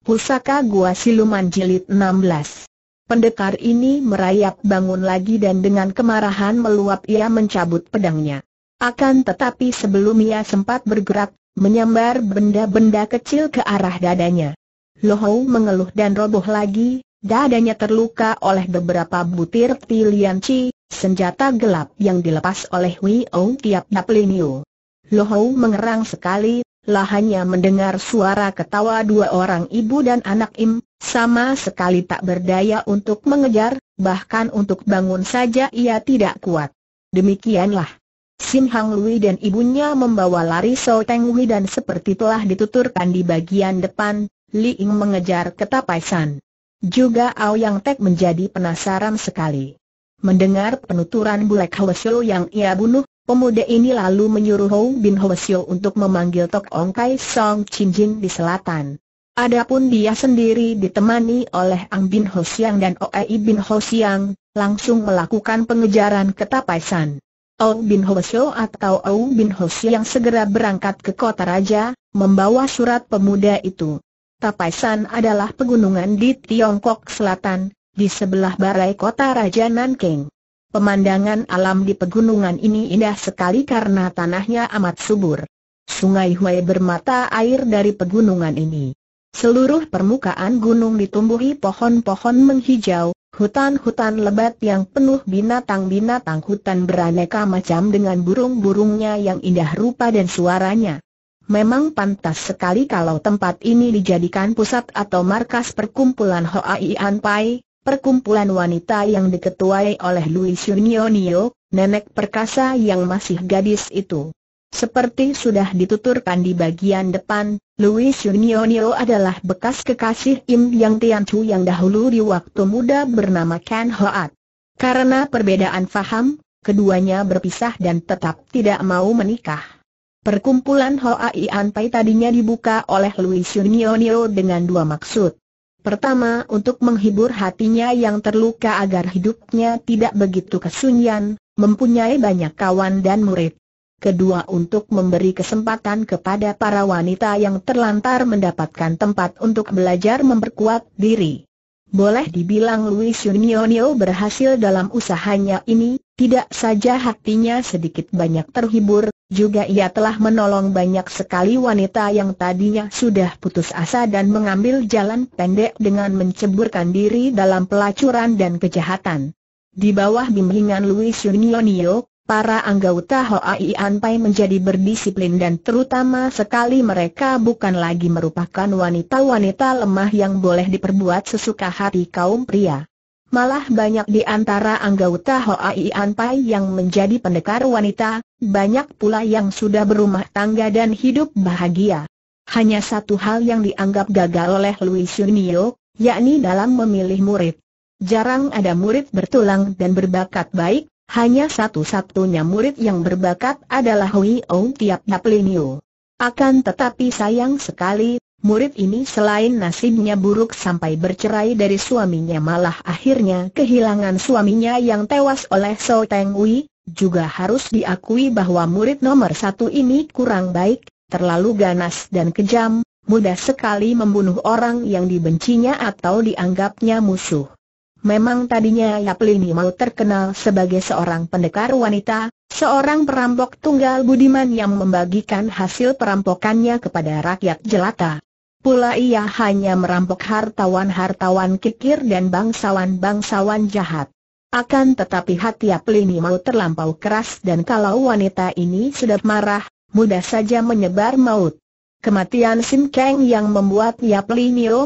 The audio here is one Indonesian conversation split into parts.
Pusaka Gua Siluman Jilid 16 Pendekar ini merayap bangun lagi dan dengan kemarahan meluap ia mencabut pedangnya. Akan tetapi sebelum ia sempat bergerak, menyambar benda-benda kecil ke arah dadanya. Lohou mengeluh dan roboh lagi, dadanya terluka oleh beberapa butir pilihan ci, senjata gelap yang dilepas oleh Wei Ong tiap Daplinio. Lohou mengerang sekali, lahannya mendengar suara ketawa dua orang ibu dan anak Im, sama sekali tak berdaya untuk mengejar, bahkan untuk bangun saja ia tidak kuat. Demikianlah. Sim Hang Lui dan ibunya membawa lari So Teng Wei dan seperti telah dituturkan di bagian depan, Li Ying mengejar ketapai San. Juga Yang Tek menjadi penasaran sekali. Mendengar penuturan Bulek Hwesyo yang ia bunuh, Pemuda ini lalu menyuruh Hou Bin Hwasyo untuk memanggil Tok Ong Kai Song Chin Jin di selatan. Adapun dia sendiri ditemani oleh Ang Bin Ho Siang dan Oei Bin Ho Siang, langsung melakukan pengejaran ke Tapaisan. Ou Bin Ho atau Ou Bin Ho Siang segera berangkat ke kota raja, membawa surat pemuda itu. Tapaisan adalah pegunungan di Tiongkok Selatan, di sebelah barai kota Raja Nanking. Pemandangan alam di pegunungan ini indah sekali karena tanahnya amat subur. Sungai Huai bermata air dari pegunungan ini. Seluruh permukaan gunung ditumbuhi pohon-pohon menghijau, hutan-hutan lebat yang penuh binatang-binatang hutan beraneka macam dengan burung-burungnya yang indah rupa dan suaranya. Memang pantas sekali kalau tempat ini dijadikan pusat atau markas perkumpulan Hoai An Pai, Perkumpulan wanita yang diketuai oleh Louis Yunionio, nenek perkasa yang masih gadis itu. Seperti sudah dituturkan di bagian depan, Louis Yunionio adalah bekas kekasih Im Yang Tianchu yang dahulu di waktu muda bernama Ken Hoat. Karena perbedaan faham, keduanya berpisah dan tetap tidak mau menikah. Perkumpulan Hoa Ian Pai tadinya dibuka oleh Louis Yunionio dengan dua maksud. Pertama untuk menghibur hatinya yang terluka agar hidupnya tidak begitu kesunyian, mempunyai banyak kawan dan murid. Kedua untuk memberi kesempatan kepada para wanita yang terlantar mendapatkan tempat untuk belajar memperkuat diri. Boleh dibilang Luis Unionio berhasil dalam usahanya ini, tidak saja hatinya sedikit banyak terhibur, juga ia telah menolong banyak sekali wanita yang tadinya sudah putus asa dan mengambil jalan pendek dengan menceburkan diri dalam pelacuran dan kejahatan. Di bawah bimbingan Louis Yunionio, para anggota Hoai Anpai menjadi berdisiplin dan terutama sekali mereka bukan lagi merupakan wanita-wanita lemah yang boleh diperbuat sesuka hati kaum pria. Malah banyak di antara anggota Hoai Anpai yang menjadi pendekar wanita, banyak pula yang sudah berumah tangga dan hidup bahagia. Hanya satu hal yang dianggap gagal oleh Louis Junio, yakni dalam memilih murid. Jarang ada murid bertulang dan berbakat baik, hanya satu-satunya murid yang berbakat adalah Hui Ong Tiap Naplinio. Akan tetapi sayang sekali, Murid ini selain nasibnya buruk sampai bercerai dari suaminya malah akhirnya kehilangan suaminya yang tewas oleh So Teng Wei, juga harus diakui bahwa murid nomor satu ini kurang baik, terlalu ganas dan kejam, mudah sekali membunuh orang yang dibencinya atau dianggapnya musuh. Memang tadinya Yap Lini mau terkenal sebagai seorang pendekar wanita, seorang perampok tunggal budiman yang membagikan hasil perampokannya kepada rakyat jelata. Pula ia hanya merampok hartawan-hartawan kikir dan bangsawan-bangsawan jahat. Akan tetapi hati Aplini mau terlampau keras dan kalau wanita ini sudah marah, mudah saja menyebar maut. Kematian Sim Kang yang membuat Yap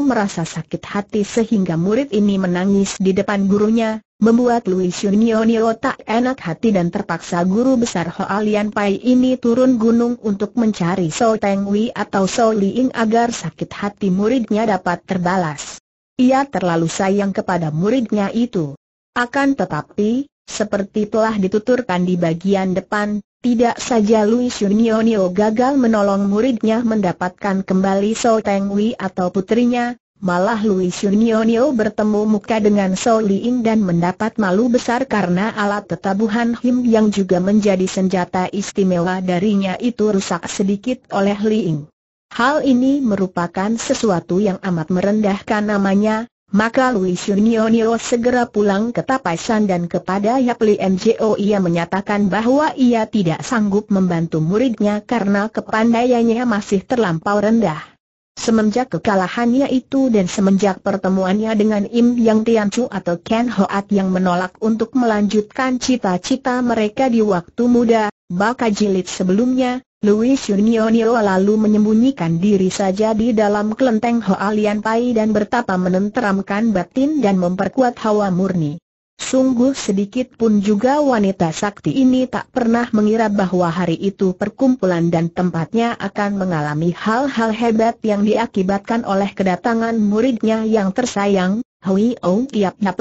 merasa sakit hati sehingga murid ini menangis di depan gurunya, membuat Lui Shunionio tak enak hati dan terpaksa guru besar Hoa Lian Pai ini turun gunung untuk mencari So Teng Wei atau So Ying agar sakit hati muridnya dapat terbalas. Ia terlalu sayang kepada muridnya itu. Akan tetapi, seperti telah dituturkan di bagian depan, tidak saja Lui Shunionio gagal menolong muridnya mendapatkan kembali So Teng Wei atau putrinya, Malah Louis Unionio bertemu muka dengan Sol Liing dan mendapat malu besar karena alat tetabuhan Him yang juga menjadi senjata istimewa darinya itu rusak sedikit oleh Liing. Hal ini merupakan sesuatu yang amat merendahkan namanya, maka Louis Unionio segera pulang ke Tapaisan dan kepada Yap Li MJO ia menyatakan bahwa ia tidak sanggup membantu muridnya karena kepandaiannya masih terlampau rendah. Semenjak kekalahannya itu dan semenjak pertemuannya dengan Im Yang Tian Chu atau Ken Hoat yang menolak untuk melanjutkan cita-cita mereka di waktu muda, baka jilid sebelumnya, Louis Yunionio lalu menyembunyikan diri saja di dalam kelenteng Hoalian Pai dan bertapa menenteramkan batin dan memperkuat hawa murni. Sungguh sedikit pun juga wanita sakti ini tak pernah mengira bahwa hari itu perkumpulan dan tempatnya akan mengalami hal-hal hebat yang diakibatkan oleh kedatangan muridnya yang tersayang, Hui Ong Tiap Nap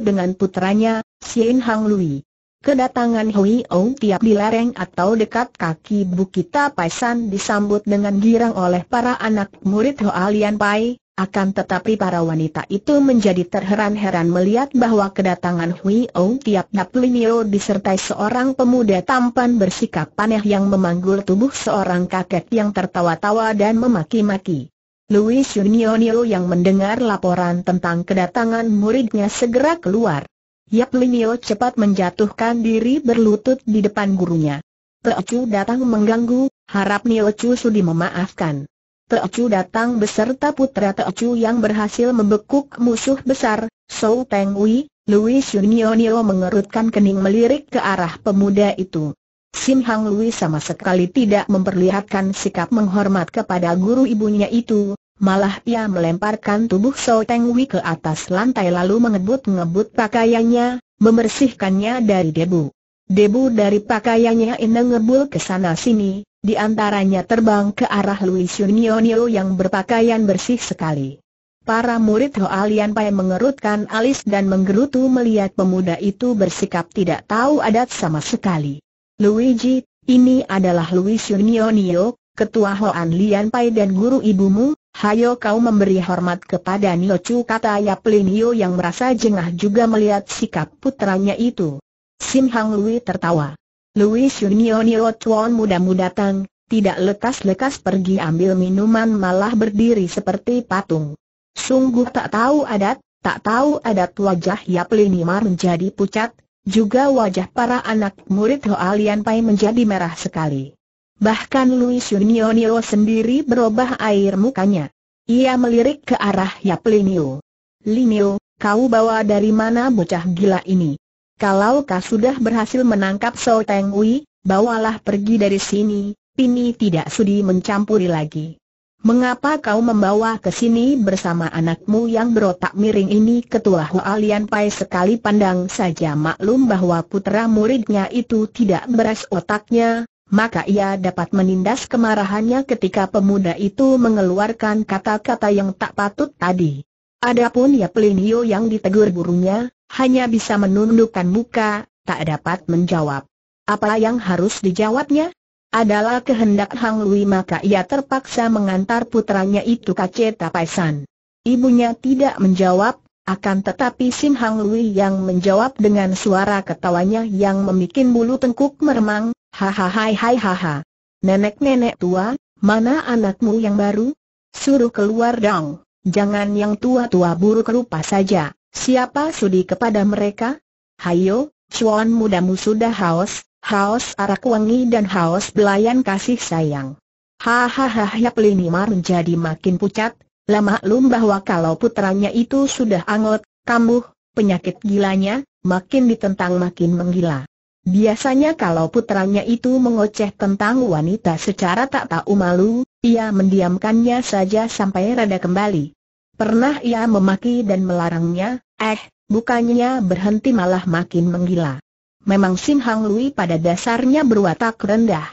dengan putranya, Xin Hang Lui. Kedatangan Hui Ong Tiap di lereng atau dekat kaki Bukit Tapaisan disambut dengan girang oleh para anak murid Hoa Lian Pai, akan tetapi para wanita itu menjadi terheran-heran melihat bahwa kedatangan Hui Ong tiap Naplinio disertai seorang pemuda tampan bersikap aneh yang memanggul tubuh seorang kakek yang tertawa-tawa dan memaki-maki. Louis Junionio yang mendengar laporan tentang kedatangan muridnya segera keluar. Yap Linio cepat menjatuhkan diri berlutut di depan gurunya. Teocu datang mengganggu, harap Niocu sudi memaafkan. Teocu datang beserta putra Teocu yang berhasil membekuk musuh besar, Sou Teng Wei, Louis Yunionio mengerutkan kening melirik ke arah pemuda itu. Sim Hang Lui sama sekali tidak memperlihatkan sikap menghormat kepada guru ibunya itu, malah ia melemparkan tubuh Sou Teng Wei ke atas lantai lalu mengebut-ngebut pakaiannya, membersihkannya dari debu. Debu dari pakaiannya ini ngebul ke sana sini, di antaranya terbang ke arah Lui Shunionio yang berpakaian bersih sekali. Para murid Hoa Lian Pai mengerutkan alis dan menggerutu melihat pemuda itu bersikap tidak tahu adat sama sekali. Luigi, ini adalah Lui Shunionio, ketua Hoan Lian Pai dan guru ibumu, Hayo kau memberi hormat kepada Niochu kata Yap Linio yang merasa jengah juga melihat sikap putranya itu. Sim Hang Lui tertawa. Louis Unionio Tuan mudamu datang, tidak lekas-lekas pergi ambil minuman malah berdiri seperti patung. Sungguh tak tahu adat, tak tahu adat wajah Yap Linimar menjadi pucat, juga wajah para anak murid Hoalian Pai menjadi merah sekali. Bahkan Louis Unionio sendiri berubah air mukanya. Ia melirik ke arah Yap Linio. Linio, kau bawa dari mana bocah gila ini? kalau kau sudah berhasil menangkap So Teng Wei, bawalah pergi dari sini, Pini tidak sudi mencampuri lagi. Mengapa kau membawa ke sini bersama anakmu yang berotak miring ini? Ketua Lian Pai sekali pandang saja maklum bahwa putera muridnya itu tidak beres otaknya, maka ia dapat menindas kemarahannya ketika pemuda itu mengeluarkan kata-kata yang tak patut tadi. Adapun ya Plinio yang ditegur burunya hanya bisa menundukkan muka, tak dapat menjawab. Apa yang harus dijawabnya? Adalah kehendak Hang Lui maka ia terpaksa mengantar putranya itu ke kace Paisan. Ibunya tidak menjawab, akan tetapi Sim Hang Lui yang menjawab dengan suara ketawanya yang memikin bulu tengkuk meremang, hahaha hai haha. Nenek-nenek tua, mana anakmu yang baru? Suruh keluar dong, jangan yang tua-tua buruk rupa saja. Siapa sudi kepada mereka? Hayo, cuan mudamu sudah haus, haus arak wangi dan haus belayan kasih sayang. Hahaha ya Linimar menjadi makin pucat, Lama maklum bahwa kalau putranya itu sudah angot, kambuh, penyakit gilanya, makin ditentang makin menggila. Biasanya kalau putranya itu mengoceh tentang wanita secara tak tahu malu, ia mendiamkannya saja sampai rada kembali. Pernah ia memaki dan melarangnya, eh, bukannya berhenti malah makin menggila. Memang Sin Hang Lui pada dasarnya berwatak rendah.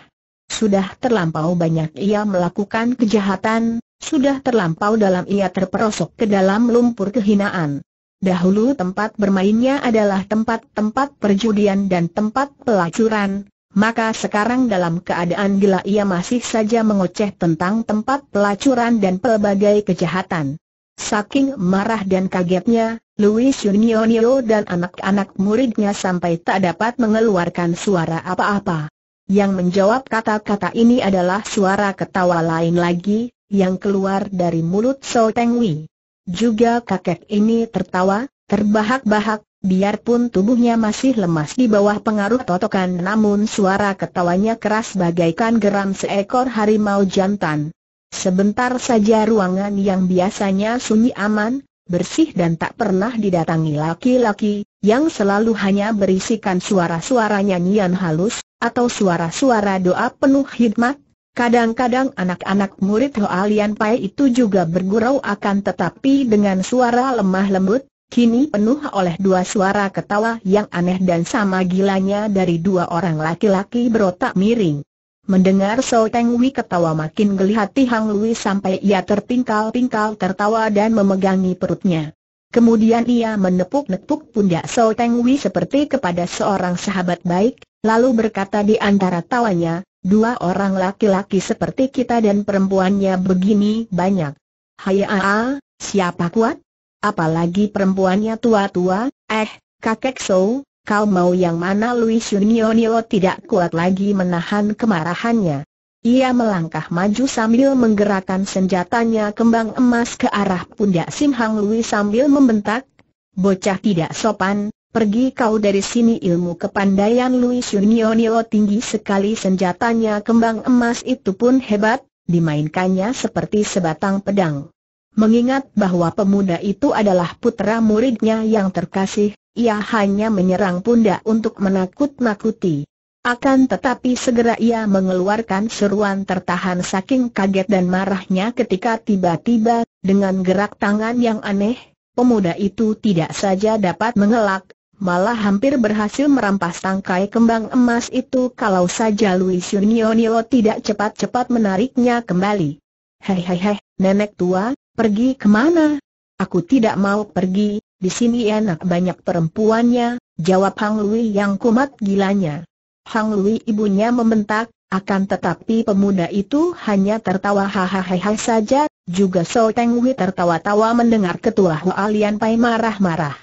Sudah terlampau banyak ia melakukan kejahatan, sudah terlampau dalam ia terperosok ke dalam lumpur kehinaan. Dahulu tempat bermainnya adalah tempat-tempat perjudian dan tempat pelacuran, maka sekarang dalam keadaan gila ia masih saja mengoceh tentang tempat pelacuran dan pelbagai kejahatan. Saking marah dan kagetnya, Louis Unionio dan anak-anak muridnya sampai tak dapat mengeluarkan suara apa-apa. Yang menjawab kata-kata ini adalah suara ketawa lain lagi, yang keluar dari mulut So Teng Wei. Juga kakek ini tertawa, terbahak-bahak, biarpun tubuhnya masih lemas di bawah pengaruh totokan namun suara ketawanya keras bagaikan geram seekor harimau jantan. Sebentar saja ruangan yang biasanya sunyi aman, bersih dan tak pernah didatangi laki-laki, yang selalu hanya berisikan suara-suara nyanyian halus, atau suara-suara doa penuh hikmat, Kadang-kadang anak-anak murid Hoalian Pai itu juga bergurau akan tetapi dengan suara lemah lembut, kini penuh oleh dua suara ketawa yang aneh dan sama gilanya dari dua orang laki-laki berotak miring. Mendengar So Teng Wei ketawa makin geli hati Hang Lui sampai ia terpingkal-pingkal tertawa dan memegangi perutnya. Kemudian ia menepuk-nepuk pundak So Teng Wei seperti kepada seorang sahabat baik, lalu berkata di antara tawanya, dua orang laki-laki seperti kita dan perempuannya begini banyak. Hai aa, ah, ah, siapa kuat? Apalagi perempuannya tua-tua, eh, kakek So, Kau mau yang mana Luis Unionio tidak kuat lagi menahan kemarahannya. Ia melangkah maju sambil menggerakkan senjatanya kembang emas ke arah pundak Sim Hang Lui sambil membentak, Bocah tidak sopan, pergi kau dari sini ilmu kepandaian Louis Unionio tinggi sekali senjatanya kembang emas itu pun hebat, dimainkannya seperti sebatang pedang. Mengingat bahwa pemuda itu adalah putra muridnya yang terkasih, ia hanya menyerang pundak untuk menakut-nakuti. Akan tetapi segera ia mengeluarkan seruan tertahan saking kaget dan marahnya ketika tiba-tiba, dengan gerak tangan yang aneh, pemuda itu tidak saja dapat mengelak, malah hampir berhasil merampas tangkai kembang emas itu kalau saja Luis Unionilo tidak cepat-cepat menariknya kembali. Hei hei hei, nenek tua, pergi kemana? Aku tidak mau pergi, di sini enak banyak perempuannya, jawab Hang Lui yang kumat gilanya. Hang Lui ibunya membentak, akan tetapi pemuda itu hanya tertawa hahaha saja, juga So Teng Wei tertawa-tawa mendengar ketua Hua Lian Pai marah-marah.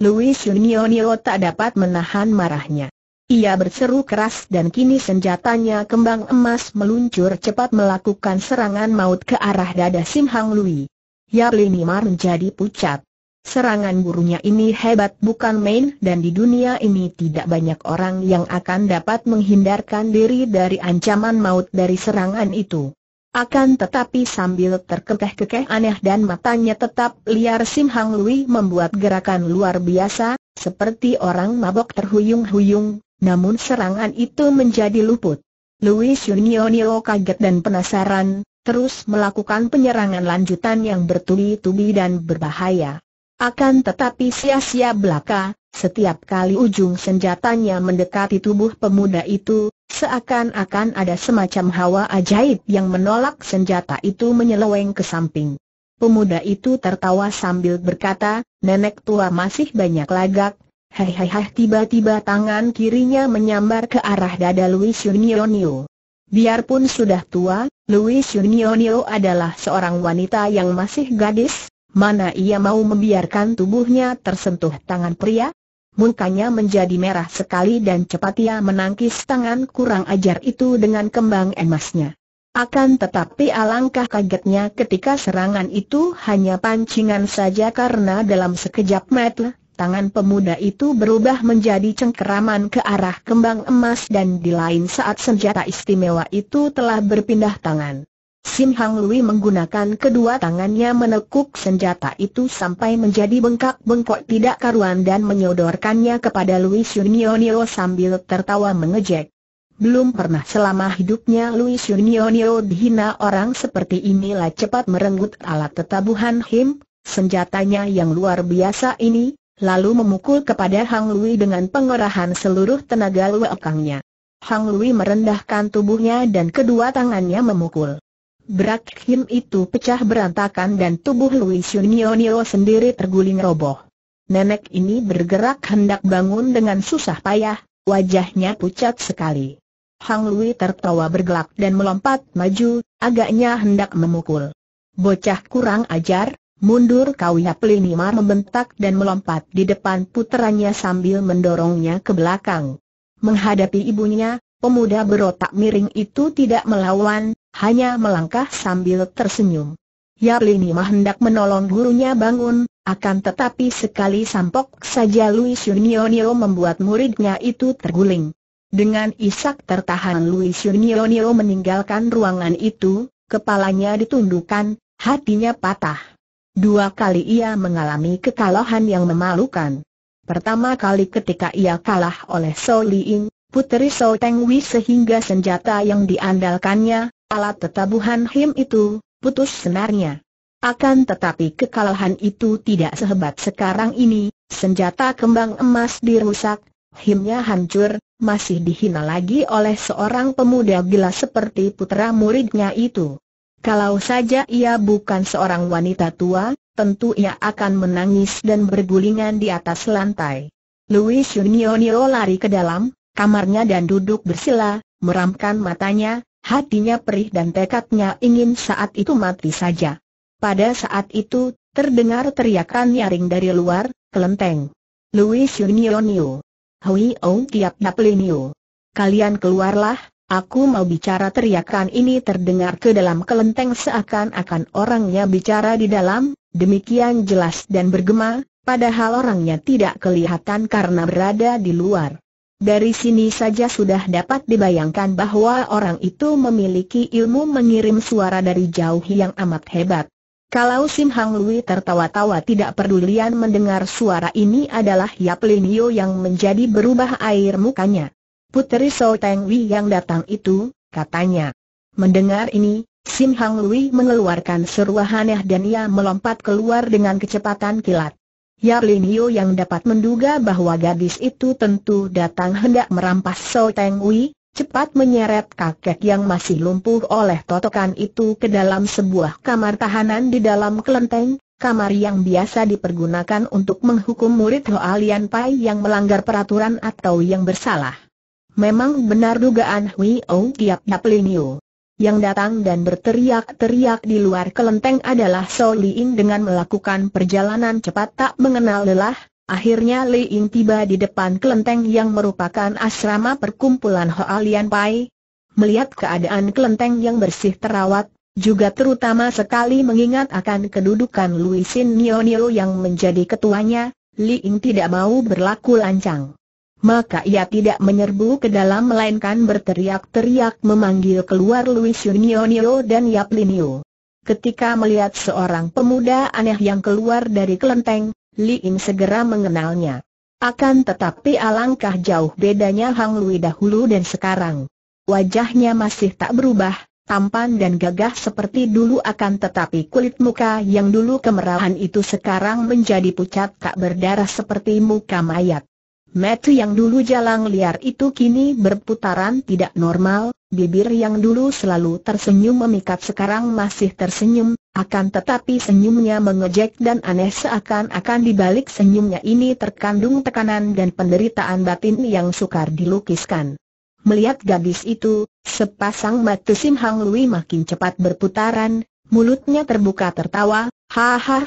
Louis Unionio tak dapat menahan marahnya. Ia berseru keras dan kini senjatanya kembang emas meluncur cepat melakukan serangan maut ke arah dada Sim Hang Lui. Yap Lini Mar menjadi pucat. Serangan burungnya ini hebat bukan main dan di dunia ini tidak banyak orang yang akan dapat menghindarkan diri dari ancaman maut dari serangan itu. Akan tetapi sambil terkekeh-kekeh aneh dan matanya tetap liar Sim Hang Lui membuat gerakan luar biasa, seperti orang mabok terhuyung-huyung, namun serangan itu menjadi luput. Louis Yunionio kaget dan penasaran, terus melakukan penyerangan lanjutan yang bertubi-tubi dan berbahaya. Akan tetapi sia-sia belaka, setiap kali ujung senjatanya mendekati tubuh pemuda itu, seakan-akan ada semacam hawa ajaib yang menolak senjata itu menyeleweng ke samping. Pemuda itu tertawa sambil berkata, nenek tua masih banyak lagak, hei hei hei tiba-tiba tangan kirinya menyambar ke arah dada Louis Yunionio. Biarpun sudah tua, Louis Yunionio adalah seorang wanita yang masih gadis, Mana ia mau membiarkan tubuhnya tersentuh tangan pria? Mukanya menjadi merah sekali dan cepat ia menangkis tangan kurang ajar itu dengan kembang emasnya. Akan tetapi alangkah kagetnya ketika serangan itu hanya pancingan saja karena dalam sekejap mata, tangan pemuda itu berubah menjadi cengkeraman ke arah kembang emas dan di lain saat senjata istimewa itu telah berpindah tangan. Sim Hang Lui menggunakan kedua tangannya menekuk senjata itu sampai menjadi bengkak-bengkok tidak karuan dan menyodorkannya kepada Lui Nio sambil tertawa mengejek. Belum pernah selama hidupnya Lui Nio dihina orang seperti inilah cepat merenggut alat tetabuhan Him, senjatanya yang luar biasa ini, lalu memukul kepada Hang Lui dengan pengerahan seluruh tenaga luekangnya. Hang Lui merendahkan tubuhnya dan kedua tangannya memukul. Berak Him itu pecah berantakan dan tubuh Louis Unionio sendiri terguling roboh. Nenek ini bergerak hendak bangun dengan susah payah, wajahnya pucat sekali. Hang Lui tertawa bergelak dan melompat maju, agaknya hendak memukul. Bocah kurang ajar, mundur kau ya membentak dan melompat di depan puterannya sambil mendorongnya ke belakang. Menghadapi ibunya, Pemuda berotak miring itu tidak melawan, hanya melangkah sambil tersenyum. Yarlini mah hendak menolong gurunya bangun, akan tetapi sekali sampok saja Luis Yunionio membuat muridnya itu terguling. Dengan isak tertahan Luis Yunionio meninggalkan ruangan itu, kepalanya ditundukkan, hatinya patah. Dua kali ia mengalami kekalahan yang memalukan. Pertama kali ketika ia kalah oleh So Liing, Puteri So Teng sehingga senjata yang diandalkannya, alat tetabuhan Him itu, putus senarnya. Akan tetapi kekalahan itu tidak sehebat sekarang ini, senjata kembang emas dirusak, himnya hancur, masih dihina lagi oleh seorang pemuda gila seperti putra muridnya itu. Kalau saja ia bukan seorang wanita tua, tentu ia akan menangis dan bergulingan di atas lantai. Louis Junior lari ke dalam, kamarnya dan duduk bersila, meramkan matanya, hatinya perih dan tekadnya ingin saat itu mati saja. Pada saat itu, terdengar teriakan nyaring dari luar, kelenteng. Louis Unionio. Hui Ong Tiap Naplinio. Kalian keluarlah, aku mau bicara teriakan ini terdengar ke dalam kelenteng seakan-akan orangnya bicara di dalam, demikian jelas dan bergema, padahal orangnya tidak kelihatan karena berada di luar. Dari sini saja sudah dapat dibayangkan bahwa orang itu memiliki ilmu mengirim suara dari jauh yang amat hebat. Kalau Sim Hang Lui tertawa-tawa tidak pedulian mendengar suara ini adalah Yap Lin Yo yang menjadi berubah air mukanya. Puteri So Teng Wei yang datang itu, katanya. Mendengar ini, Sim Hang Lui mengeluarkan seruahaneh dan ia melompat keluar dengan kecepatan kilat. Yu yang dapat menduga bahwa gadis itu tentu datang hendak merampas So Teng Wei, cepat menyeret kakek yang masih lumpuh oleh totokan itu ke dalam sebuah kamar tahanan di dalam kelenteng, kamar yang biasa dipergunakan untuk menghukum murid Hoalian Pai yang melanggar peraturan atau yang bersalah. Memang benar dugaan Hui Ou Giap Yap Yu. Yang datang dan berteriak-teriak di luar kelenteng adalah So Liing dengan melakukan perjalanan cepat tak mengenal lelah. Akhirnya Liing tiba di depan kelenteng yang merupakan asrama perkumpulan Hoalian Pai. Melihat keadaan kelenteng yang bersih terawat, juga terutama sekali mengingat akan kedudukan Luisin Nio yang menjadi ketuanya, Liing tidak mau berlaku lancang maka ia tidak menyerbu ke dalam melainkan berteriak-teriak memanggil keluar Luis Unionio dan Yaplinio. Ketika melihat seorang pemuda aneh yang keluar dari kelenteng, Li In segera mengenalnya. Akan tetapi alangkah jauh bedanya Hang Lui dahulu dan sekarang. Wajahnya masih tak berubah, tampan dan gagah seperti dulu akan tetapi kulit muka yang dulu kemerahan itu sekarang menjadi pucat tak berdarah seperti muka mayat. Metu yang dulu jalang liar itu kini berputaran tidak normal, bibir yang dulu selalu tersenyum memikat sekarang masih tersenyum, akan tetapi senyumnya mengejek dan aneh seakan-akan dibalik senyumnya ini terkandung tekanan dan penderitaan batin yang sukar dilukiskan. Melihat gadis itu, sepasang mata Sim Hang Lui makin cepat berputaran, mulutnya terbuka tertawa, hahaha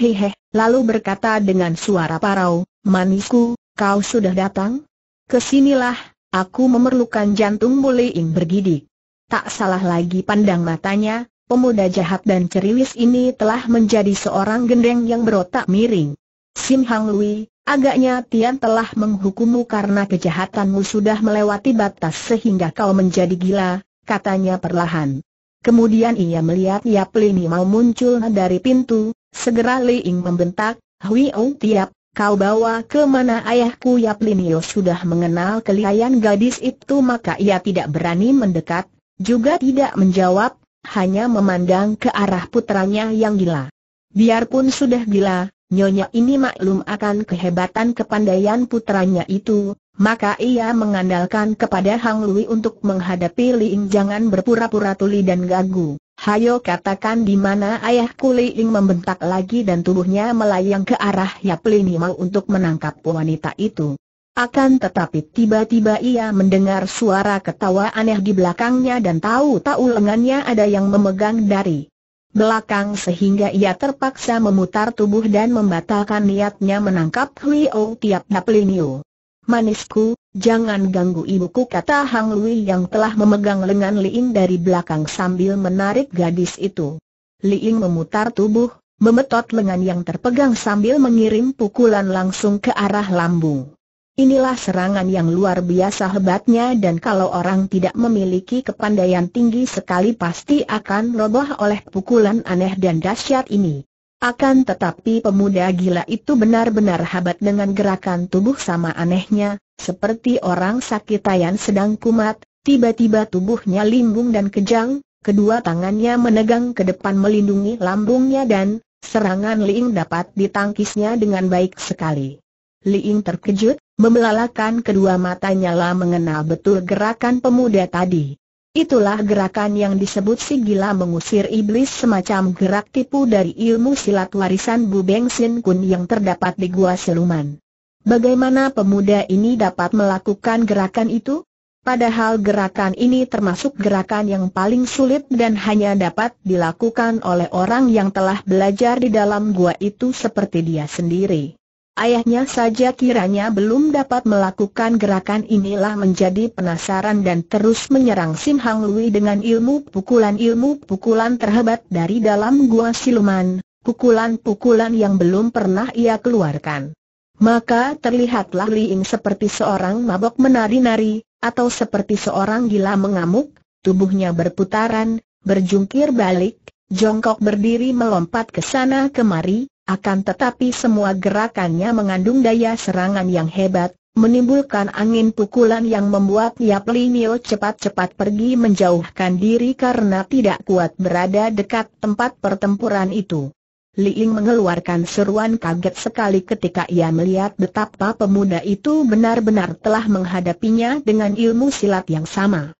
lalu berkata dengan suara parau, manisku, kau sudah datang? Kesinilah, aku memerlukan jantung Muliing bergidik. Tak salah lagi pandang matanya, pemuda jahat dan ceriwis ini telah menjadi seorang gendeng yang berotak miring. Sim Hang Lui, agaknya Tian telah menghukummu karena kejahatanmu sudah melewati batas sehingga kau menjadi gila, katanya perlahan. Kemudian ia melihat Yap Lini mau muncul dari pintu, segera Liing membentak, Hui Ong Tiap, Kau bawa ke mana ayahku Yap Linio sudah mengenal kelihayan gadis itu maka ia tidak berani mendekat, juga tidak menjawab, hanya memandang ke arah putranya yang gila. Biarpun sudah gila, Nyonya ini maklum akan kehebatan kepandaian putranya itu, maka ia mengandalkan kepada Hang Lui untuk menghadapi Liing jangan berpura-pura tuli dan gagu. Hayo katakan di mana ayahku Liing membentak lagi dan tubuhnya melayang ke arah Yap Lini mau untuk menangkap wanita itu. Akan tetapi tiba-tiba ia mendengar suara ketawa aneh di belakangnya dan tahu-tahu lengannya ada yang memegang dari belakang sehingga ia terpaksa memutar tubuh dan membatalkan niatnya menangkap Hui Ou Tiap Naplinio. Manisku, jangan ganggu ibuku kata Hang Lui yang telah memegang lengan Liing dari belakang sambil menarik gadis itu. Liing memutar tubuh, memetot lengan yang terpegang sambil mengirim pukulan langsung ke arah lambung. Inilah serangan yang luar biasa hebatnya dan kalau orang tidak memiliki kepandaian tinggi sekali pasti akan roboh oleh pukulan aneh dan dahsyat ini. Akan tetapi pemuda gila itu benar-benar habat dengan gerakan tubuh sama anehnya, seperti orang sakit tayan sedang kumat, tiba-tiba tubuhnya limbung dan kejang, kedua tangannya menegang ke depan melindungi lambungnya dan, serangan Liing dapat ditangkisnya dengan baik sekali. Liing terkejut, membelalakan kedua matanya lah mengenal betul gerakan pemuda tadi. Itulah gerakan yang disebut si gila mengusir iblis semacam gerak tipu dari ilmu silat warisan Bu Beng Sin Kun yang terdapat di Gua Seluman. Bagaimana pemuda ini dapat melakukan gerakan itu? Padahal gerakan ini termasuk gerakan yang paling sulit dan hanya dapat dilakukan oleh orang yang telah belajar di dalam gua itu seperti dia sendiri ayahnya saja kiranya belum dapat melakukan gerakan inilah menjadi penasaran dan terus menyerang Sim Hang Lui dengan ilmu pukulan-ilmu pukulan terhebat dari dalam gua siluman, pukulan-pukulan yang belum pernah ia keluarkan. Maka terlihatlah Li Ying seperti seorang mabok menari-nari, atau seperti seorang gila mengamuk, tubuhnya berputaran, berjungkir balik, jongkok berdiri melompat ke sana kemari, akan tetapi semua gerakannya mengandung daya serangan yang hebat, menimbulkan angin pukulan yang membuat Yap Limio cepat-cepat pergi menjauhkan diri karena tidak kuat berada dekat tempat pertempuran itu. Li Ying mengeluarkan seruan kaget sekali ketika ia melihat betapa pemuda itu benar-benar telah menghadapinya dengan ilmu silat yang sama.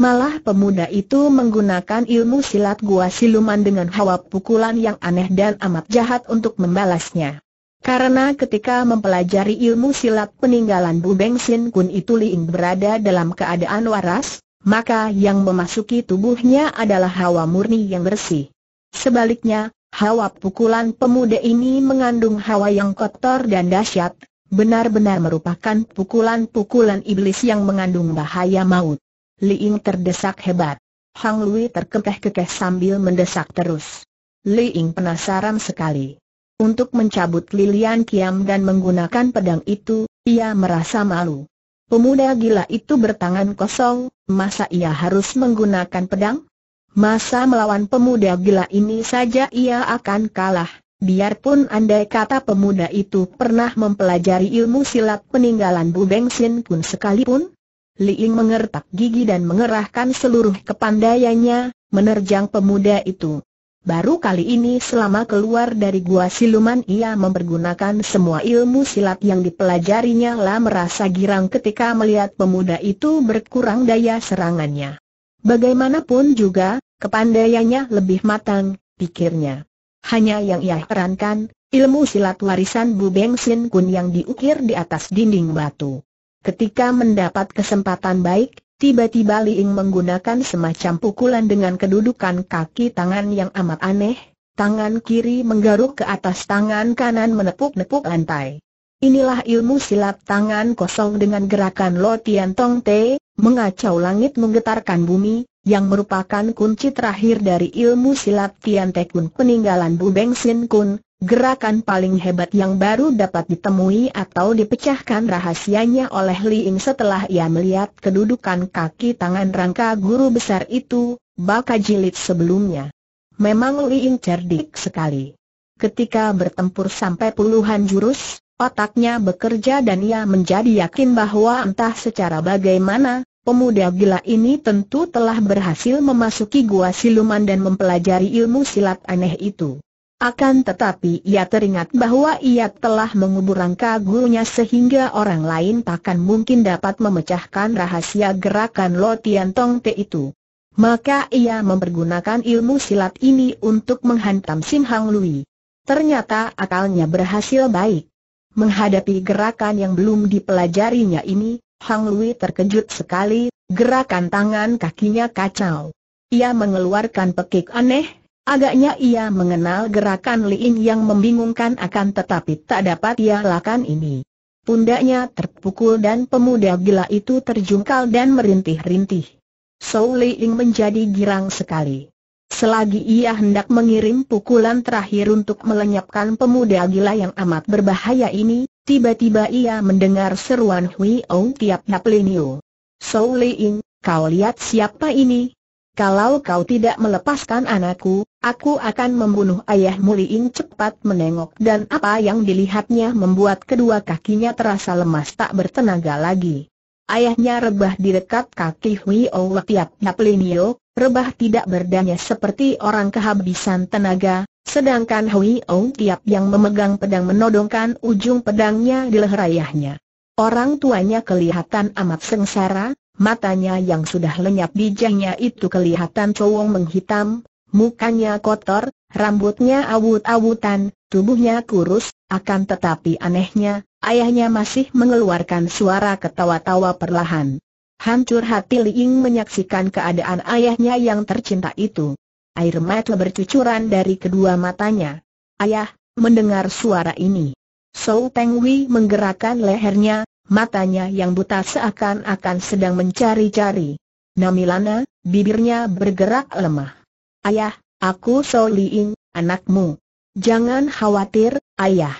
Malah pemuda itu menggunakan ilmu silat gua siluman dengan hawa pukulan yang aneh dan amat jahat untuk membalasnya. Karena ketika mempelajari ilmu silat peninggalan Bu Beng Sin Kun itu Liing berada dalam keadaan waras, maka yang memasuki tubuhnya adalah hawa murni yang bersih. Sebaliknya, hawa pukulan pemuda ini mengandung hawa yang kotor dan dahsyat, benar-benar merupakan pukulan-pukulan iblis yang mengandung bahaya maut. Li Ying terdesak hebat. Hang Lui terkekeh-kekeh sambil mendesak terus. Li Ying penasaran sekali. Untuk mencabut lilian kiam dan menggunakan pedang itu, ia merasa malu. Pemuda gila itu bertangan kosong, masa ia harus menggunakan pedang? Masa melawan pemuda gila ini saja ia akan kalah, biarpun andai kata pemuda itu pernah mempelajari ilmu silat peninggalan Bu Beng Sin pun sekalipun? Li Ying mengertak gigi dan mengerahkan seluruh kepandaiannya, menerjang pemuda itu. Baru kali ini selama keluar dari gua siluman ia mempergunakan semua ilmu silat yang dipelajarinya lah merasa girang ketika melihat pemuda itu berkurang daya serangannya. Bagaimanapun juga, kepandaiannya lebih matang, pikirnya. Hanya yang ia herankan, ilmu silat warisan Bu Beng Sin Kun yang diukir di atas dinding batu. Ketika mendapat kesempatan baik, tiba-tiba Liing menggunakan semacam pukulan dengan kedudukan kaki tangan yang amat aneh, tangan kiri menggaruk ke atas tangan kanan menepuk-nepuk lantai. Inilah ilmu silat tangan kosong dengan gerakan Lo Tian Tong Te, mengacau langit menggetarkan bumi, yang merupakan kunci terakhir dari ilmu silat Tian Te Kun peninggalan Bu Beng Sin Kun, Gerakan paling hebat yang baru dapat ditemui atau dipecahkan rahasianya oleh Li Ying setelah ia melihat kedudukan kaki tangan rangka guru besar itu, baka jilid sebelumnya. Memang Li Ying cerdik sekali. Ketika bertempur sampai puluhan jurus, otaknya bekerja dan ia menjadi yakin bahwa entah secara bagaimana, pemuda gila ini tentu telah berhasil memasuki gua siluman dan mempelajari ilmu silat aneh itu. Akan tetapi ia teringat bahwa ia telah mengubur rangka gurunya sehingga orang lain takkan mungkin dapat memecahkan rahasia gerakan Lo Tian Tong Te itu. Maka ia mempergunakan ilmu silat ini untuk menghantam Sim Hang Lui. Ternyata akalnya berhasil baik. Menghadapi gerakan yang belum dipelajarinya ini, Hang Lui terkejut sekali, gerakan tangan kakinya kacau. Ia mengeluarkan pekik aneh, Agaknya ia mengenal gerakan Liin yang membingungkan akan tetapi tak dapat ia lakukan ini. Pundaknya terpukul dan pemuda gila itu terjungkal dan merintih-rintih. So Liin menjadi girang sekali. Selagi ia hendak mengirim pukulan terakhir untuk melenyapkan pemuda gila yang amat berbahaya ini, tiba-tiba ia mendengar seruan Hui Ong tiap So So Ying, kau lihat siapa ini? Kalau kau tidak melepaskan anakku, aku akan membunuh ayahmu Liin cepat menengok dan apa yang dilihatnya membuat kedua kakinya terasa lemas tak bertenaga lagi. Ayahnya rebah di dekat kaki Hui O oh Tiap Naplinio, rebah tidak berdaya seperti orang kehabisan tenaga, sedangkan Hui Ong oh Tiap yang memegang pedang menodongkan ujung pedangnya di leher ayahnya. Orang tuanya kelihatan amat sengsara, matanya yang sudah lenyap bijinya itu kelihatan cowong menghitam, mukanya kotor, rambutnya awut-awutan, tubuhnya kurus, akan tetapi anehnya, ayahnya masih mengeluarkan suara ketawa-tawa perlahan. Hancur hati Liing menyaksikan keadaan ayahnya yang tercinta itu. Air mata bercucuran dari kedua matanya. Ayah, mendengar suara ini. Sou Teng Wei menggerakkan lehernya, matanya yang buta seakan-akan sedang mencari-cari. Namilana, bibirnya bergerak lemah. Ayah, aku Soliing, anakmu. Jangan khawatir, ayah.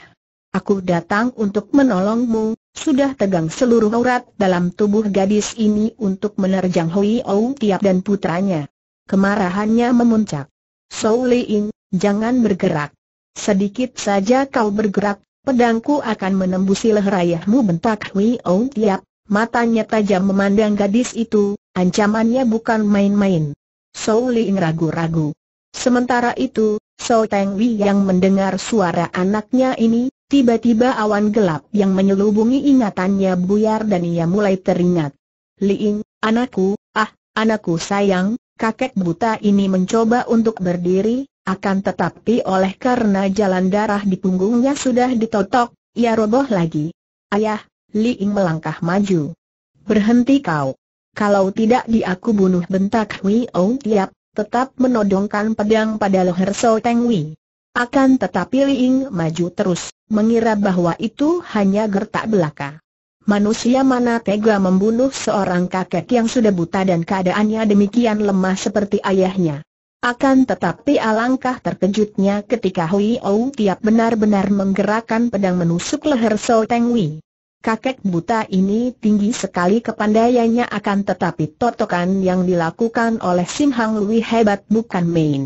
Aku datang untuk menolongmu, sudah tegang seluruh urat dalam tubuh gadis ini untuk menerjang Hui Ou Tiap dan putranya. Kemarahannya memuncak. Soliing, jangan bergerak. Sedikit saja kau bergerak, pedangku akan menembusi leher ayahmu bentak Hui Ong Tiap, matanya tajam memandang gadis itu, ancamannya bukan main-main. Sou Ling ragu-ragu. Sementara itu, So Teng Wei yang mendengar suara anaknya ini, tiba-tiba awan gelap yang menyelubungi ingatannya buyar dan ia mulai teringat. Liing, anakku, ah, anakku sayang, kakek buta ini mencoba untuk berdiri, akan tetapi oleh karena jalan darah di punggungnya sudah ditotok, ia roboh lagi. Ayah, Li Ying melangkah maju. Berhenti kau. Kalau tidak di aku bunuh bentak Hui Ong Tiap, tetap menodongkan pedang pada leher So Teng Wei. Akan tetapi Li Ying maju terus, mengira bahwa itu hanya gertak belaka. Manusia mana tega membunuh seorang kakek yang sudah buta dan keadaannya demikian lemah seperti ayahnya. Akan tetapi alangkah terkejutnya ketika Hui Ou Tiap benar-benar menggerakkan pedang menusuk leher So Teng Wei. Kakek buta ini tinggi sekali kepandaiannya akan tetapi totokan yang dilakukan oleh Sim Hang Lui hebat bukan main.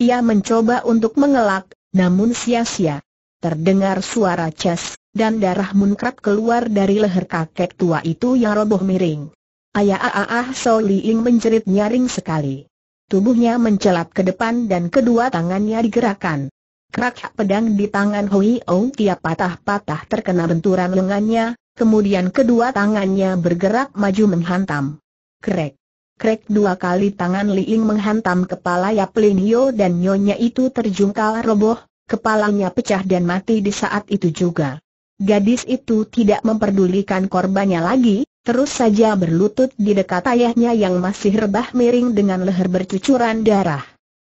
Ia mencoba untuk mengelak, namun sia-sia. Terdengar suara ces, dan darah munkrat keluar dari leher kakek tua itu yang roboh miring. Ayah ah ah ah So Ying menjerit nyaring sekali. Tubuhnya mencelat ke depan dan kedua tangannya digerakkan. Kerak pedang di tangan Hui Ong tiap patah-patah terkena benturan lengannya, kemudian kedua tangannya bergerak maju menghantam. Krek. Krek dua kali tangan Li Ying menghantam kepala Yap Lin dan nyonya itu terjungkal roboh, kepalanya pecah dan mati di saat itu juga. Gadis itu tidak memperdulikan korbannya lagi, terus saja berlutut di dekat ayahnya yang masih rebah miring dengan leher bercucuran darah.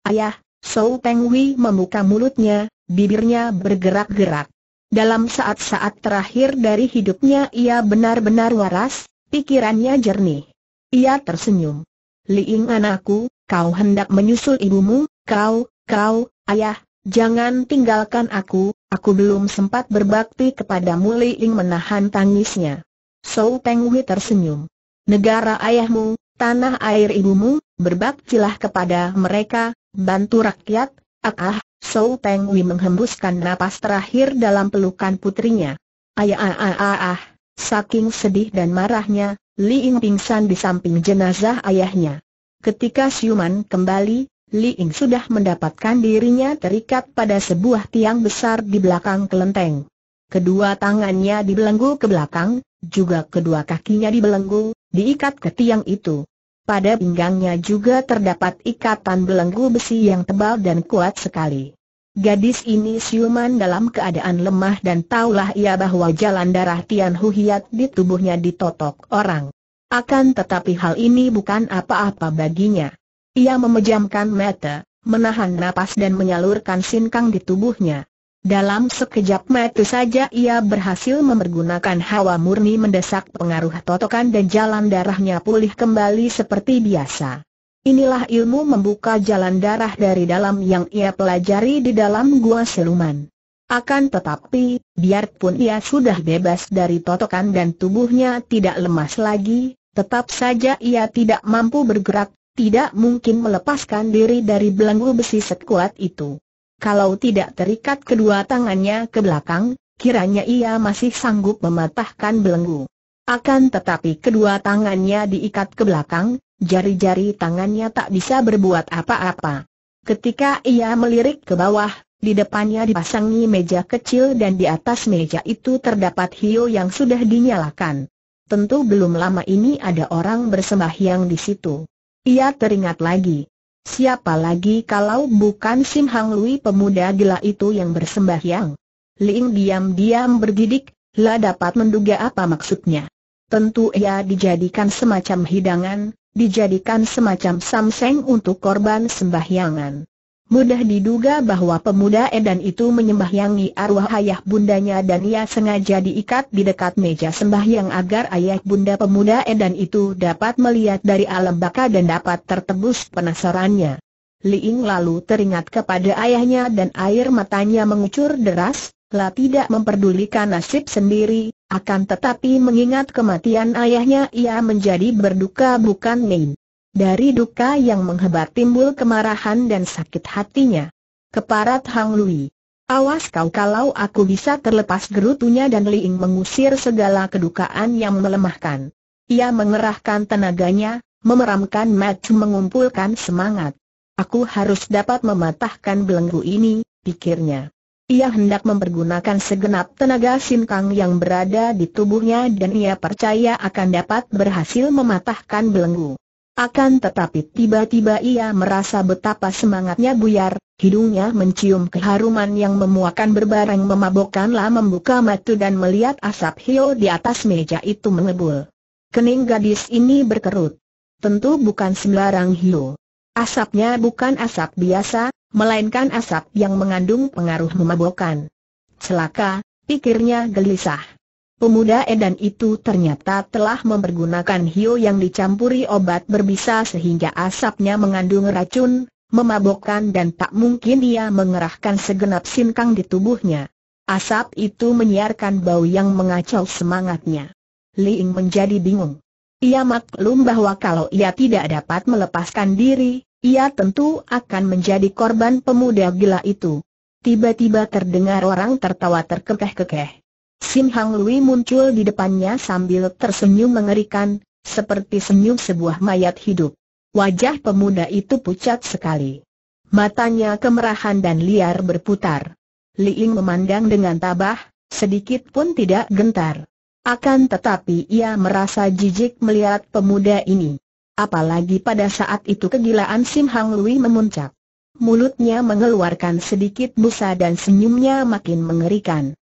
Ayah, Sou Peng Wei membuka mulutnya, bibirnya bergerak-gerak. Dalam saat-saat terakhir dari hidupnya ia benar-benar waras, pikirannya jernih. Ia tersenyum. Liing anakku, kau hendak menyusul ibumu, kau, kau, ayah, jangan tinggalkan aku, aku belum sempat berbakti kepadamu Liing menahan tangisnya. Sou Peng Hui tersenyum. Negara ayahmu, tanah air ibumu, berbaktilah kepada mereka, bantu rakyat, ah ah, Sou Peng Hui menghembuskan napas terakhir dalam pelukan putrinya. Ayah ah ah ah ah, saking sedih dan marahnya, Li Ying pingsan di samping jenazah ayahnya. Ketika siuman kembali, Li Ying sudah mendapatkan dirinya terikat pada sebuah tiang besar di belakang kelenteng. Kedua tangannya dibelenggu ke belakang, juga kedua kakinya dibelenggu, diikat ke tiang itu. Pada pinggangnya juga terdapat ikatan belenggu besi yang tebal dan kuat sekali. Gadis ini siuman dalam keadaan lemah dan taulah ia bahwa jalan darah Tian Hu di tubuhnya ditotok orang. Akan tetapi hal ini bukan apa-apa baginya. Ia memejamkan mata, menahan napas dan menyalurkan sinkang di tubuhnya. Dalam sekejap mata saja ia berhasil memergunakan hawa murni mendesak pengaruh totokan dan jalan darahnya pulih kembali seperti biasa. Inilah ilmu membuka jalan darah dari dalam yang ia pelajari di dalam gua seluman. Akan tetapi, biarpun ia sudah bebas dari totokan dan tubuhnya tidak lemas lagi, tetap saja ia tidak mampu bergerak, tidak mungkin melepaskan diri dari belenggu besi sekuat itu kalau tidak terikat kedua tangannya ke belakang, kiranya ia masih sanggup mematahkan belenggu. Akan tetapi kedua tangannya diikat ke belakang, jari-jari tangannya tak bisa berbuat apa-apa. Ketika ia melirik ke bawah, di depannya dipasangi meja kecil dan di atas meja itu terdapat hio yang sudah dinyalakan. Tentu belum lama ini ada orang bersembahyang di situ. Ia teringat lagi. Siapa lagi kalau bukan Sim Hang Lui pemuda gila itu yang bersembahyang? Ling diam-diam bergidik, lah dapat menduga apa maksudnya. Tentu ia dijadikan semacam hidangan, dijadikan semacam samseng untuk korban sembahyangan. Mudah diduga bahwa pemuda Edan itu menyembahyangi arwah ayah bundanya dan ia sengaja diikat di dekat meja sembahyang agar ayah bunda pemuda Edan itu dapat melihat dari alam baka dan dapat tertebus penasarannya. Liing lalu teringat kepada ayahnya dan air matanya mengucur deras, La tidak memperdulikan nasib sendiri, akan tetapi mengingat kematian ayahnya ia menjadi berduka bukan main. Dari duka yang menghebat timbul kemarahan dan sakit hatinya. Keparat Hang Lui. Awas kau kalau aku bisa terlepas gerutunya dan Liing mengusir segala kedukaan yang melemahkan. Ia mengerahkan tenaganya, memeramkan mata mengumpulkan semangat. Aku harus dapat mematahkan belenggu ini, pikirnya. Ia hendak mempergunakan segenap tenaga Kang yang berada di tubuhnya dan ia percaya akan dapat berhasil mematahkan belenggu. Akan tetapi tiba-tiba ia merasa betapa semangatnya buyar, hidungnya mencium keharuman yang memuakan berbareng memabokkanlah membuka mata dan melihat asap hio di atas meja itu mengebul. Kening gadis ini berkerut. Tentu bukan sembarang hio. Asapnya bukan asap biasa, melainkan asap yang mengandung pengaruh memabokkan. Celaka, pikirnya gelisah. Pemuda edan itu ternyata telah mempergunakan hio yang dicampuri obat berbisa sehingga asapnya mengandung racun, memabokkan dan tak mungkin dia mengerahkan segenap sinkang di tubuhnya. Asap itu menyiarkan bau yang mengacau semangatnya. Liing menjadi bingung. Ia maklum bahwa kalau ia tidak dapat melepaskan diri, ia tentu akan menjadi korban pemuda gila itu. Tiba-tiba terdengar orang tertawa terkekeh-kekeh. Sim Hang Lui muncul di depannya sambil tersenyum mengerikan, seperti senyum sebuah mayat hidup. Wajah pemuda itu pucat sekali. Matanya kemerahan dan liar berputar. Li Ying memandang dengan tabah, sedikit pun tidak gentar. Akan tetapi ia merasa jijik melihat pemuda ini. Apalagi pada saat itu kegilaan Sim Hang Lui memuncak. Mulutnya mengeluarkan sedikit busa dan senyumnya makin mengerikan.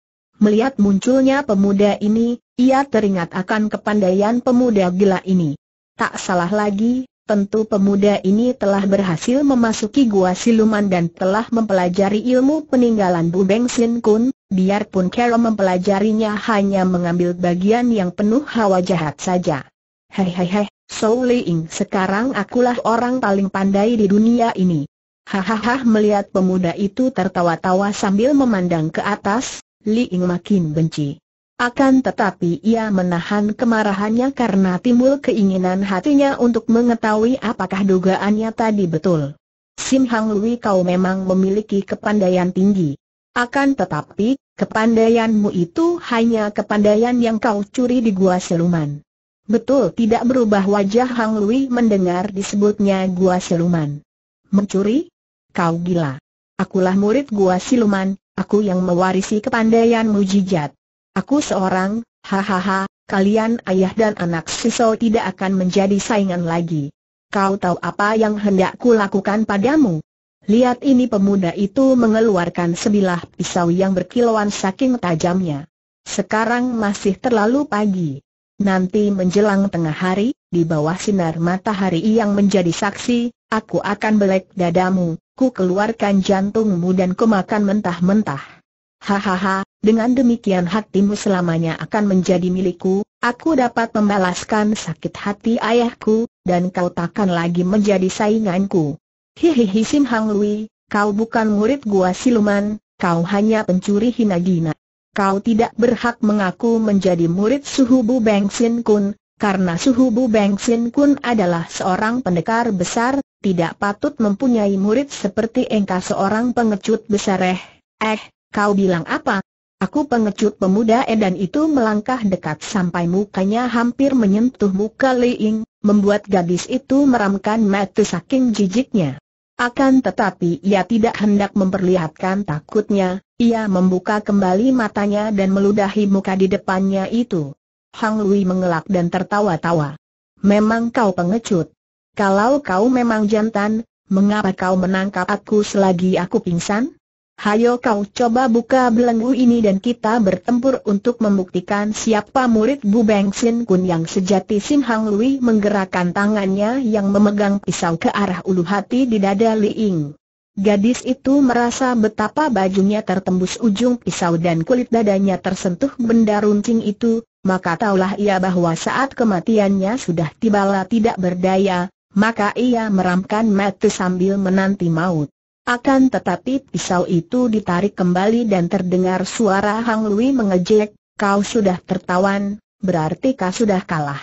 Melihat munculnya pemuda ini, ia teringat akan kepandaian pemuda gila ini. Tak salah lagi, tentu pemuda ini telah berhasil memasuki gua siluman dan telah mempelajari ilmu peninggalan Bu Beng Sin Kun, biarpun Carol mempelajarinya hanya mengambil bagian yang penuh hawa jahat saja. Hei hei hei, Sou Ling sekarang akulah orang paling pandai di dunia ini. Hahaha melihat pemuda itu tertawa-tawa sambil memandang ke atas, Li Ying makin benci. Akan tetapi ia menahan kemarahannya karena timbul keinginan hatinya untuk mengetahui apakah dugaannya tadi betul. Sim Hang Lui kau memang memiliki kepandaian tinggi. Akan tetapi, kepandaianmu itu hanya kepandaian yang kau curi di gua seluman. Betul tidak berubah wajah Hang Lui mendengar disebutnya gua siluman. Mencuri? Kau gila. Akulah murid gua siluman, Aku yang mewarisi kepandaian mujizat. Aku seorang, hahaha, kalian ayah dan anak Siso tidak akan menjadi saingan lagi. Kau tahu apa yang hendak kulakukan padamu? Lihat ini pemuda itu mengeluarkan sebilah pisau yang berkilauan saking tajamnya. Sekarang masih terlalu pagi. Nanti menjelang tengah hari, di bawah sinar matahari yang menjadi saksi, aku akan belek dadamu, ku keluarkan jantungmu dan ku makan mentah-mentah. Hahaha, dengan demikian hatimu selamanya akan menjadi milikku, aku dapat membalaskan sakit hati ayahku, dan kau takkan lagi menjadi sainganku. Hihihi Sim Hang Lui, kau bukan murid gua siluman, kau hanya pencuri hina-gina. Kau tidak berhak mengaku menjadi murid suhu Bu Beng Sin Kun, karena suhu Bu Beng Sin Kun adalah seorang pendekar besar, tidak patut mempunyai murid seperti engkau seorang pengecut besar eh. Eh, kau bilang apa? Aku pengecut pemuda edan itu melangkah dekat sampai mukanya hampir menyentuh muka Li Ying, membuat gadis itu meramkan mata saking jijiknya. Akan tetapi ia tidak hendak memperlihatkan takutnya, ia membuka kembali matanya dan meludahi muka di depannya itu. Hang Lui mengelak dan tertawa-tawa. Memang kau pengecut. Kalau kau memang jantan, mengapa kau menangkap aku selagi aku pingsan? Hayo kau coba buka belenggu ini dan kita bertempur untuk membuktikan siapa murid Bu Beng Sin Kun yang sejati Sim Hang Lui menggerakkan tangannya yang memegang pisau ke arah ulu hati di dada Li Ying. Gadis itu merasa betapa bajunya tertembus ujung pisau dan kulit dadanya tersentuh benda runcing itu, maka taulah ia bahwa saat kematiannya sudah tibalah tidak berdaya, maka ia meramkan mata sambil menanti maut. Akan tetapi pisau itu ditarik kembali dan terdengar suara Hang Lui mengejek, kau sudah tertawan, berarti kau sudah kalah.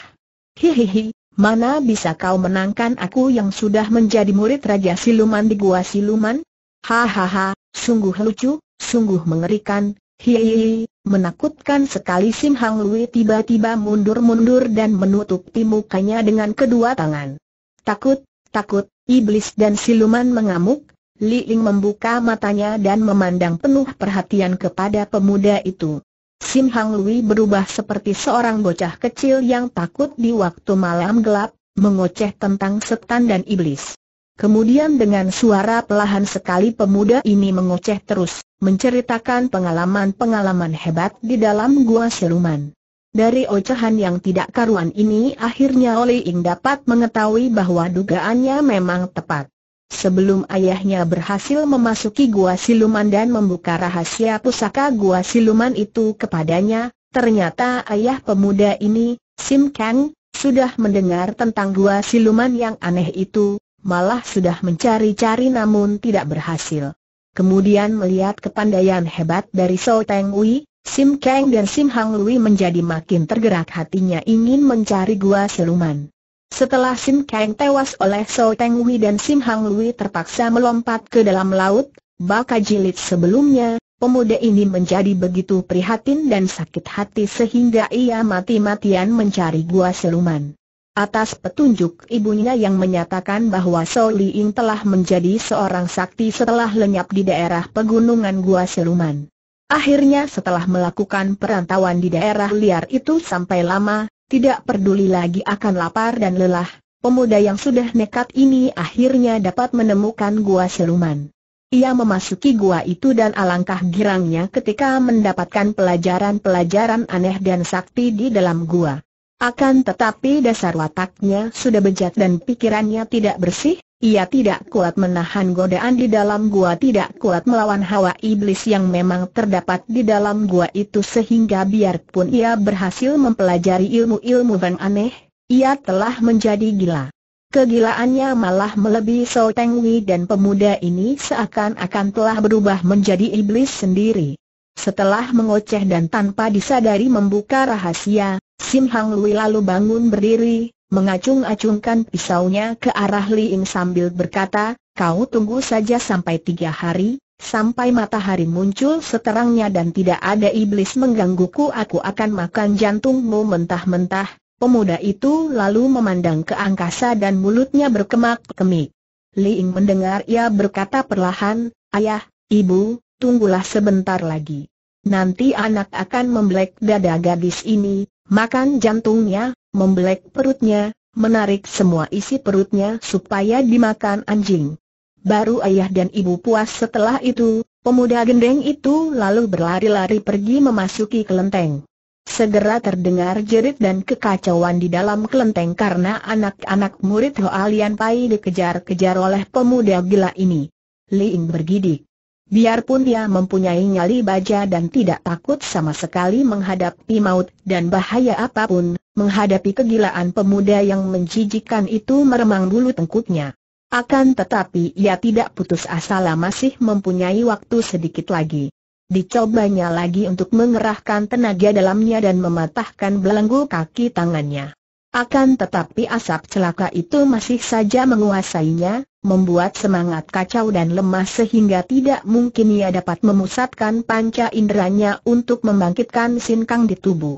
Hihihi, mana bisa kau menangkan aku yang sudah menjadi murid Raja Siluman di Gua Siluman? Hahaha, sungguh lucu, sungguh mengerikan, hihihi, Menakutkan sekali Sim Hang Lui tiba-tiba mundur-mundur dan menutupi mukanya dengan kedua tangan. Takut, takut, iblis dan siluman mengamuk, Li Ling membuka matanya dan memandang penuh perhatian kepada pemuda itu. Sim Hang Lui berubah seperti seorang bocah kecil yang takut di waktu malam gelap, mengoceh tentang setan dan iblis. Kemudian dengan suara pelahan sekali pemuda ini mengoceh terus menceritakan pengalaman-pengalaman hebat di dalam gua siluman. Dari ocehan yang tidak karuan ini akhirnya Oli Ing dapat mengetahui bahwa dugaannya memang tepat. Sebelum ayahnya berhasil memasuki gua siluman dan membuka rahasia pusaka gua siluman itu kepadanya, ternyata ayah pemuda ini, Sim Kang, sudah mendengar tentang gua siluman yang aneh itu, malah sudah mencari-cari namun tidak berhasil. Kemudian melihat kepandaian hebat dari So Teng Wei, Sim Kang dan Sim Hang Lui menjadi makin tergerak hatinya ingin mencari gua seluman. Setelah Sim Kang tewas oleh So Teng Wei dan Sim Hang Lui terpaksa melompat ke dalam laut, baka jilid sebelumnya, pemuda ini menjadi begitu prihatin dan sakit hati sehingga ia mati-matian mencari gua seluman. Atas petunjuk ibunya yang menyatakan bahwa Li Ying telah menjadi seorang sakti setelah lenyap di daerah pegunungan Gua Siluman. Akhirnya setelah melakukan perantauan di daerah liar itu sampai lama, tidak peduli lagi akan lapar dan lelah, pemuda yang sudah nekat ini akhirnya dapat menemukan Gua Siluman. Ia memasuki gua itu dan alangkah girangnya ketika mendapatkan pelajaran-pelajaran aneh dan sakti di dalam gua. Akan tetapi dasar wataknya sudah bejat dan pikirannya tidak bersih, ia tidak kuat menahan godaan di dalam gua tidak kuat melawan hawa iblis yang memang terdapat di dalam gua itu sehingga biarpun ia berhasil mempelajari ilmu-ilmu yang aneh, ia telah menjadi gila. Kegilaannya malah melebihi So Teng Wei dan pemuda ini seakan-akan telah berubah menjadi iblis sendiri. Setelah mengoceh dan tanpa disadari membuka rahasia, Sim Hang Lui lalu bangun berdiri, mengacung-acungkan pisaunya ke arah Li Ying sambil berkata, kau tunggu saja sampai tiga hari, sampai matahari muncul seterangnya dan tidak ada iblis menggangguku aku akan makan jantungmu mentah-mentah. Pemuda itu lalu memandang ke angkasa dan mulutnya berkemak-kemik. Li Ying mendengar ia berkata perlahan, Ayah, Ibu, tunggulah sebentar lagi. Nanti anak akan membelek dada gadis ini, makan jantungnya, membelek perutnya, menarik semua isi perutnya supaya dimakan anjing. Baru ayah dan ibu puas setelah itu, pemuda gendeng itu lalu berlari-lari pergi memasuki kelenteng. Segera terdengar jerit dan kekacauan di dalam kelenteng karena anak-anak murid Hoalian Pai dikejar-kejar oleh pemuda gila ini. Liing bergidik. Biarpun dia mempunyai nyali baja dan tidak takut sama sekali menghadapi maut dan bahaya apapun, menghadapi kegilaan pemuda yang menjijikan itu meremang bulu tengkuknya. Akan tetapi ia tidak putus asa masih mempunyai waktu sedikit lagi. Dicobanya lagi untuk mengerahkan tenaga dalamnya dan mematahkan belenggu kaki tangannya. Akan tetapi asap celaka itu masih saja menguasainya, membuat semangat kacau dan lemah sehingga tidak mungkin ia dapat memusatkan panca inderanya untuk membangkitkan sinkang di tubuh.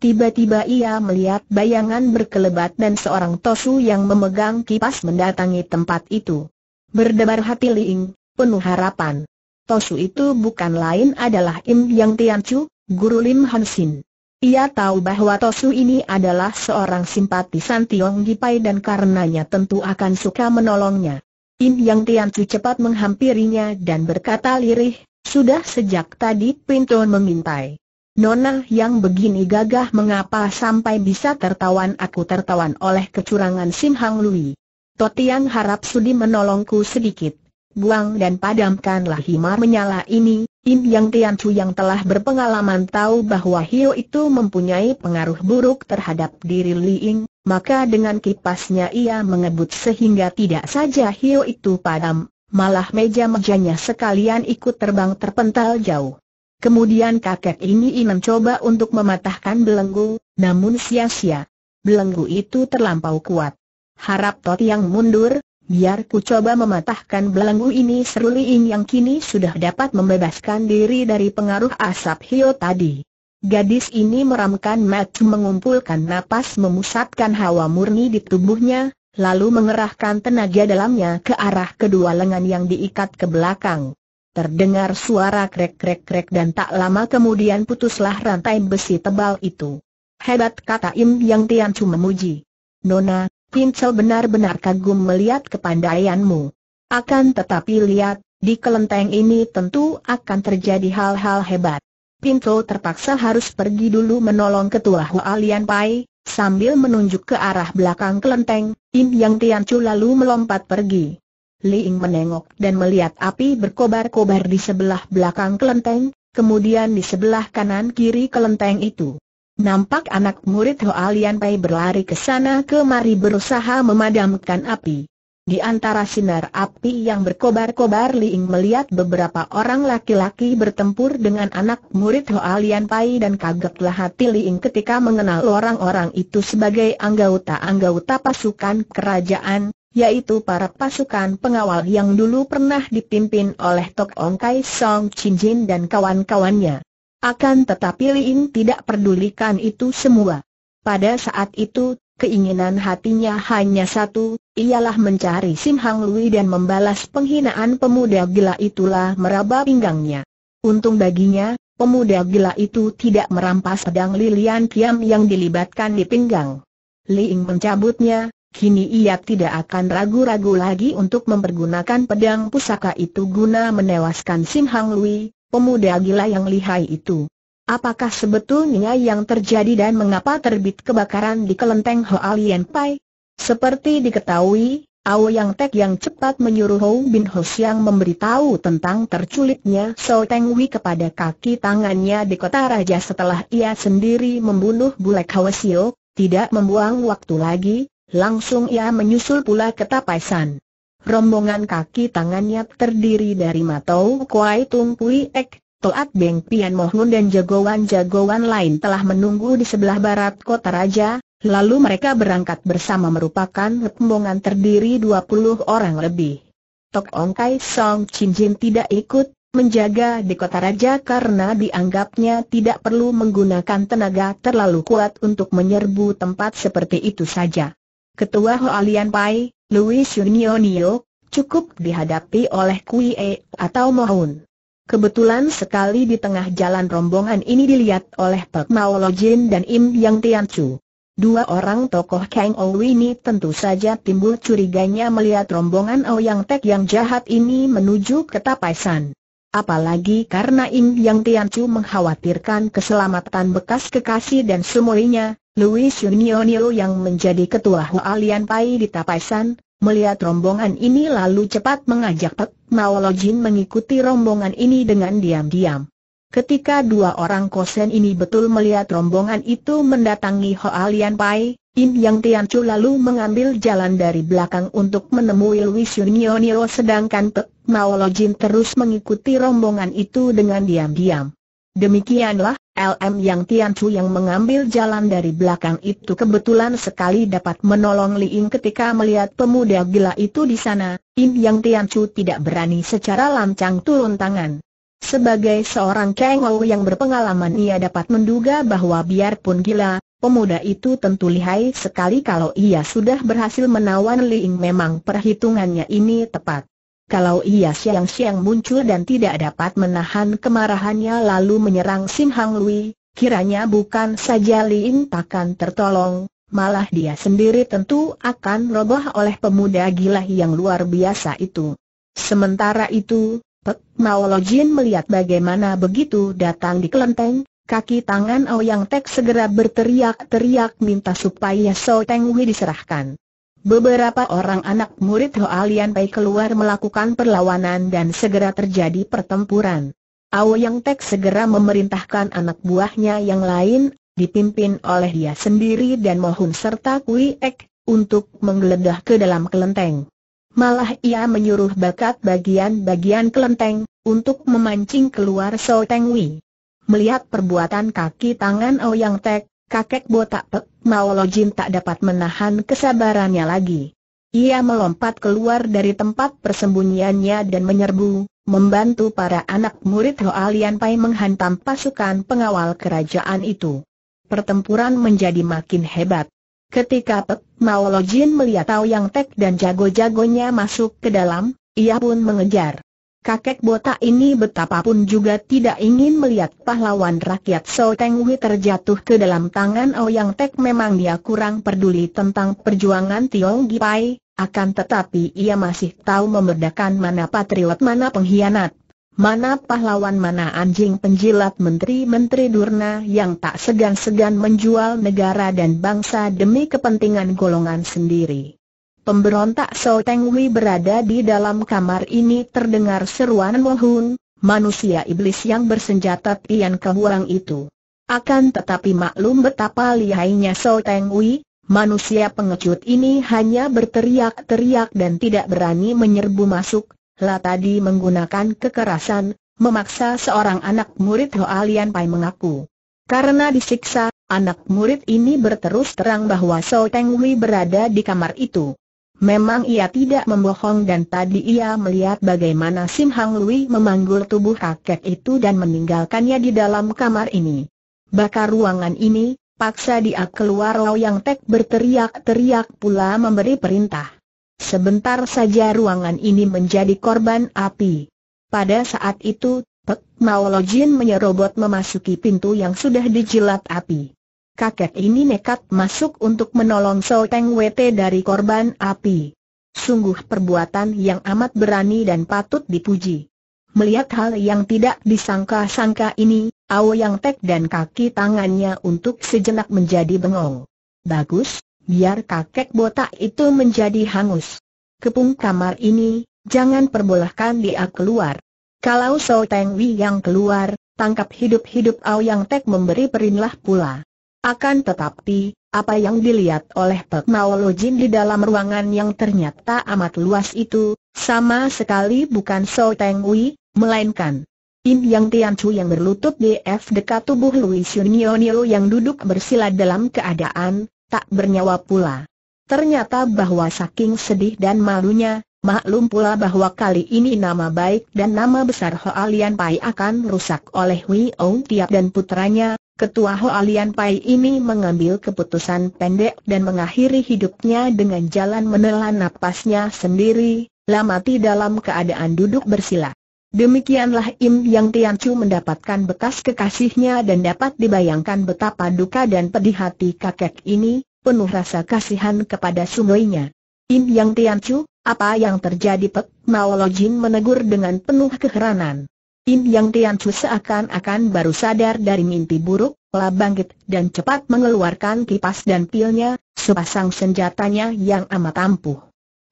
Tiba-tiba ia melihat bayangan berkelebat dan seorang tosu yang memegang kipas mendatangi tempat itu. Berdebar hati Liing, penuh harapan. Tosu itu bukan lain adalah Im Yang Chu, guru Lim Hansin. Ia tahu bahwa Tosu ini adalah seorang simpatisan Tiong Gipai dan karenanya tentu akan suka menolongnya. In Yang Tiancu cepat menghampirinya dan berkata lirih, sudah sejak tadi pintu mengintai. Nona yang begini gagah mengapa sampai bisa tertawan aku tertawan oleh kecurangan Sim Hang Lui. Yang harap sudi menolongku sedikit. Buang dan padamkanlah himar menyala ini, Im Yang Chu yang telah berpengalaman tahu bahwa Hio itu mempunyai pengaruh buruk terhadap diri Li Ying, maka dengan kipasnya ia mengebut sehingga tidak saja Hio itu padam, malah meja-mejanya sekalian ikut terbang terpental jauh. Kemudian kakek ini ingin mencoba untuk mematahkan belenggu, namun sia-sia. Belenggu itu terlampau kuat. Harap Tot yang mundur, Biar ku coba mematahkan belenggu ini seru Liing yang kini sudah dapat membebaskan diri dari pengaruh asap Hio tadi. Gadis ini meramkan mata mengumpulkan napas memusatkan hawa murni di tubuhnya, lalu mengerahkan tenaga dalamnya ke arah kedua lengan yang diikat ke belakang. Terdengar suara krek-krek-krek dan tak lama kemudian putuslah rantai besi tebal itu. Hebat kata Im Yang Chu memuji. Nona, Pincel benar-benar kagum melihat kepandaianmu. Akan tetapi lihat, di kelenteng ini tentu akan terjadi hal-hal hebat. Pinto terpaksa harus pergi dulu menolong ketua Hualian Pai, sambil menunjuk ke arah belakang kelenteng, Im Yang Tiancu lalu melompat pergi. Li Ying menengok dan melihat api berkobar-kobar di sebelah belakang kelenteng, kemudian di sebelah kanan kiri kelenteng itu. Nampak anak murid Hoa Lian Pai berlari ke sana kemari berusaha memadamkan api. Di antara sinar api yang berkobar-kobar Liing melihat beberapa orang laki-laki bertempur dengan anak murid Hoa Lian Pai dan kagetlah hati Liing ketika mengenal orang-orang itu sebagai anggota-anggota pasukan kerajaan, yaitu para pasukan pengawal yang dulu pernah dipimpin oleh Tok Ong Kai Song Chin Jin dan kawan-kawannya. Akan tetapi Liin tidak pedulikan itu semua. Pada saat itu, keinginan hatinya hanya satu, ialah mencari Sim Hang Lui dan membalas penghinaan pemuda gila itulah meraba pinggangnya. Untung baginya, pemuda gila itu tidak merampas pedang Lilian Kiam yang dilibatkan di pinggang. Liing mencabutnya, Kini ia tidak akan ragu-ragu lagi untuk mempergunakan pedang pusaka itu guna menewaskan Sim Hang Lui, pemuda gila yang lihai itu. Apakah sebetulnya yang terjadi dan mengapa terbit kebakaran di kelenteng Hoalien Pai? Seperti diketahui, Ao Yang Tek yang cepat menyuruh Hou Bin Ho Siang memberitahu tentang terculiknya So Teng Wei kepada kaki tangannya di kota raja setelah ia sendiri membunuh Bulek Siok, tidak membuang waktu lagi, langsung ia menyusul pula ke San. Rombongan kaki tangannya terdiri dari Matou Kuai Tung Pui Ek, Toat Beng Pian Mohun dan jagoan-jagoan lain telah menunggu di sebelah barat kota raja, lalu mereka berangkat bersama merupakan rombongan terdiri 20 orang lebih. Tok Ong Kai Song Chin Jin tidak ikut, menjaga di kota raja karena dianggapnya tidak perlu menggunakan tenaga terlalu kuat untuk menyerbu tempat seperti itu saja. Ketua Hoalian Pai, Louis Nio cukup dihadapi oleh Kui E atau Mohun. Kebetulan sekali di tengah jalan rombongan ini dilihat oleh Pek Mao Lo Jin dan Im Yang Tian Chu. Dua orang tokoh Kang O ini tentu saja timbul curiganya melihat rombongan Yang Tek yang jahat ini menuju ke Tapaisan. Apalagi karena Im Yang Tian Chu mengkhawatirkan keselamatan bekas kekasih dan sumurinya, Louis Yunionio yang menjadi ketua Hualian Pai di Tapaisan, melihat rombongan ini lalu cepat mengajak Pek Maolojin mengikuti rombongan ini dengan diam-diam. Ketika dua orang kosen ini betul melihat rombongan itu mendatangi Hualian Pai, Im Yang Tiancu lalu mengambil jalan dari belakang untuk menemui Louis Yunionio sedangkan Pek Maolojin terus mengikuti rombongan itu dengan diam-diam. Demikianlah, LM yang Chu yang mengambil jalan dari belakang itu kebetulan sekali dapat menolong Li Ying ketika melihat pemuda gila itu di sana. Im yang Chu tidak berani secara lancang turun tangan. Sebagai seorang Ou yang berpengalaman ia dapat menduga bahwa biarpun gila, pemuda itu tentu lihai sekali kalau ia sudah berhasil menawan Li Ying memang perhitungannya ini tepat. Kalau ia siang-siang muncul dan tidak dapat menahan kemarahannya lalu menyerang Sim Hang Lui, kiranya bukan saja Li Ying takkan tertolong, malah dia sendiri tentu akan roboh oleh pemuda gila yang luar biasa itu. Sementara itu, Pek Maolojin melihat bagaimana begitu datang di kelenteng, kaki tangan Ouyang Tek segera berteriak-teriak minta supaya So Teng Wei diserahkan. Beberapa orang anak murid Hoa Lian Pai keluar melakukan perlawanan dan segera terjadi pertempuran. Ao Yang Tek segera memerintahkan anak buahnya yang lain, dipimpin oleh dia sendiri dan Mohun serta Kui Ek, untuk menggeledah ke dalam kelenteng. Malah ia menyuruh bakat bagian-bagian kelenteng, untuk memancing keluar So Teng Wei. Melihat perbuatan kaki tangan Ao Yang Tek, kakek botak Pek Jin tak dapat menahan kesabarannya lagi. Ia melompat keluar dari tempat persembunyiannya dan menyerbu, membantu para anak murid Hoalian Pai menghantam pasukan pengawal kerajaan itu. Pertempuran menjadi makin hebat. Ketika Pek Jin melihat Tao Yang Tek dan jago-jagonya masuk ke dalam, ia pun mengejar kakek botak ini betapapun juga tidak ingin melihat pahlawan rakyat So Teng terjatuh ke dalam tangan oh Yang Tek memang dia kurang peduli tentang perjuangan Tiong Gipai, akan tetapi ia masih tahu memerdekakan mana patriot mana pengkhianat. Mana pahlawan mana anjing penjilat menteri-menteri durna yang tak segan-segan menjual negara dan bangsa demi kepentingan golongan sendiri. Pemberontak So Teng berada di dalam kamar ini terdengar seruan mohon manusia iblis yang bersenjata Tian Kehuang itu. Akan tetapi maklum betapa lihainya So Teng manusia pengecut ini hanya berteriak-teriak dan tidak berani menyerbu masuk, lah tadi menggunakan kekerasan, memaksa seorang anak murid Hoa Lian Pai mengaku. Karena disiksa, anak murid ini berterus terang bahwa So Teng Wei berada di kamar itu. Memang ia tidak membohong dan tadi ia melihat bagaimana Sim Hang Lui memanggul tubuh kakek itu dan meninggalkannya di dalam kamar ini. Bakar ruangan ini, paksa dia keluar Lau Yang Tek berteriak-teriak pula memberi perintah. Sebentar saja ruangan ini menjadi korban api. Pada saat itu, Pek Mao Jin menyerobot memasuki pintu yang sudah dijilat api kakek ini nekat masuk untuk menolong So Teng Wete dari korban api. Sungguh perbuatan yang amat berani dan patut dipuji. Melihat hal yang tidak disangka-sangka ini, Ao Yang Tek dan kaki tangannya untuk sejenak menjadi bengong. Bagus, biar kakek botak itu menjadi hangus. Kepung kamar ini, jangan perbolehkan dia keluar. Kalau So Teng Wi yang keluar, tangkap hidup-hidup Ao Yang Tek memberi perintah pula. Akan tetapi, apa yang dilihat oleh Pek Maolo Jin di dalam ruangan yang ternyata amat luas itu, sama sekali bukan So Teng Wei, melainkan In Yang Tian Chu yang berlutut di F dekat tubuh Lui Sunionio yang duduk bersila dalam keadaan tak bernyawa pula. Ternyata bahwa saking sedih dan malunya, maklum pula bahwa kali ini nama baik dan nama besar Hoa Lian Pai akan rusak oleh Wei Ong Tiap dan putranya, Ketua Hoalian Pai ini mengambil keputusan pendek dan mengakhiri hidupnya dengan jalan menelan napasnya sendiri, lama dalam keadaan duduk bersila. Demikianlah Im Yang Tian Chu mendapatkan bekas kekasihnya dan dapat dibayangkan betapa duka dan pedih hati kakek ini, penuh rasa kasihan kepada sungainya. Im Yang Tian Chu, apa yang terjadi Pek Mao Lojin menegur dengan penuh keheranan. Im Yang Chu seakan-akan baru sadar dari mimpi buruk, telah bangkit dan cepat mengeluarkan kipas dan pilnya, sepasang senjatanya yang amat ampuh.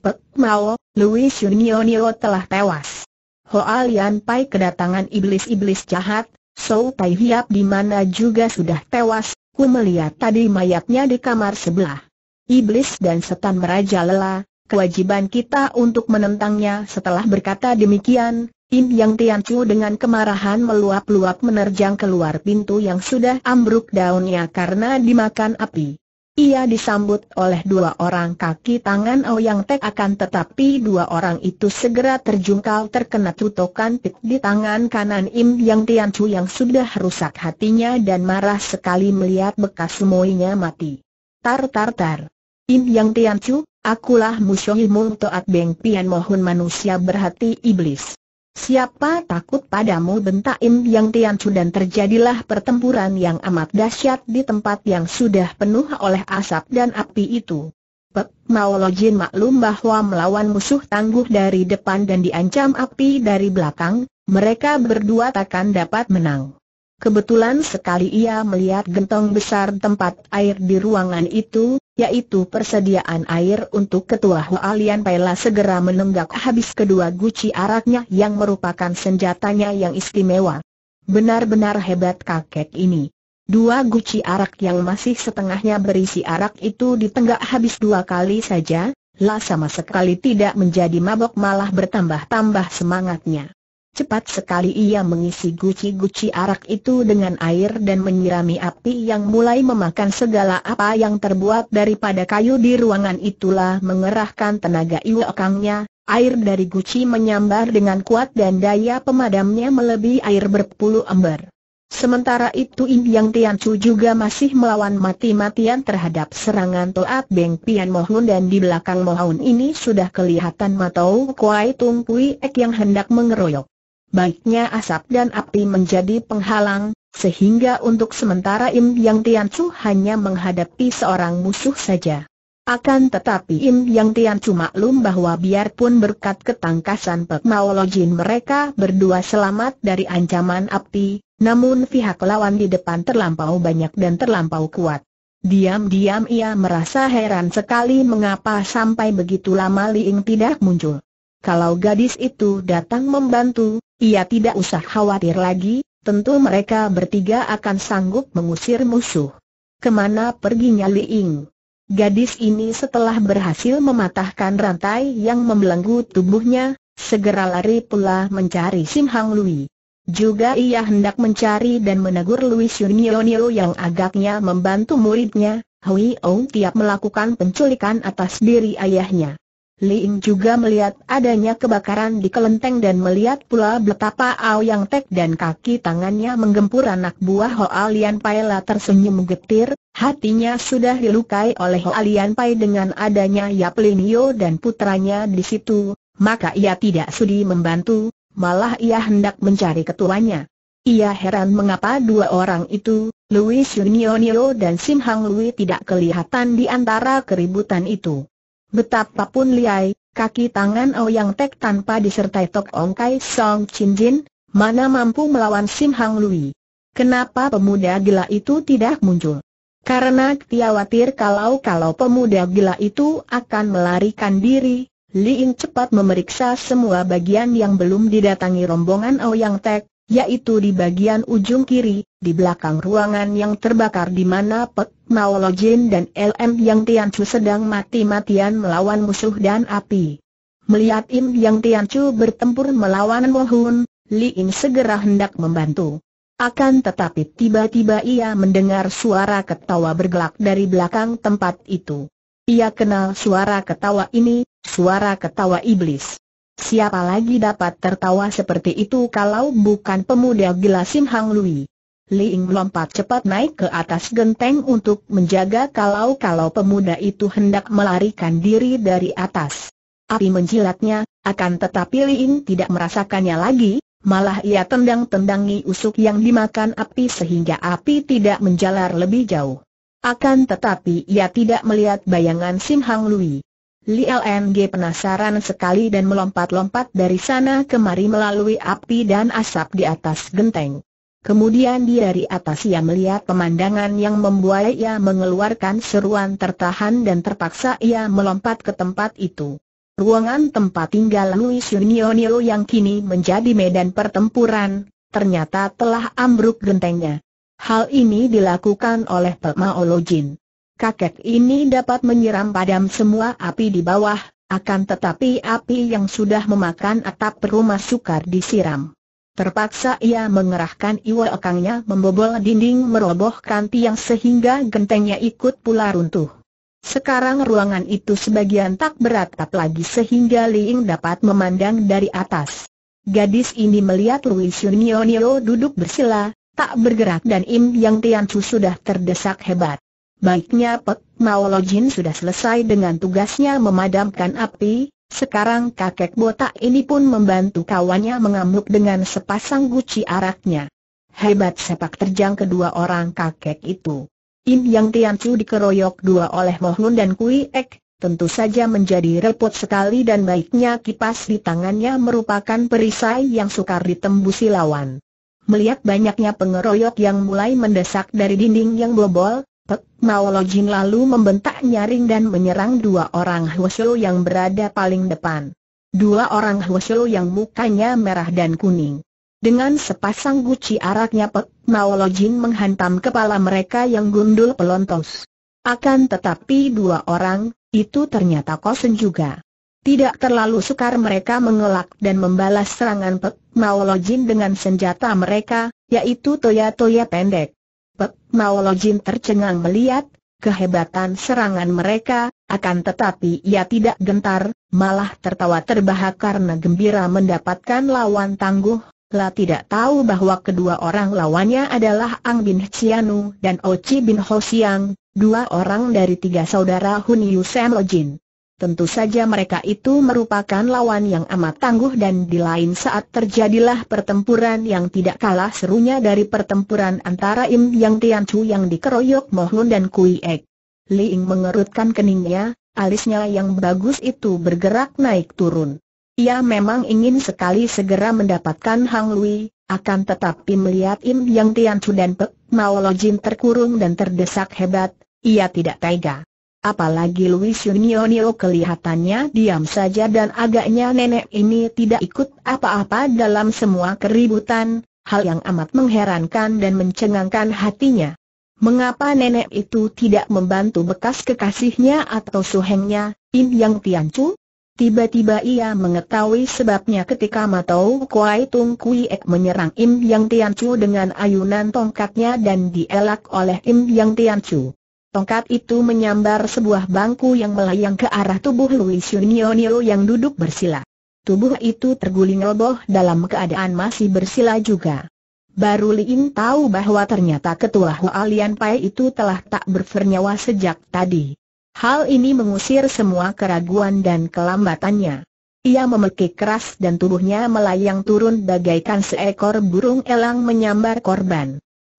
Pek Mao, Louis Yunionio telah tewas. Hoa Lian Pai kedatangan iblis-iblis jahat, so Tai Hiap di mana juga sudah tewas, ku melihat tadi mayatnya di kamar sebelah. Iblis dan setan merajalela, kewajiban kita untuk menentangnya setelah berkata demikian, Im Yang Tian Chu dengan kemarahan meluap-luap menerjang keluar pintu yang sudah ambruk daunnya karena dimakan api. Ia disambut oleh dua orang kaki tangan oh yang Tek akan tetapi dua orang itu segera terjungkal terkena tutokan pik di tangan kanan Im Yang Tian Chu yang sudah rusak hatinya dan marah sekali melihat bekas semuanya mati. Tar tar tar. Im Yang Tian Chu, akulah Musyohi Mung Toat Beng Pian Mohon manusia berhati iblis. Siapa takut padamu bentak Im Yang Chu dan terjadilah pertempuran yang amat dahsyat di tempat yang sudah penuh oleh asap dan api itu. Pek Lo Jin maklum bahwa melawan musuh tangguh dari depan dan diancam api dari belakang, mereka berdua takkan dapat menang. Kebetulan sekali ia melihat gentong besar tempat air di ruangan itu, yaitu persediaan air untuk ketua Hualian Paila segera menenggak habis kedua guci araknya yang merupakan senjatanya yang istimewa. Benar-benar hebat kakek ini. Dua guci arak yang masih setengahnya berisi arak itu ditenggak habis dua kali saja, lah sama sekali tidak menjadi mabok malah bertambah-tambah semangatnya. Cepat sekali ia mengisi guci-guci arak itu dengan air dan menyirami api yang mulai memakan segala apa yang terbuat daripada kayu di ruangan itulah mengerahkan tenaga iwakangnya, air dari guci menyambar dengan kuat dan daya pemadamnya melebihi air berpuluh ember. Sementara itu Im Yang Tian Chu juga masih melawan mati-matian terhadap serangan Toat Beng Pian Mohun dan di belakang Mohun ini sudah kelihatan Matau Kuai Tung Pui Ek yang hendak mengeroyok baiknya asap dan api menjadi penghalang, sehingga untuk sementara Im Yang Chu hanya menghadapi seorang musuh saja. Akan tetapi Im Yang Chu maklum bahwa biarpun berkat ketangkasan teknologin mereka berdua selamat dari ancaman api, namun pihak lawan di depan terlampau banyak dan terlampau kuat. Diam-diam ia merasa heran sekali mengapa sampai begitu lama Li Ying tidak muncul. Kalau gadis itu datang membantu, ia tidak usah khawatir lagi, tentu mereka bertiga akan sanggup mengusir musuh. Kemana perginya Li Ying? Gadis ini setelah berhasil mematahkan rantai yang membelenggu tubuhnya, segera lari pula mencari Sim Hang Lui. Juga ia hendak mencari dan menegur Lui Sunionio yang agaknya membantu muridnya, Hui Ong tiap melakukan penculikan atas diri ayahnya. Liing juga melihat adanya kebakaran di kelenteng dan melihat pula betapa Ao Yang Tek dan kaki tangannya menggempur anak buah Ho Alian Pai lah tersenyum getir, hatinya sudah dilukai oleh Ho Alian Pai dengan adanya Yap Yo dan putranya di situ, maka ia tidak sudi membantu, malah ia hendak mencari ketuanya. Ia heran mengapa dua orang itu, Louis Yunionio dan Sim Hang Lui tidak kelihatan di antara keributan itu. Betapapun liai, kaki tangan Ouyang Tek tanpa disertai Tok Ong Kai Song Chin Jin, mana mampu melawan Sim Hang Lui. Kenapa pemuda gila itu tidak muncul? Karena khawatir kalau-kalau pemuda gila itu akan melarikan diri, Li Ying cepat memeriksa semua bagian yang belum didatangi rombongan Ouyang Tek, yaitu di bagian ujung kiri, di belakang ruangan yang terbakar di mana Pek Mao Jin dan LM Yang Chu sedang mati-matian melawan musuh dan api. Melihat Im Yang Chu bertempur melawan Mohun, Li Im segera hendak membantu. Akan tetapi tiba-tiba ia mendengar suara ketawa bergelak dari belakang tempat itu. Ia kenal suara ketawa ini, suara ketawa iblis. Siapa lagi dapat tertawa seperti itu kalau bukan pemuda gila Sim Hang Lui? Ying melompat cepat naik ke atas genteng untuk menjaga kalau-kalau pemuda itu hendak melarikan diri dari atas. Api menjilatnya, akan tetapi Li Ying tidak merasakannya lagi, malah ia tendang-tendangi usuk yang dimakan api sehingga api tidak menjalar lebih jauh. Akan tetapi ia tidak melihat bayangan Sim Hang Lui. Li LMG penasaran sekali dan melompat-lompat dari sana kemari melalui api dan asap di atas genteng. Kemudian dia dari atas ia melihat pemandangan yang membuat ia mengeluarkan seruan tertahan dan terpaksa ia melompat ke tempat itu. Ruangan tempat tinggal Louis Unionio yang kini menjadi medan pertempuran, ternyata telah ambruk gentengnya. Hal ini dilakukan oleh Jin kakek ini dapat menyiram padam semua api di bawah, akan tetapi api yang sudah memakan atap rumah sukar disiram. Terpaksa ia mengerahkan iwa ekangnya membobol dinding merobohkan tiang sehingga gentengnya ikut pula runtuh. Sekarang ruangan itu sebagian tak beratap lagi sehingga Liing dapat memandang dari atas. Gadis ini melihat Louis Nio duduk bersila, tak bergerak dan Im Yang Chu sudah terdesak hebat. Baiknya Pek Mao sudah selesai dengan tugasnya memadamkan api, sekarang kakek botak ini pun membantu kawannya mengamuk dengan sepasang guci araknya. Hebat sepak terjang kedua orang kakek itu. Im Yang Tiancu dikeroyok dua oleh Mohlun dan Kui Ek, tentu saja menjadi repot sekali dan baiknya kipas di tangannya merupakan perisai yang sukar ditembusi lawan. Melihat banyaknya pengeroyok yang mulai mendesak dari dinding yang bobol, Jin lalu membentak nyaring dan menyerang dua orang Hwasyo yang berada paling depan. Dua orang Hwasyo yang mukanya merah dan kuning. Dengan sepasang guci araknya Pek Jin menghantam kepala mereka yang gundul pelontos. Akan tetapi dua orang, itu ternyata kosen juga. Tidak terlalu sukar mereka mengelak dan membalas serangan Pek Jin dengan senjata mereka, yaitu toya-toya pendek. Mawolo Jin tercengang melihat kehebatan serangan mereka, akan tetapi ia tidak gentar, malah tertawa terbahak karena gembira mendapatkan lawan tangguh. La tidak tahu bahwa kedua orang lawannya adalah Ang Bin Xianu dan Ochi Bin Ho dua orang dari tiga saudara Hun Yu Sam Lo Jin. Tentu saja mereka itu merupakan lawan yang amat tangguh dan di lain saat terjadilah pertempuran yang tidak kalah serunya dari pertempuran antara Im Yang Tian Chu yang dikeroyok Mohun dan Kui Ek. Li Ying mengerutkan keningnya, alisnya yang bagus itu bergerak naik turun. Ia memang ingin sekali segera mendapatkan Hang Lui, akan tetapi melihat Im Yang Tian Chu dan Pek Mao Lo Jin terkurung dan terdesak hebat, ia tidak tega. Apalagi Luis Unionio kelihatannya diam saja dan agaknya nenek ini tidak ikut apa-apa dalam semua keributan, hal yang amat mengherankan dan mencengangkan hatinya. Mengapa nenek itu tidak membantu bekas kekasihnya atau suhengnya, Im Yang Tiancu? Tiba-tiba ia mengetahui sebabnya ketika Matau Kuai Tung Kui Ek menyerang Im Yang Tiancu dengan ayunan tongkatnya dan dielak oleh Im Yang Tiancu. Tongkat itu menyambar sebuah bangku yang melayang ke arah tubuh Louis Unionio yang duduk bersila. Tubuh itu terguling roboh dalam keadaan masih bersila juga. Baru Liin tahu bahwa ternyata ketua Hua Lian Pai itu telah tak bernyawa sejak tadi. Hal ini mengusir semua keraguan dan kelambatannya. Ia memekik keras dan tubuhnya melayang turun bagaikan seekor burung elang menyambar korban.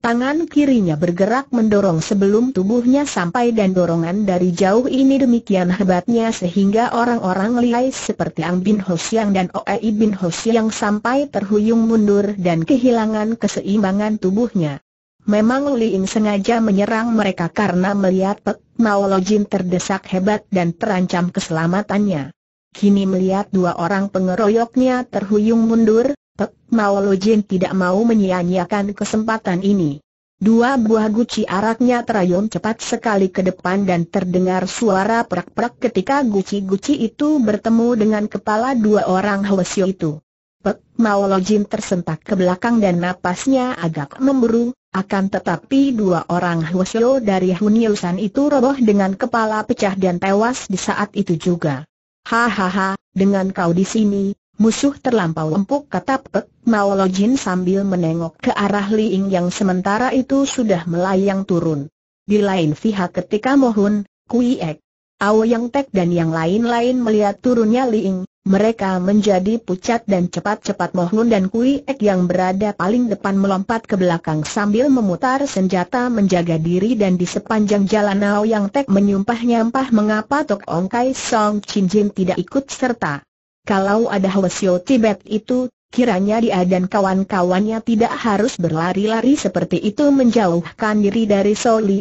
Tangan kirinya bergerak mendorong sebelum tubuhnya sampai dan dorongan dari jauh ini demikian hebatnya sehingga orang-orang lihai seperti Ang Bin Ho Siang dan Oei Bin Ho Siang sampai terhuyung mundur dan kehilangan keseimbangan tubuhnya. Memang Ying sengaja menyerang mereka karena melihat Pek Mao Lojin terdesak hebat dan terancam keselamatannya. Kini melihat dua orang pengeroyoknya terhuyung mundur, Pek Mao Jin tidak mau menyia-nyiakan kesempatan ini. Dua buah guci araknya terayun cepat sekali ke depan dan terdengar suara prak-prak ketika guci-guci itu bertemu dengan kepala dua orang Hwasyo itu. Pek Mao Jin tersentak ke belakang dan napasnya agak memburu, akan tetapi dua orang Hwasyo dari Huniusan itu roboh dengan kepala pecah dan tewas di saat itu juga. Hahaha, dengan kau di sini, Musuh terlampau empuk kata Pek Mao Lojin sambil menengok ke arah Li Ying yang sementara itu sudah melayang turun. Di lain pihak ketika Mohun, Kui Ek, Ao Yang Tek dan yang lain-lain melihat turunnya Li Ying, mereka menjadi pucat dan cepat-cepat Mohun dan Kui Ek yang berada paling depan melompat ke belakang sambil memutar senjata menjaga diri dan di sepanjang jalan Ao Yang Tek menyumpah-nyampah mengapa Tok Ong Kai Song Chin Jin tidak ikut serta. Kalau ada Hwasyo Tibet itu, kiranya dia dan kawan-kawannya tidak harus berlari-lari seperti itu menjauhkan diri dari So Li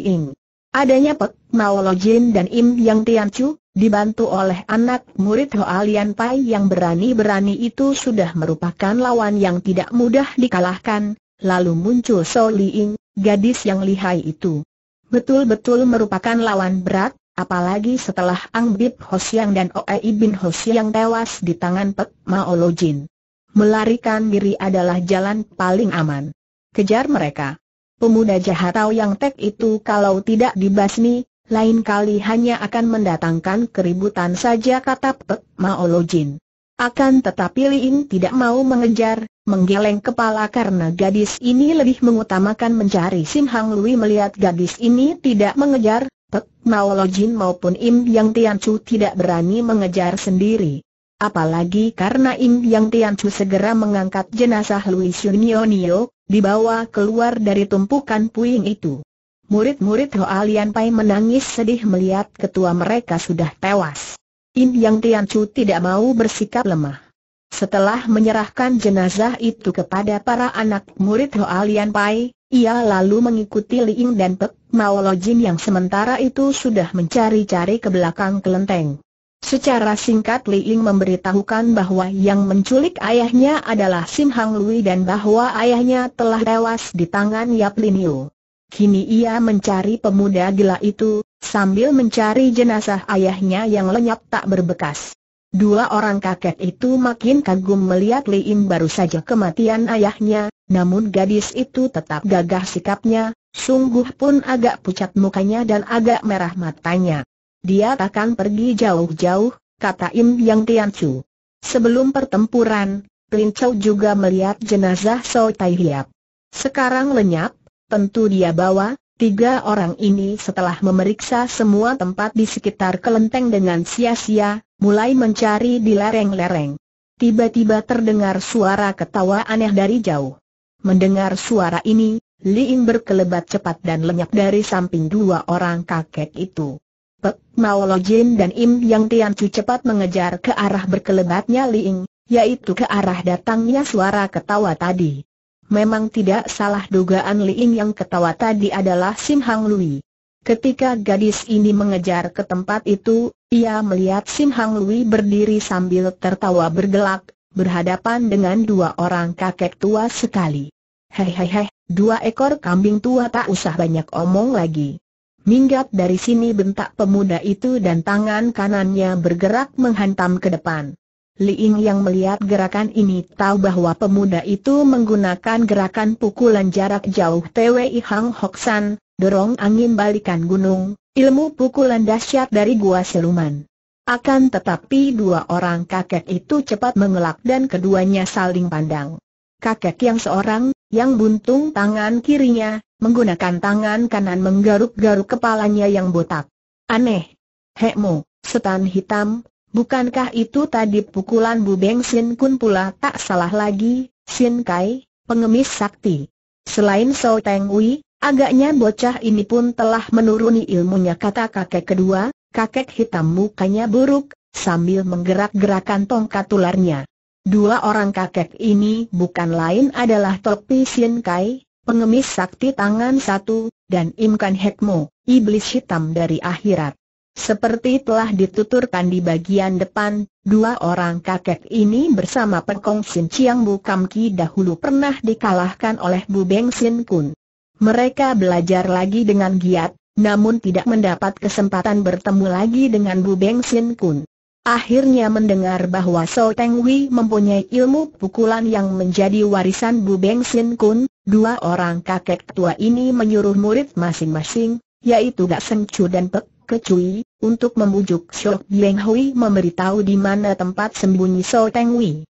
Adanya Pek, Mao Lo Jin dan Im Yang Tian Chu, dibantu oleh anak murid Hoalian Pai yang berani-berani itu sudah merupakan lawan yang tidak mudah dikalahkan, lalu muncul So Li gadis yang lihai itu. Betul-betul merupakan lawan berat, Apalagi setelah Ang Bip Hosiang dan Oei Bin Hosiang tewas di tangan Pek Maolo Melarikan diri adalah jalan paling aman. Kejar mereka. Pemuda jahat tahu yang tek itu kalau tidak dibasmi, lain kali hanya akan mendatangkan keributan saja kata Pek Maolo Akan tetapi Liing tidak mau mengejar, menggeleng kepala karena gadis ini lebih mengutamakan mencari Sim Hang Lui melihat gadis ini tidak mengejar, Pek Mao Jin maupun Im Yang Tian Chu tidak berani mengejar sendiri. Apalagi karena Im Yang Tian Chu segera mengangkat jenazah Louis Nio dibawa keluar dari tumpukan puing itu. Murid-murid Hoa Lian Pai menangis sedih melihat ketua mereka sudah tewas. Im Yang Tian Chu tidak mau bersikap lemah. Setelah menyerahkan jenazah itu kepada para anak murid Hoa Lian Pai, ia lalu mengikuti Liing dan Pek Mao login yang sementara itu sudah mencari-cari ke belakang kelenteng. Secara singkat Li Ying memberitahukan bahwa yang menculik ayahnya adalah Sim Hang Lui dan bahwa ayahnya telah tewas di tangan Yap Lin Yu. Kini ia mencari pemuda gila itu, sambil mencari jenazah ayahnya yang lenyap tak berbekas. Dua orang kakek itu makin kagum melihat Li Ying baru saja kematian ayahnya, namun gadis itu tetap gagah sikapnya, sungguh pun agak pucat mukanya dan agak merah matanya. Dia takkan pergi jauh-jauh, kata Im Yang Tiancu. Sebelum pertempuran, Lin Chow juga melihat jenazah So Tai Hiap. Sekarang lenyap, tentu dia bawa, Tiga orang ini setelah memeriksa semua tempat di sekitar kelenteng dengan sia-sia, mulai mencari di lereng-lereng. Tiba-tiba terdengar suara ketawa aneh dari jauh. Mendengar suara ini, Li Ying berkelebat cepat dan lenyap dari samping dua orang kakek itu. Pek Mao Lo Jin dan Im Yang Tian Chu cepat mengejar ke arah berkelebatnya Li Ying, yaitu ke arah datangnya suara ketawa tadi. Memang tidak salah dugaan Li Ying yang ketawa tadi adalah Sim Hang Lui. Ketika gadis ini mengejar ke tempat itu, ia melihat Sim Hang Lui berdiri sambil tertawa bergelak, berhadapan dengan dua orang kakek tua sekali. Hehehe, dua ekor kambing tua tak usah banyak omong lagi. Minggat dari sini bentak pemuda itu dan tangan kanannya bergerak menghantam ke depan. Li Ying yang melihat gerakan ini tahu bahwa pemuda itu menggunakan gerakan pukulan jarak jauh TWI Hang Hoksan, dorong angin balikan gunung, ilmu pukulan dahsyat dari gua Seluman. Akan tetapi dua orang kakek itu cepat mengelak dan keduanya saling pandang. Kakek yang seorang, yang buntung tangan kirinya, menggunakan tangan kanan menggaruk-garuk kepalanya yang botak. Aneh. Hekmu, setan hitam, bukankah itu tadi pukulan Bu Beng Sin Kun pula tak salah lagi, Sin Kai, pengemis sakti. Selain So Teng Wei, Agaknya bocah ini pun telah menuruni ilmunya kata kakek kedua, kakek hitam mukanya buruk, sambil menggerak-gerakan tongkat tularnya. Dua orang kakek ini bukan lain adalah Tok Pi Kai, pengemis sakti tangan satu, dan Imkan Kan Hekmo, iblis hitam dari akhirat. Seperti telah dituturkan di bagian depan, dua orang kakek ini bersama Pekong Sin Chiang Bu Ki dahulu pernah dikalahkan oleh Bu Beng Sin Kun. Mereka belajar lagi dengan giat, namun tidak mendapat kesempatan bertemu lagi dengan Bu Beng Sin Kun. Akhirnya mendengar bahwa So Teng Wei mempunyai ilmu pukulan yang menjadi warisan Bu Beng Sin Kun, dua orang kakek tua ini menyuruh murid masing-masing, yaitu Gak Seng Chu dan Pek Kecui, untuk membujuk Shok Beng Hui memberitahu di mana tempat sembunyi So Teng Wei.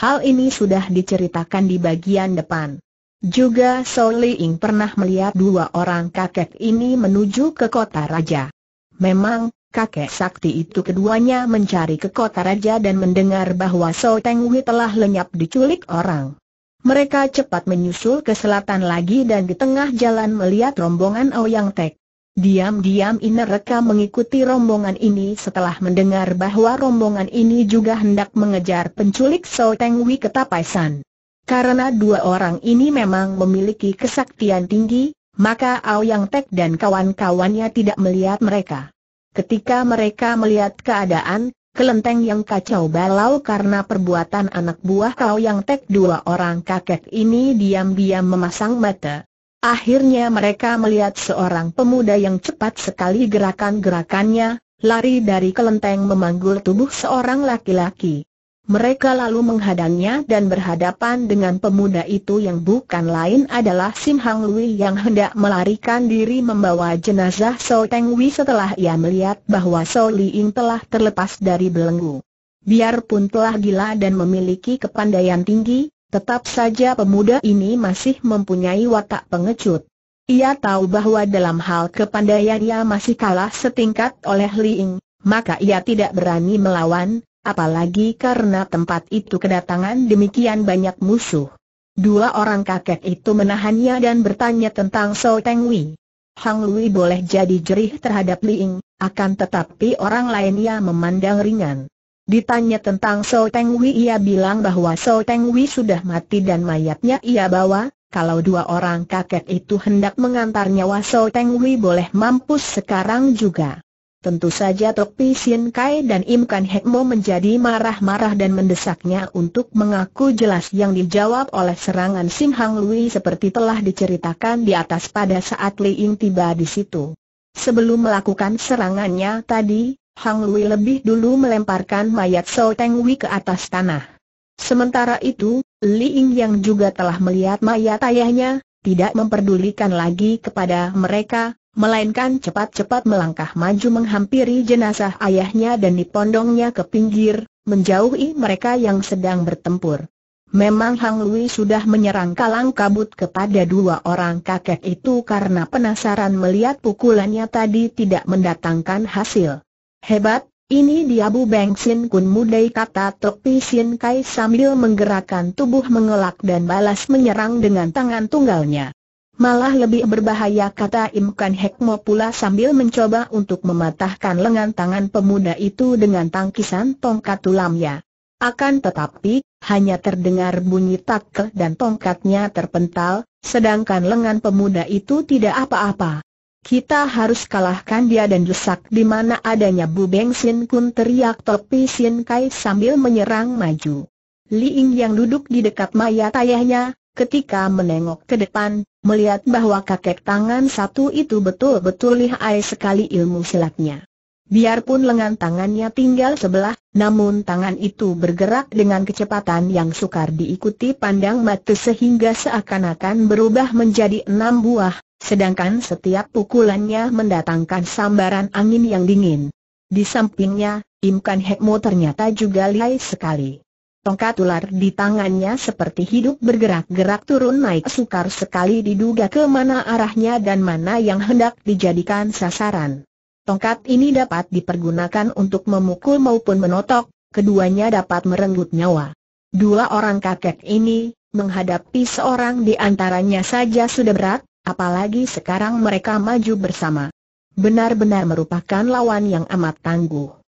Hal ini sudah diceritakan di bagian depan. Juga Soul Ing pernah melihat dua orang kakek ini menuju ke kota raja. Memang, kakek sakti itu keduanya mencari ke kota raja dan mendengar bahwa So Teng Wei telah lenyap diculik orang. Mereka cepat menyusul ke selatan lagi dan di tengah jalan melihat rombongan Ouyang Tek. Diam-diam Inereka mengikuti rombongan ini setelah mendengar bahwa rombongan ini juga hendak mengejar penculik So Teng Wei ke San. Karena dua orang ini memang memiliki kesaktian tinggi, maka Aoyang Tek dan kawan-kawannya tidak melihat mereka. Ketika mereka melihat keadaan, kelenteng yang kacau balau karena perbuatan anak buah Aoyang Tek dua orang kakek ini diam-diam memasang mata. Akhirnya mereka melihat seorang pemuda yang cepat sekali gerakan-gerakannya, lari dari kelenteng memanggul tubuh seorang laki-laki. Mereka lalu menghadangnya dan berhadapan dengan pemuda itu yang bukan lain adalah Sim Hang Lui yang hendak melarikan diri membawa jenazah So Teng Wei setelah ia melihat bahwa So Li Ying telah terlepas dari belenggu. Biarpun telah gila dan memiliki kepandaian tinggi, tetap saja pemuda ini masih mempunyai watak pengecut. Ia tahu bahwa dalam hal kepandaian ia masih kalah setingkat oleh Li Ying, maka ia tidak berani melawan, apalagi karena tempat itu kedatangan demikian banyak musuh. Dua orang kakek itu menahannya dan bertanya tentang So Teng Wei. Hang Lui boleh jadi jerih terhadap Li Ying, akan tetapi orang lainnya memandang ringan. Ditanya tentang So Teng Wei ia bilang bahwa So Teng Wei sudah mati dan mayatnya ia bawa, kalau dua orang kakek itu hendak mengantar nyawa So Teng Wei boleh mampus sekarang juga. Tentu saja Tok Pi Sin Kai dan Im Kan Hek Mo menjadi marah-marah dan mendesaknya untuk mengaku jelas yang dijawab oleh serangan Sim Hang Lui seperti telah diceritakan di atas pada saat Li Ying tiba di situ. Sebelum melakukan serangannya tadi, Hang Lui lebih dulu melemparkan mayat So Teng Wei ke atas tanah. Sementara itu, Li Ying yang juga telah melihat mayat ayahnya, tidak memperdulikan lagi kepada mereka, melainkan cepat-cepat melangkah maju menghampiri jenazah ayahnya dan dipondongnya ke pinggir, menjauhi mereka yang sedang bertempur. Memang Hang Lui sudah menyerang kalang kabut kepada dua orang kakek itu karena penasaran melihat pukulannya tadi tidak mendatangkan hasil. Hebat, ini dia Bu Beng Sin Kun Mudai kata Tok Pi Sin Kai sambil menggerakkan tubuh mengelak dan balas menyerang dengan tangan tunggalnya malah lebih berbahaya kata Im Kan Hekmo pula sambil mencoba untuk mematahkan lengan tangan pemuda itu dengan tangkisan tongkat tulamnya. Akan tetapi, hanya terdengar bunyi takel dan tongkatnya terpental, sedangkan lengan pemuda itu tidak apa-apa. Kita harus kalahkan dia dan desak di mana adanya Bu Beng Sin Kun teriak Topi Sin Kai sambil menyerang maju. Li Ying yang duduk di dekat mayat ayahnya, ketika menengok ke depan, melihat bahwa kakek tangan satu itu betul-betul lihai sekali ilmu silatnya. Biarpun lengan tangannya tinggal sebelah, namun tangan itu bergerak dengan kecepatan yang sukar diikuti pandang mata sehingga seakan-akan berubah menjadi enam buah, sedangkan setiap pukulannya mendatangkan sambaran angin yang dingin. Di sampingnya, Imkan Hekmo ternyata juga lihai sekali. Tongkat ular di tangannya seperti hidup bergerak-gerak turun naik sukar sekali diduga ke mana arahnya dan mana yang hendak dijadikan sasaran. Tongkat ini dapat dipergunakan untuk memukul maupun menotok, keduanya dapat merenggut nyawa. Dua orang kakek ini, menghadapi seorang di antaranya saja sudah berat, apalagi sekarang mereka maju bersama. Benar-benar merupakan lawan yang amat tangguh.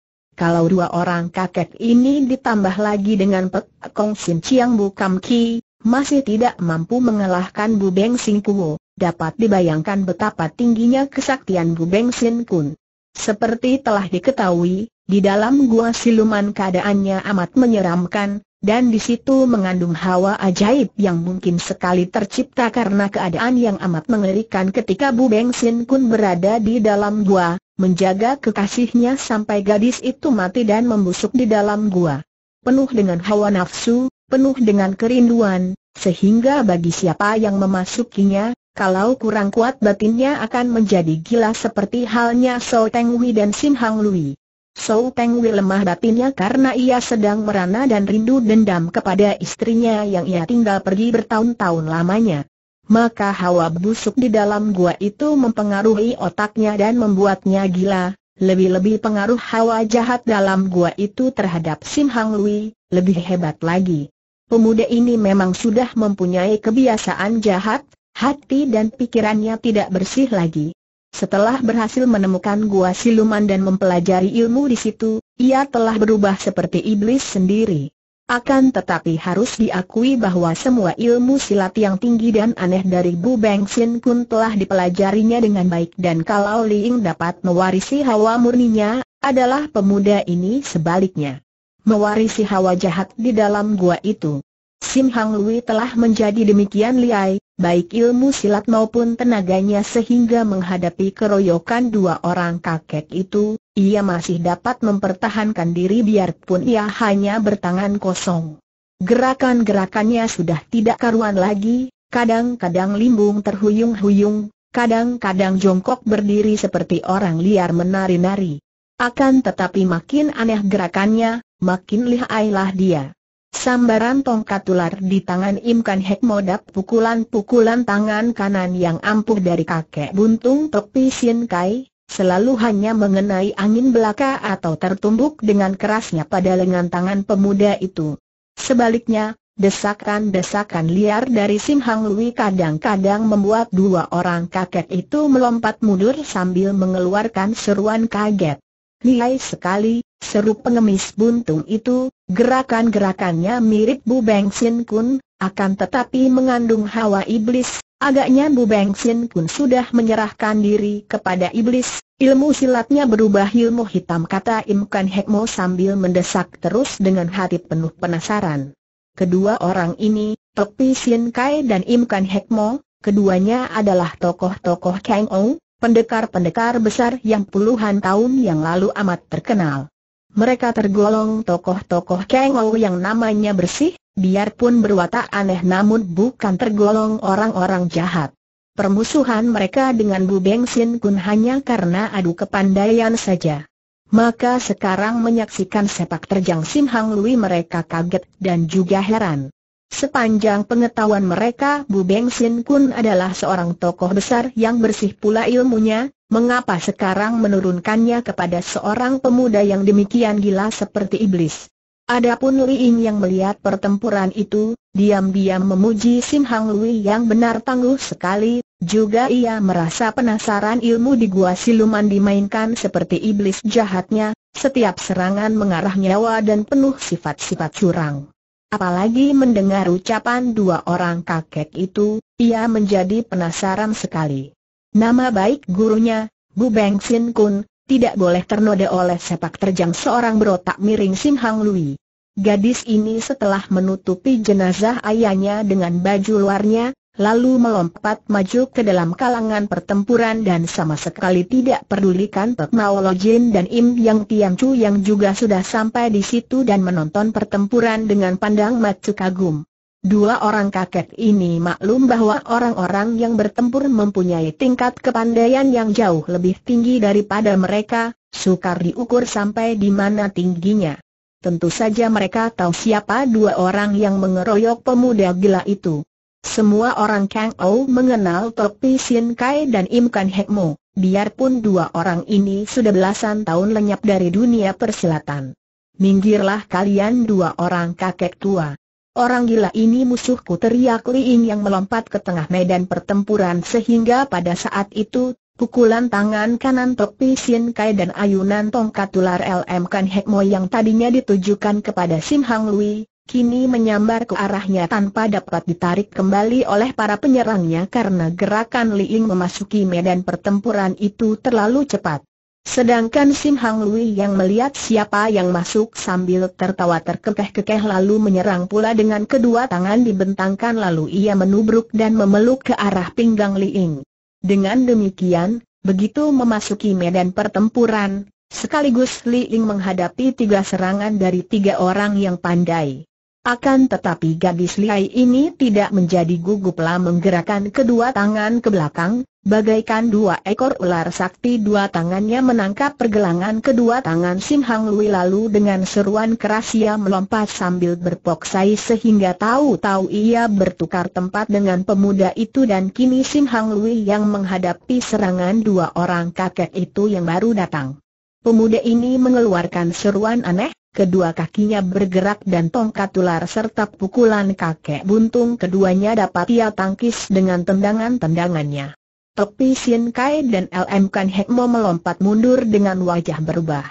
Kalau dua orang kakek ini ditambah lagi dengan Pek Kong Sin Chiang Bukam Ki, masih tidak mampu mengalahkan Bu Beng Sin Kuo. Dapat dibayangkan betapa tingginya kesaktian Bu Beng Sin Kun. Seperti telah diketahui, di dalam gua siluman keadaannya amat menyeramkan, dan di situ mengandung hawa ajaib yang mungkin sekali tercipta karena keadaan yang amat mengerikan ketika Bu Beng Sin Kun berada di dalam gua, menjaga kekasihnya sampai gadis itu mati dan membusuk di dalam gua. Penuh dengan hawa nafsu, penuh dengan kerinduan, sehingga bagi siapa yang memasukinya, kalau kurang kuat batinnya akan menjadi gila seperti halnya So Teng Hui dan Sim Hang Lui. Sou Peng Wei lemah batinnya karena ia sedang merana dan rindu dendam kepada istrinya yang ia tinggal pergi bertahun-tahun lamanya. Maka hawa busuk di dalam gua itu mempengaruhi otaknya dan membuatnya gila, lebih-lebih pengaruh hawa jahat dalam gua itu terhadap Sim Hang Lui, lebih hebat lagi. Pemuda ini memang sudah mempunyai kebiasaan jahat, hati dan pikirannya tidak bersih lagi. Setelah berhasil menemukan gua siluman dan mempelajari ilmu di situ, ia telah berubah seperti iblis sendiri. Akan tetapi harus diakui bahwa semua ilmu silat yang tinggi dan aneh dari Bu Beng Sin pun telah dipelajarinya dengan baik dan kalau Li Ying dapat mewarisi hawa murninya, adalah pemuda ini sebaliknya. Mewarisi hawa jahat di dalam gua itu. Sim Hang Lui telah menjadi demikian liai, baik ilmu silat maupun tenaganya sehingga menghadapi keroyokan dua orang kakek itu, ia masih dapat mempertahankan diri biarpun ia hanya bertangan kosong. Gerakan-gerakannya sudah tidak karuan lagi, kadang-kadang limbung terhuyung-huyung, kadang-kadang jongkok berdiri seperti orang liar menari-nari. Akan tetapi makin aneh gerakannya, makin lihailah dia. Sambaran tongkat ular di tangan Imkan Hek modap pukulan-pukulan tangan kanan yang ampuh dari kakek buntung Topi Sin Kai, selalu hanya mengenai angin belaka atau tertumbuk dengan kerasnya pada lengan tangan pemuda itu. Sebaliknya, desakan-desakan liar dari Sim Hang Lui kadang-kadang membuat dua orang kakek itu melompat mundur sambil mengeluarkan seruan kaget. Lihai sekali, seru pengemis buntung itu, gerakan-gerakannya mirip Bu Beng Sin Kun, akan tetapi mengandung hawa iblis, agaknya Bu Beng Sin Kun sudah menyerahkan diri kepada iblis, ilmu silatnya berubah ilmu hitam kata Im Kan Hekmo sambil mendesak terus dengan hati penuh penasaran. Kedua orang ini, Tepi Sin Kai dan Im Kan Hekmo, keduanya adalah tokoh-tokoh Kang Ong, pendekar-pendekar besar yang puluhan tahun yang lalu amat terkenal. Mereka tergolong tokoh-tokoh Kengou yang namanya bersih, biarpun berwatak aneh namun bukan tergolong orang-orang jahat. Permusuhan mereka dengan Bu Beng Sin Kun hanya karena adu kepandaian saja. Maka sekarang menyaksikan sepak terjang Sim Hang Lui mereka kaget dan juga heran. Sepanjang pengetahuan mereka Bu Beng Sin Kun adalah seorang tokoh besar yang bersih pula ilmunya, mengapa sekarang menurunkannya kepada seorang pemuda yang demikian gila seperti iblis? Adapun Li Ying yang melihat pertempuran itu, diam-diam memuji Sim Hang Lui yang benar tangguh sekali, juga ia merasa penasaran ilmu di gua siluman dimainkan seperti iblis jahatnya, setiap serangan mengarah nyawa dan penuh sifat-sifat curang. Apalagi mendengar ucapan dua orang kakek itu, ia menjadi penasaran sekali. Nama baik gurunya, Bu Beng Sin Kun, tidak boleh ternoda oleh sepak terjang seorang berotak miring Sim Hang Lui. Gadis ini setelah menutupi jenazah ayahnya dengan baju luarnya, lalu melompat maju ke dalam kalangan pertempuran dan sama sekali tidak pedulikan Pek Jin dan Im Yang Tiang Chu yang juga sudah sampai di situ dan menonton pertempuran dengan pandang mata kagum. Dua orang kakek ini maklum bahwa orang-orang yang bertempur mempunyai tingkat kepandaian yang jauh lebih tinggi daripada mereka, sukar diukur sampai di mana tingginya. Tentu saja mereka tahu siapa dua orang yang mengeroyok pemuda gila itu. Semua orang Kang Ou mengenal Topi Sin Kai dan Im Kan Hek Mo, biarpun dua orang ini sudah belasan tahun lenyap dari dunia persilatan. Minggirlah kalian dua orang kakek tua. Orang gila ini musuhku teriak Ying yang melompat ke tengah medan pertempuran sehingga pada saat itu, pukulan tangan kanan Topi Sin Kai dan ayunan tongkat tular LM Kan Hek Mo yang tadinya ditujukan kepada Sim Hang Lui, kini menyambar ke arahnya tanpa dapat ditarik kembali oleh para penyerangnya karena gerakan Li Ying memasuki medan pertempuran itu terlalu cepat. Sedangkan Sim Hang Lui yang melihat siapa yang masuk sambil tertawa terkekeh-kekeh lalu menyerang pula dengan kedua tangan dibentangkan lalu ia menubruk dan memeluk ke arah pinggang Li Ying. Dengan demikian, begitu memasuki medan pertempuran, sekaligus Li Ying menghadapi tiga serangan dari tiga orang yang pandai. Akan tetapi gadis liai ini tidak menjadi guguplah menggerakkan kedua tangan ke belakang, bagaikan dua ekor ular sakti dua tangannya menangkap pergelangan kedua tangan Sim Hang Lui lalu dengan seruan keras ia melompat sambil berpoksai sehingga tahu-tahu ia bertukar tempat dengan pemuda itu dan kini Sim Hang Lui yang menghadapi serangan dua orang kakek itu yang baru datang. Pemuda ini mengeluarkan seruan aneh, kedua kakinya bergerak dan tongkat ular serta pukulan kakek buntung keduanya dapat ia tangkis dengan tendangan-tendangannya. Topi Sin Kai dan LM Kan Hekmo melompat mundur dengan wajah berubah.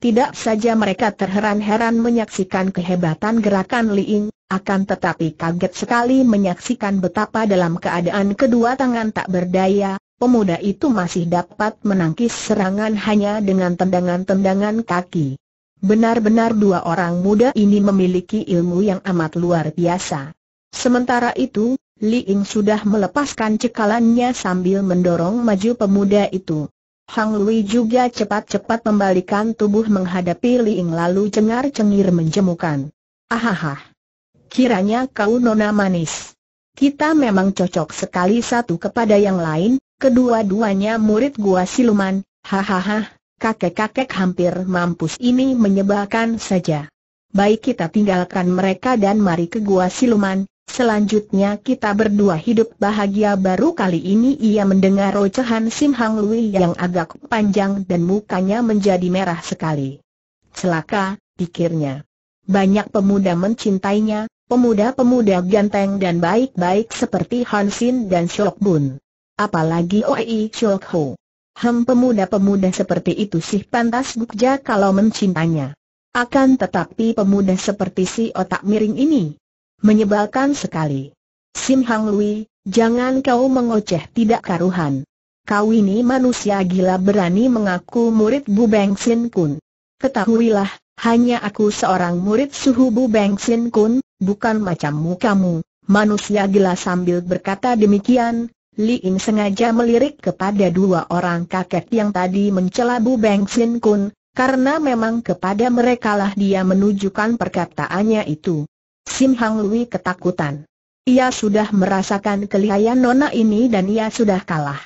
Tidak saja mereka terheran-heran menyaksikan kehebatan gerakan Liing, akan tetapi kaget sekali menyaksikan betapa dalam keadaan kedua tangan tak berdaya, pemuda itu masih dapat menangkis serangan hanya dengan tendangan-tendangan kaki. Benar-benar dua orang muda ini memiliki ilmu yang amat luar biasa. Sementara itu, Li Ying sudah melepaskan cekalannya sambil mendorong maju pemuda itu. Hang Lui juga cepat-cepat membalikan tubuh menghadapi Li Ying lalu cengar-cengir menjemukan. Ahaha. Kiranya kau nona manis. Kita memang cocok sekali satu kepada yang lain, kedua-duanya murid gua siluman, hahaha kakek-kakek hampir mampus ini menyebalkan saja. Baik kita tinggalkan mereka dan mari ke gua siluman, selanjutnya kita berdua hidup bahagia baru kali ini ia mendengar rocehan Sim Hang Lui yang agak panjang dan mukanya menjadi merah sekali. Celaka, pikirnya. Banyak pemuda mencintainya, pemuda-pemuda ganteng dan baik-baik seperti Han Sin dan Shok Bun. Apalagi Oi Shok Ho. Hem pemuda-pemuda seperti itu sih pantas bukja kalau mencintanya. Akan tetapi pemuda seperti si otak miring ini menyebalkan sekali. Sim Hang Lui, jangan kau mengoceh tidak karuhan. Kau ini manusia gila berani mengaku murid Bu Beng Sin Kun. Ketahuilah, hanya aku seorang murid suhu Bu Beng Sin Kun, bukan macammu kamu. Manusia gila sambil berkata demikian, Li Ying sengaja melirik kepada dua orang kakek yang tadi mencela Bu Beng Sin Kun, karena memang kepada mereka lah dia menunjukkan perkataannya itu. Sim Hang Lui ketakutan. Ia sudah merasakan kelihayan Nona ini dan ia sudah kalah.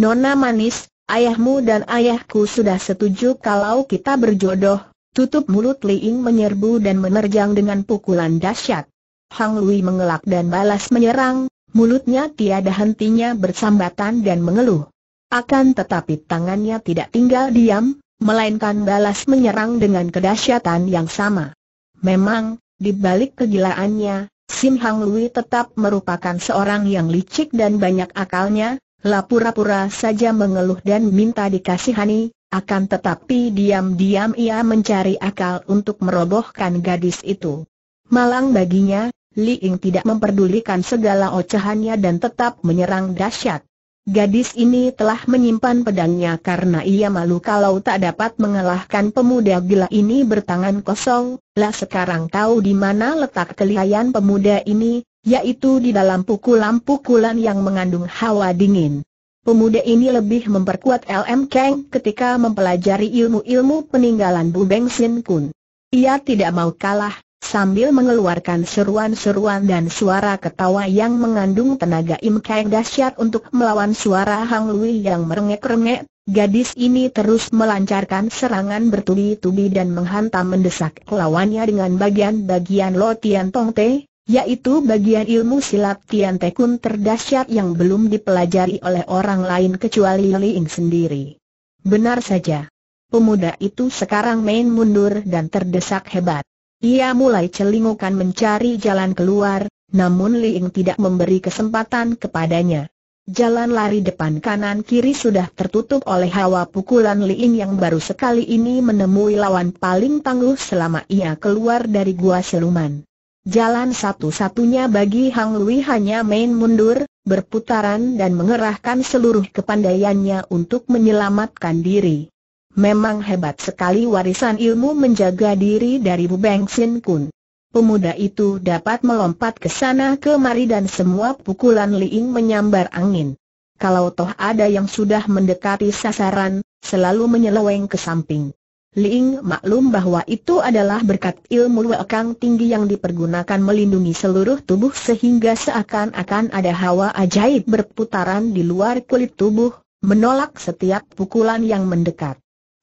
Nona manis, ayahmu dan ayahku sudah setuju kalau kita berjodoh, tutup mulut Li Ying menyerbu dan menerjang dengan pukulan dahsyat. Hang Lui mengelak dan balas menyerang, mulutnya tiada hentinya bersambatan dan mengeluh. Akan tetapi tangannya tidak tinggal diam, melainkan balas menyerang dengan kedahsyatan yang sama. Memang, di balik kegilaannya, Sim Hang Lui tetap merupakan seorang yang licik dan banyak akalnya, lapura-pura saja mengeluh dan minta dikasihani, akan tetapi diam-diam ia mencari akal untuk merobohkan gadis itu. Malang baginya, Li Ying tidak memperdulikan segala ocehannya dan tetap menyerang dahsyat. Gadis ini telah menyimpan pedangnya karena ia malu kalau tak dapat mengalahkan pemuda gila ini bertangan kosong. Lah sekarang tahu di mana letak kelihayan pemuda ini, yaitu di dalam pukulan-pukulan yang mengandung hawa dingin. Pemuda ini lebih memperkuat LM Kang ketika mempelajari ilmu-ilmu peninggalan Bu Beng Sin Kun. Ia tidak mau kalah, Sambil mengeluarkan seruan-seruan dan suara ketawa yang mengandung tenaga imkai dahsyat untuk melawan suara Hang Lui yang merengek-rengek, gadis ini terus melancarkan serangan bertubi-tubi dan menghantam mendesak lawannya dengan bagian-bagian Lo Tian Tong Te, yaitu bagian ilmu silat Tian Te Kun terdahsyat yang belum dipelajari oleh orang lain kecuali Li Ying sendiri. Benar saja. Pemuda itu sekarang main mundur dan terdesak hebat. Ia mulai celingukan mencari jalan keluar, namun Li Ying tidak memberi kesempatan kepadanya. Jalan lari depan kanan kiri sudah tertutup oleh hawa pukulan Li Ying yang baru sekali ini menemui lawan paling tangguh selama ia keluar dari gua seluman. Jalan satu-satunya bagi Hang Lui hanya main mundur, berputaran dan mengerahkan seluruh kepandaiannya untuk menyelamatkan diri. Memang hebat sekali warisan ilmu menjaga diri dari Bu Beng Sin Kun. Pemuda itu dapat melompat ke sana kemari dan semua pukulan Liing menyambar angin. Kalau toh ada yang sudah mendekati sasaran, selalu menyeleweng ke samping. Liing maklum bahwa itu adalah berkat ilmu wakang tinggi yang dipergunakan melindungi seluruh tubuh sehingga seakan-akan ada hawa ajaib berputaran di luar kulit tubuh, menolak setiap pukulan yang mendekat.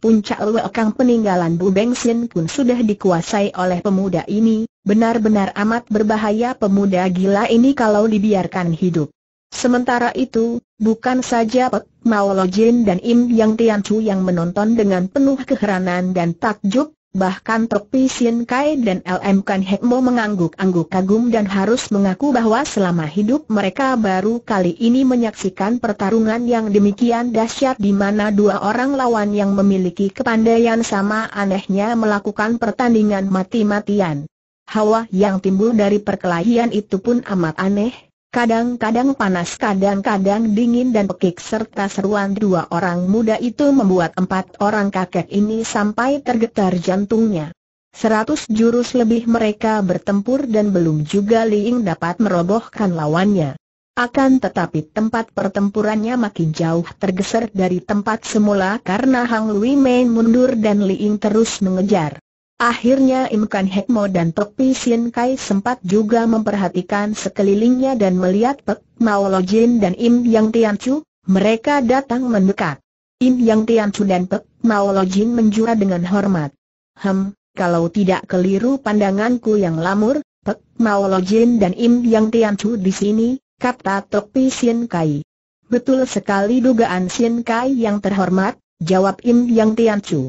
Puncak lewakang peninggalan Bu Beng Sin pun sudah dikuasai oleh pemuda ini, benar-benar amat berbahaya pemuda gila ini kalau dibiarkan hidup. Sementara itu, bukan saja Pek Mao Lo Jin dan Im Yang Tian Chu yang menonton dengan penuh keheranan dan takjub, Bahkan Pi Sien Kai dan LM Kan Mo mengangguk-angguk kagum dan harus mengaku bahwa selama hidup mereka baru kali ini menyaksikan pertarungan yang demikian dahsyat di mana dua orang lawan yang memiliki kepandaian sama anehnya melakukan pertandingan mati-matian. Hawa yang timbul dari perkelahian itu pun amat aneh, Kadang-kadang panas kadang-kadang dingin dan pekik serta seruan dua orang muda itu membuat empat orang kakek ini sampai tergetar jantungnya. Seratus jurus lebih mereka bertempur dan belum juga Liing dapat merobohkan lawannya. Akan tetapi tempat pertempurannya makin jauh tergeser dari tempat semula karena Hang Lui Mei mundur dan Liing terus mengejar. Akhirnya Im Kan Hekmo dan Pek Pi Kai sempat juga memperhatikan sekelilingnya dan melihat Pek Mao Jin dan Im Yang Tian Chu, mereka datang mendekat. Im Yang Tian Chu dan Pek Mao Lo Jin menjura dengan hormat. Hem, kalau tidak keliru pandanganku yang lamur, Pek Mao Jin dan Im Yang Tian Chu di sini, kata Tok Pi Kai. Betul sekali dugaan Sin Kai yang terhormat, jawab Im Yang Tian Chu.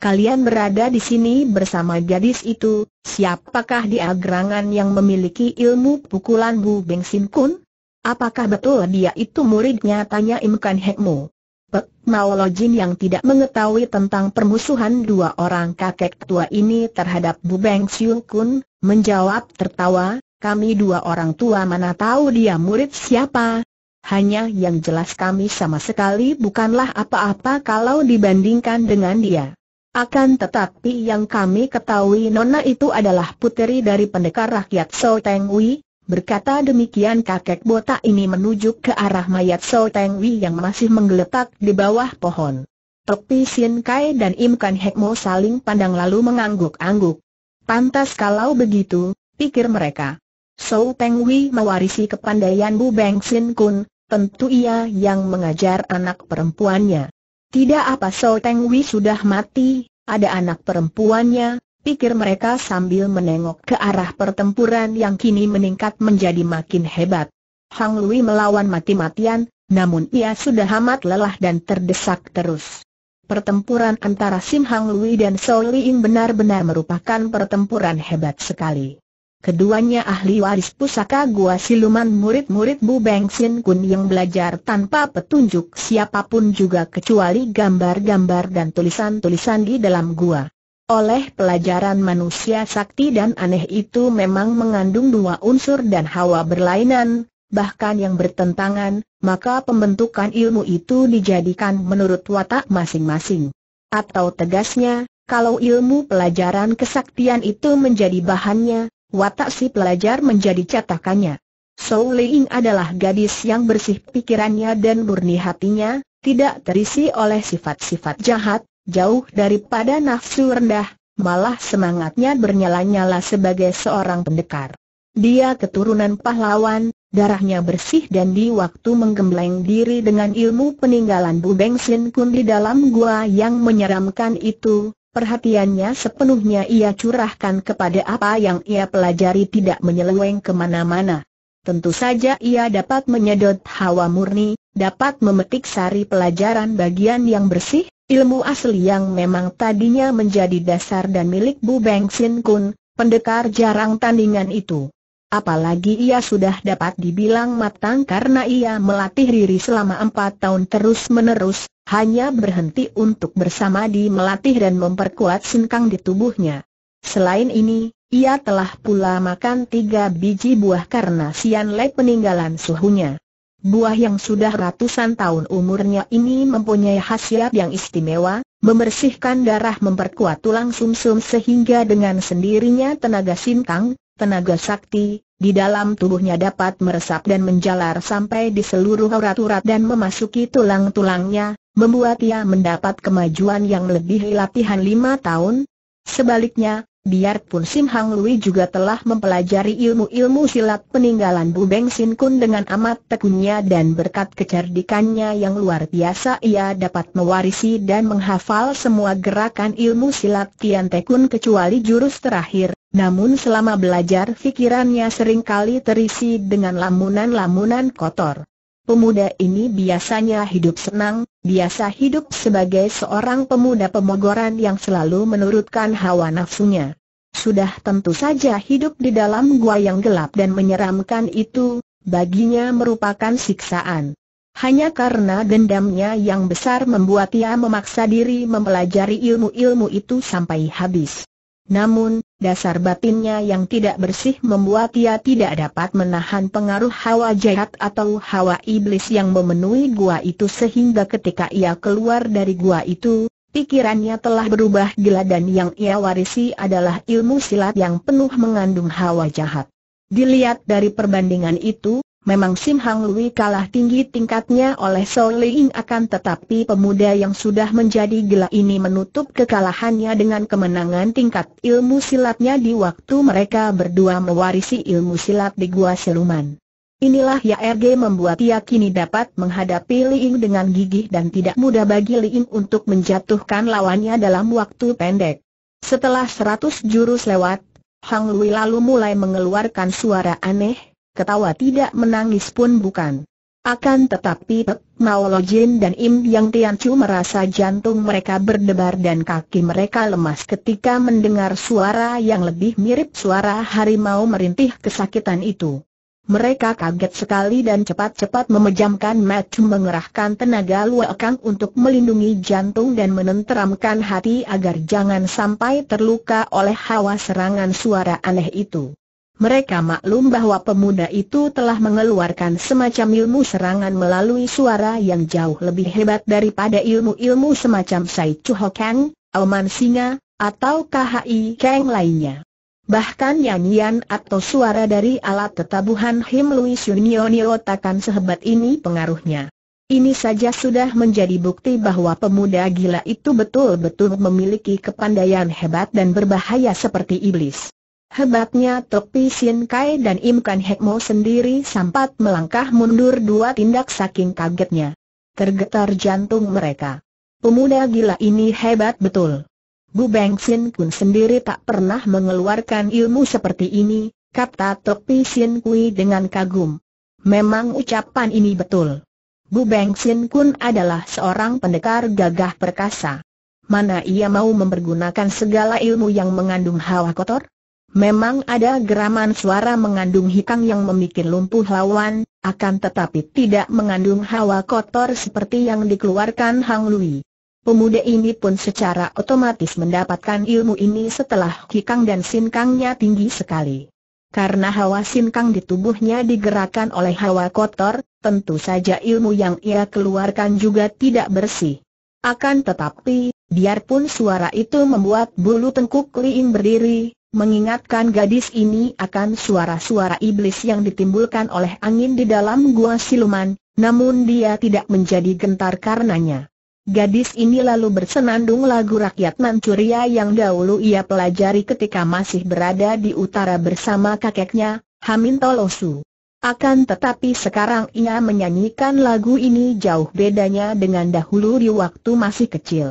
Kalian berada di sini bersama gadis itu, siapakah dia gerangan yang memiliki ilmu pukulan Bu Beng Sin Kun? Apakah betul dia itu muridnya? Tanya Imkan Hekmu. Pek Lo Jin yang tidak mengetahui tentang permusuhan dua orang kakek tua ini terhadap Bu Beng Kun, menjawab tertawa, kami dua orang tua mana tahu dia murid siapa? Hanya yang jelas kami sama sekali bukanlah apa-apa kalau dibandingkan dengan dia. Akan tetapi yang kami ketahui Nona itu adalah puteri dari pendekar rakyat So Teng Wei, berkata demikian kakek botak ini menuju ke arah mayat So Teng Wei yang masih menggeletak di bawah pohon. Tepi Sin Kai dan Im Kan Hek Mo saling pandang lalu mengangguk-angguk. Pantas kalau begitu, pikir mereka. So Teng Wei mewarisi kepandaian Bu Beng Sin Kun, tentu ia yang mengajar anak perempuannya. Tidak apa So Teng Wei sudah mati, ada anak perempuannya, pikir mereka sambil menengok ke arah pertempuran yang kini meningkat menjadi makin hebat. Hang Lui melawan mati-matian, namun ia sudah amat lelah dan terdesak terus. Pertempuran antara Sim Hang Lui dan Li Ying benar-benar merupakan pertempuran hebat sekali. Keduanya ahli waris pusaka gua siluman murid-murid Bu Beng Sin Kun yang belajar tanpa petunjuk siapapun juga kecuali gambar-gambar dan tulisan-tulisan di dalam gua. Oleh pelajaran manusia sakti dan aneh itu memang mengandung dua unsur dan hawa berlainan, bahkan yang bertentangan, maka pembentukan ilmu itu dijadikan menurut watak masing-masing. Atau tegasnya, kalau ilmu pelajaran kesaktian itu menjadi bahannya, watak si pelajar menjadi catakannya. So Ling adalah gadis yang bersih pikirannya dan murni hatinya, tidak terisi oleh sifat-sifat jahat, jauh daripada nafsu rendah, malah semangatnya bernyala-nyala sebagai seorang pendekar. Dia keturunan pahlawan, darahnya bersih dan di waktu menggembleng diri dengan ilmu peninggalan Bu Beng Sin Kun di dalam gua yang menyeramkan itu, Perhatiannya sepenuhnya ia curahkan kepada apa yang ia pelajari tidak menyeleweng kemana-mana. Tentu saja ia dapat menyedot hawa murni, dapat memetik sari pelajaran bagian yang bersih, ilmu asli yang memang tadinya menjadi dasar dan milik Bu Beng Sin Kun, pendekar jarang tandingan itu. Apalagi ia sudah dapat dibilang matang karena ia melatih diri selama empat tahun terus-menerus, hanya berhenti untuk bersama di melatih dan memperkuat sinkang di tubuhnya. Selain ini, ia telah pula makan tiga biji buah karena Sian Lek peninggalan suhunya. Buah yang sudah ratusan tahun umurnya ini mempunyai khasiat yang istimewa, membersihkan darah memperkuat tulang sumsum -sum sehingga dengan sendirinya tenaga sinkang, tenaga sakti, di dalam tubuhnya dapat meresap dan menjalar sampai di seluruh urat-urat dan memasuki tulang-tulangnya, membuat ia mendapat kemajuan yang lebih latihan lima tahun. Sebaliknya, biarpun Sim Hang Lui juga telah mempelajari ilmu-ilmu silat peninggalan Bu Beng Sin Kun dengan amat tekunnya dan berkat kecerdikannya yang luar biasa ia dapat mewarisi dan menghafal semua gerakan ilmu silat Tian Te Kun kecuali jurus terakhir. Namun selama belajar pikirannya seringkali terisi dengan lamunan-lamunan kotor. Pemuda ini biasanya hidup senang, biasa hidup sebagai seorang pemuda pemogoran yang selalu menurutkan hawa nafsunya. Sudah tentu saja hidup di dalam gua yang gelap dan menyeramkan itu, baginya merupakan siksaan. Hanya karena dendamnya yang besar membuat ia memaksa diri mempelajari ilmu-ilmu itu sampai habis. Namun, dasar batinnya yang tidak bersih membuat ia tidak dapat menahan pengaruh hawa jahat atau hawa iblis yang memenuhi gua itu sehingga ketika ia keluar dari gua itu, pikirannya telah berubah gila dan yang ia warisi adalah ilmu silat yang penuh mengandung hawa jahat. Dilihat dari perbandingan itu, Memang Sim Hang Lui kalah tinggi tingkatnya oleh So Ling akan tetapi pemuda yang sudah menjadi gila ini menutup kekalahannya dengan kemenangan tingkat ilmu silatnya di waktu mereka berdua mewarisi ilmu silat di Gua Siluman. Inilah ya RG membuat ia kini dapat menghadapi Liing dengan gigih dan tidak mudah bagi Liing untuk menjatuhkan lawannya dalam waktu pendek. Setelah seratus jurus lewat, Hang Lui lalu mulai mengeluarkan suara aneh, ketawa tidak menangis pun bukan. Akan tetapi Pek Mao Jin dan Im Yang Chu merasa jantung mereka berdebar dan kaki mereka lemas ketika mendengar suara yang lebih mirip suara harimau merintih kesakitan itu. Mereka kaget sekali dan cepat-cepat memejamkan mata mengerahkan tenaga luakang untuk melindungi jantung dan menenteramkan hati agar jangan sampai terluka oleh hawa serangan suara aneh itu. Mereka maklum bahwa pemuda itu telah mengeluarkan semacam ilmu serangan melalui suara yang jauh lebih hebat daripada ilmu-ilmu semacam Sai Chu Kang, Oman Singa, atau KHI Kang lainnya. Bahkan nyanyian atau suara dari alat tetabuhan Him Lui Sunionio takkan sehebat ini pengaruhnya. Ini saja sudah menjadi bukti bahwa pemuda gila itu betul-betul memiliki kepandaian hebat dan berbahaya seperti iblis. Hebatnya Topi Pi Kai dan Im Kan Hek Mo sendiri sempat melangkah mundur dua tindak saking kagetnya. Tergetar jantung mereka. Pemuda gila ini hebat betul. Bu Beng Sin Kun sendiri tak pernah mengeluarkan ilmu seperti ini, kata Topi Pi Kui dengan kagum. Memang ucapan ini betul. Bu Beng Sin Kun adalah seorang pendekar gagah perkasa. Mana ia mau mempergunakan segala ilmu yang mengandung hawa kotor? Memang ada geraman suara mengandung hikang yang membuat lumpuh lawan, akan tetapi tidak mengandung hawa kotor seperti yang dikeluarkan Hang Lui. Pemuda ini pun secara otomatis mendapatkan ilmu ini setelah hikang dan sinkangnya tinggi sekali. Karena hawa sinkang di tubuhnya digerakkan oleh hawa kotor, tentu saja ilmu yang ia keluarkan juga tidak bersih. Akan tetapi, biarpun suara itu membuat bulu tengkuk Liin berdiri, mengingatkan gadis ini akan suara-suara iblis yang ditimbulkan oleh angin di dalam gua siluman, namun dia tidak menjadi gentar karenanya. Gadis ini lalu bersenandung lagu rakyat Manchuria yang dahulu ia pelajari ketika masih berada di utara bersama kakeknya, Hamin Tolosu. Akan tetapi sekarang ia menyanyikan lagu ini jauh bedanya dengan dahulu di waktu masih kecil.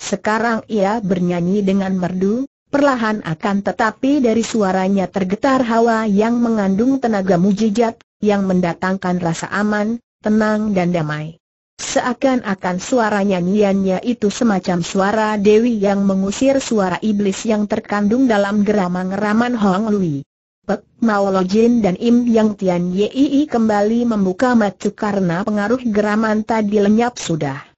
Sekarang ia bernyanyi dengan merdu, Perlahan akan tetapi dari suaranya tergetar hawa yang mengandung tenaga mujizat, yang mendatangkan rasa aman, tenang dan damai. Seakan-akan suara nyanyiannya itu semacam suara Dewi yang mengusir suara iblis yang terkandung dalam geramang-geraman Hong Lui. Pek Mao Lo Jin dan Im Yang Tian Yei kembali membuka matu karena pengaruh geraman tadi lenyap sudah.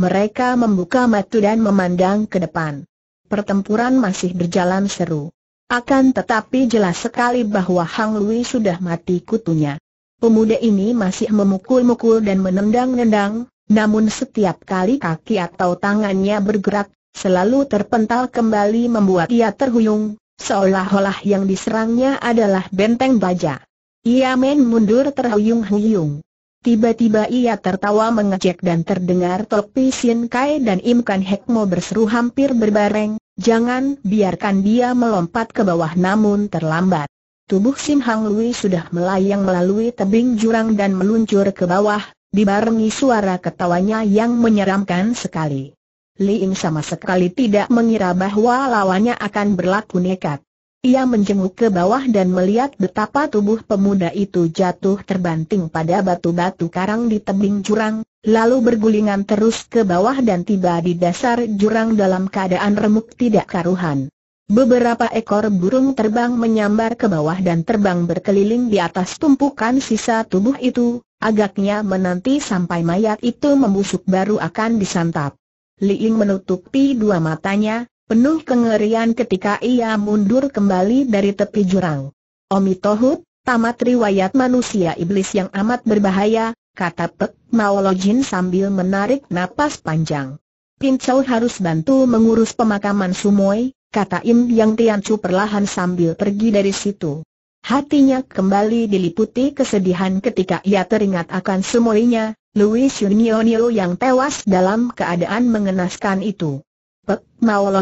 Mereka membuka matu dan memandang ke depan pertempuran masih berjalan seru. Akan tetapi jelas sekali bahwa Hang Lui sudah mati kutunya. Pemuda ini masih memukul-mukul dan menendang-nendang, namun setiap kali kaki atau tangannya bergerak, selalu terpental kembali membuat ia terhuyung, seolah-olah yang diserangnya adalah benteng baja. Ia main mundur terhuyung-huyung. Tiba-tiba ia tertawa mengejek dan terdengar Tok Pisin Kai dan Im Kan Hekmo berseru hampir berbareng, jangan biarkan dia melompat ke bawah namun terlambat. Tubuh Sim Hang Lui sudah melayang melalui tebing jurang dan meluncur ke bawah, dibarengi suara ketawanya yang menyeramkan sekali. Li Ying sama sekali tidak mengira bahwa lawannya akan berlaku nekat. Ia menjenguk ke bawah dan melihat betapa tubuh pemuda itu jatuh terbanting pada batu-batu karang di tebing jurang, lalu bergulingan terus ke bawah dan tiba di dasar jurang dalam keadaan remuk tidak karuhan. Beberapa ekor burung terbang menyambar ke bawah dan terbang berkeliling di atas tumpukan sisa tubuh itu, agaknya menanti sampai mayat itu membusuk baru akan disantap. Li Ying menutupi dua matanya, penuh kengerian ketika ia mundur kembali dari tepi jurang. Omi Tohut, tamat riwayat manusia iblis yang amat berbahaya, kata Pek Maolojin sambil menarik napas panjang. Pincau harus bantu mengurus pemakaman Sumoi, kata Im Yang Chu perlahan sambil pergi dari situ. Hatinya kembali diliputi kesedihan ketika ia teringat akan semuanya, Louis Yunionio yang tewas dalam keadaan mengenaskan itu. Pek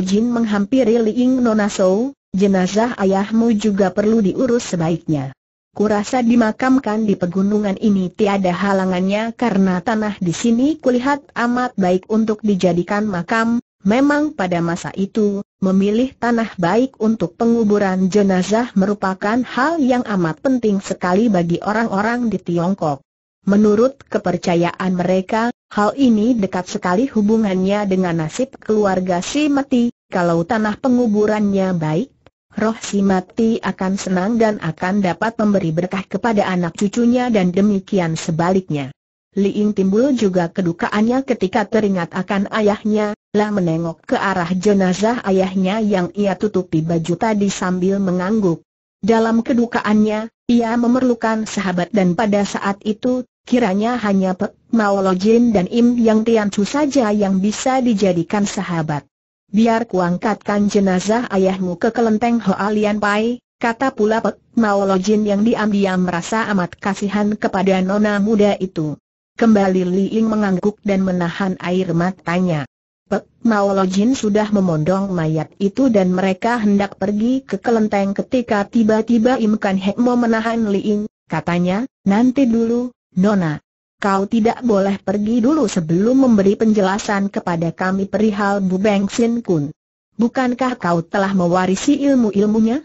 Jin menghampiri Liing Nonaso, jenazah ayahmu juga perlu diurus sebaiknya. Kurasa dimakamkan di pegunungan ini tiada halangannya karena tanah di sini kulihat amat baik untuk dijadikan makam. Memang pada masa itu, memilih tanah baik untuk penguburan jenazah merupakan hal yang amat penting sekali bagi orang-orang di Tiongkok. Menurut kepercayaan mereka, Hal ini dekat sekali hubungannya dengan nasib keluarga si mati, kalau tanah penguburannya baik, roh si mati akan senang dan akan dapat memberi berkah kepada anak cucunya dan demikian sebaliknya. Liing timbul juga kedukaannya ketika teringat akan ayahnya, lah menengok ke arah jenazah ayahnya yang ia tutupi baju tadi sambil mengangguk. Dalam kedukaannya, ia memerlukan sahabat dan pada saat itu Kiranya hanya Pe, Maolo Jin dan Im Yang Tian Chu saja yang bisa dijadikan sahabat. Biar kuangkatkan jenazah ayahmu ke kelenteng Hoalian Pai, kata pula Pe, Maolo Jin yang diam-diam merasa amat kasihan kepada nona muda itu. Kembali Li Ying mengangguk dan menahan air matanya. Pek Maolo Jin sudah memondong mayat itu dan mereka hendak pergi ke kelenteng ketika tiba-tiba Im Kan Hek mau menahan Li Ying, katanya, nanti dulu, Nona, kau tidak boleh pergi dulu sebelum memberi penjelasan kepada kami perihal Bu Beng Sin Kun. Bukankah kau telah mewarisi ilmu-ilmunya?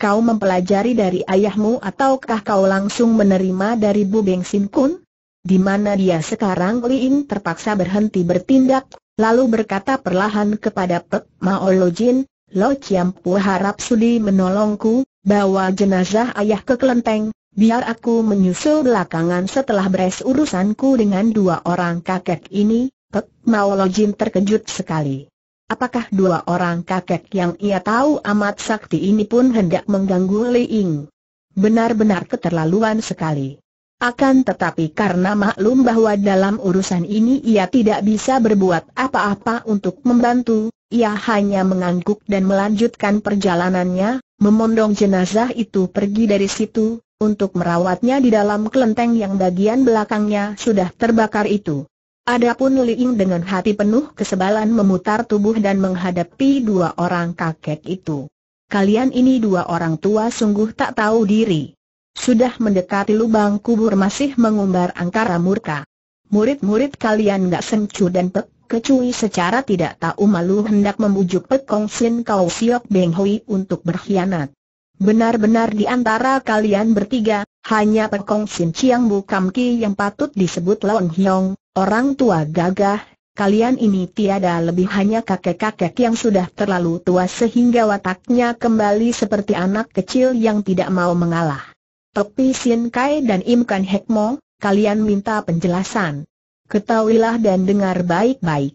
Kau mempelajari dari ayahmu ataukah kau langsung menerima dari Bu Beng Sin Kun? Di mana dia sekarang Li Ying terpaksa berhenti bertindak, lalu berkata perlahan kepada Pek Mao Jin, Lo Chiam Pu harap sudi menolongku, bawa jenazah ayah ke kelenteng, Biar aku menyusul belakangan setelah beres urusanku dengan dua orang kakek ini, Pek Maolo Jin terkejut sekali. Apakah dua orang kakek yang ia tahu amat sakti ini pun hendak mengganggu Li Ying? Benar-benar keterlaluan sekali. Akan tetapi karena maklum bahwa dalam urusan ini ia tidak bisa berbuat apa-apa untuk membantu, ia hanya mengangguk dan melanjutkan perjalanannya, memondong jenazah itu pergi dari situ, untuk merawatnya di dalam kelenteng yang bagian belakangnya sudah terbakar itu. Adapun Liing dengan hati penuh kesebalan memutar tubuh dan menghadapi dua orang kakek itu. Kalian ini dua orang tua sungguh tak tahu diri. Sudah mendekati lubang kubur masih mengumbar angkara murka. Murid-murid kalian gak sencu dan pek Kecui secara tidak tahu malu hendak membujuk pekong Sin Kau Siok Beng Hui untuk berkhianat. Benar-benar di antara kalian bertiga, hanya Pekong Sin Chiang Bukam Ki yang patut disebut Long Hiong, orang tua gagah, kalian ini tiada lebih hanya kakek-kakek yang sudah terlalu tua sehingga wataknya kembali seperti anak kecil yang tidak mau mengalah. Tapi Sin Kai dan Im Kan Hek Mo, kalian minta penjelasan. Ketahuilah dan dengar baik-baik.